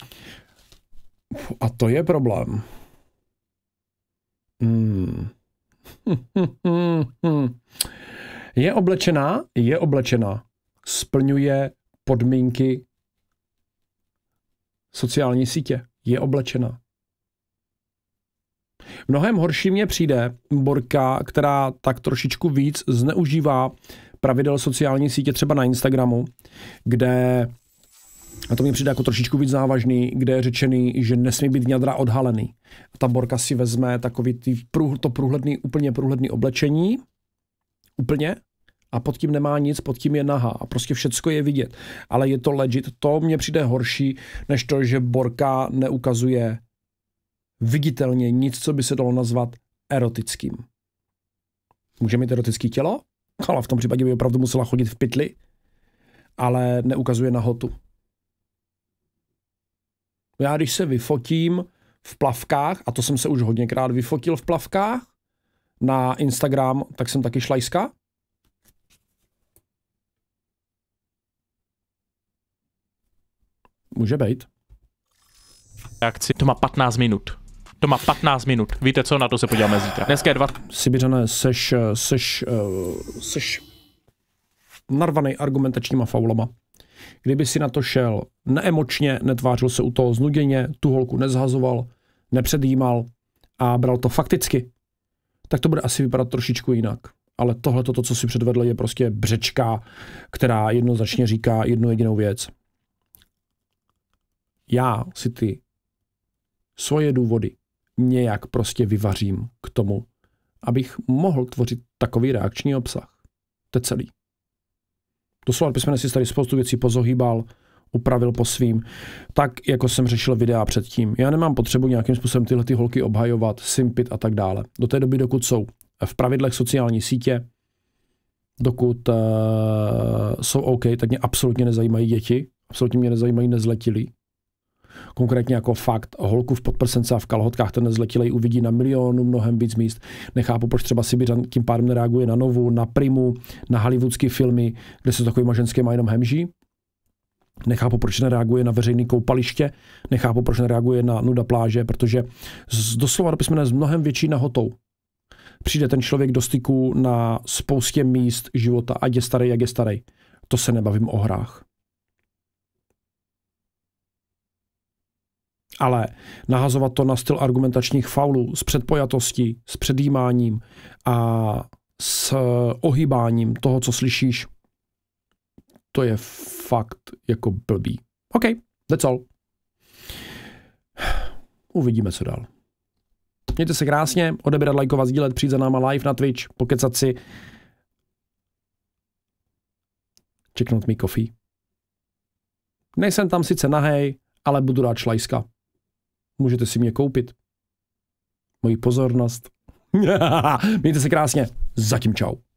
A to je problém. Je oblečená? Je oblečená. Splňuje podmínky sociální sítě. Je oblečená. Mnohem horší mě přijde Borka, která tak trošičku víc zneužívá pravidel sociální sítě třeba na Instagramu, kde a to mě přijde jako trošičku víc závažný, kde je řečený, že nesmí být ňadra odhalený. A ta borka si vezme takový tý, to průhledný, úplně průhledný oblečení, úplně, a pod tím nemá nic, pod tím je nahá a prostě všecko je vidět. Ale je to legit, to mně přijde horší, než to, že Borka neukazuje viditelně nic, co by se dalo nazvat erotickým. Může mít erotické tělo, ale v tom případě by opravdu musela chodit v pytli, ale neukazuje nahotu. Já když se vyfotím v plavkách, a to jsem se už hodněkrát vyfotil v plavkách, na Instagram, tak jsem taky šlajska, Může být. Reakci. To má 15 minut. To má 15 minut. Víte co, na to se podíváme zítra. Dneska je dva... Sibiřané, seš, eh, seš, eh, seš narvaný argumentačníma faulama. Kdyby si na to šel neemočně, netvářil se u toho znuděně, tu holku nezhazoval, nepředjímal a bral to fakticky, tak to bude asi vypadat trošičku jinak. Ale tohle, to, co si předvedl, je prostě břečka, která jednoznačně říká jednu jedinou věc já si ty svoje důvody nějak prostě vyvařím k tomu, abych mohl tvořit takový reakční obsah. To je celý. Doslova bychom si tady spoustu věcí pozohýbal, upravil po svým, tak jako jsem řešil videa předtím. Já nemám potřebu nějakým způsobem tyhle ty holky obhajovat, simpit a tak dále. Do té doby, dokud jsou v pravidlech sociální sítě, dokud uh, jsou OK, tak mě absolutně nezajímají děti, absolutně mě nezajímají nezletilí, konkrétně jako fakt holku v podprsence a v kalhotkách ten nezletilej uvidí na milionu mnohem víc míst. Nechápu, proč třeba Sibiřan tím pádem nereaguje na novu, na primu, na hollywoodské filmy, kde se takovýma ženskýma jenom hemží. Nechápu, proč nereaguje na veřejné koupaliště, nechápu, proč nereaguje na nuda pláže, protože z, doslova do písmene s mnohem větší nahotou přijde ten člověk do styku na spoustě míst života, ať je starý, jak je starý. To se nebavím o hrách. Ale nahazovat to na styl argumentačních faulů s předpojatostí, s předjímáním a s eh, ohýbáním toho, co slyšíš, to je fakt jako blbý. OK, that's all. Uvidíme, co dál. Mějte se krásně, odebírat, lajkovat, sdílet, přijít za náma live na Twitch, pokecat si, čeknout mi kofí. Nejsem tam sice nahej, ale budu rád šlajska. Můžete si mě koupit. Moji pozornost. <laughs> Mějte se krásně. Zatím čau.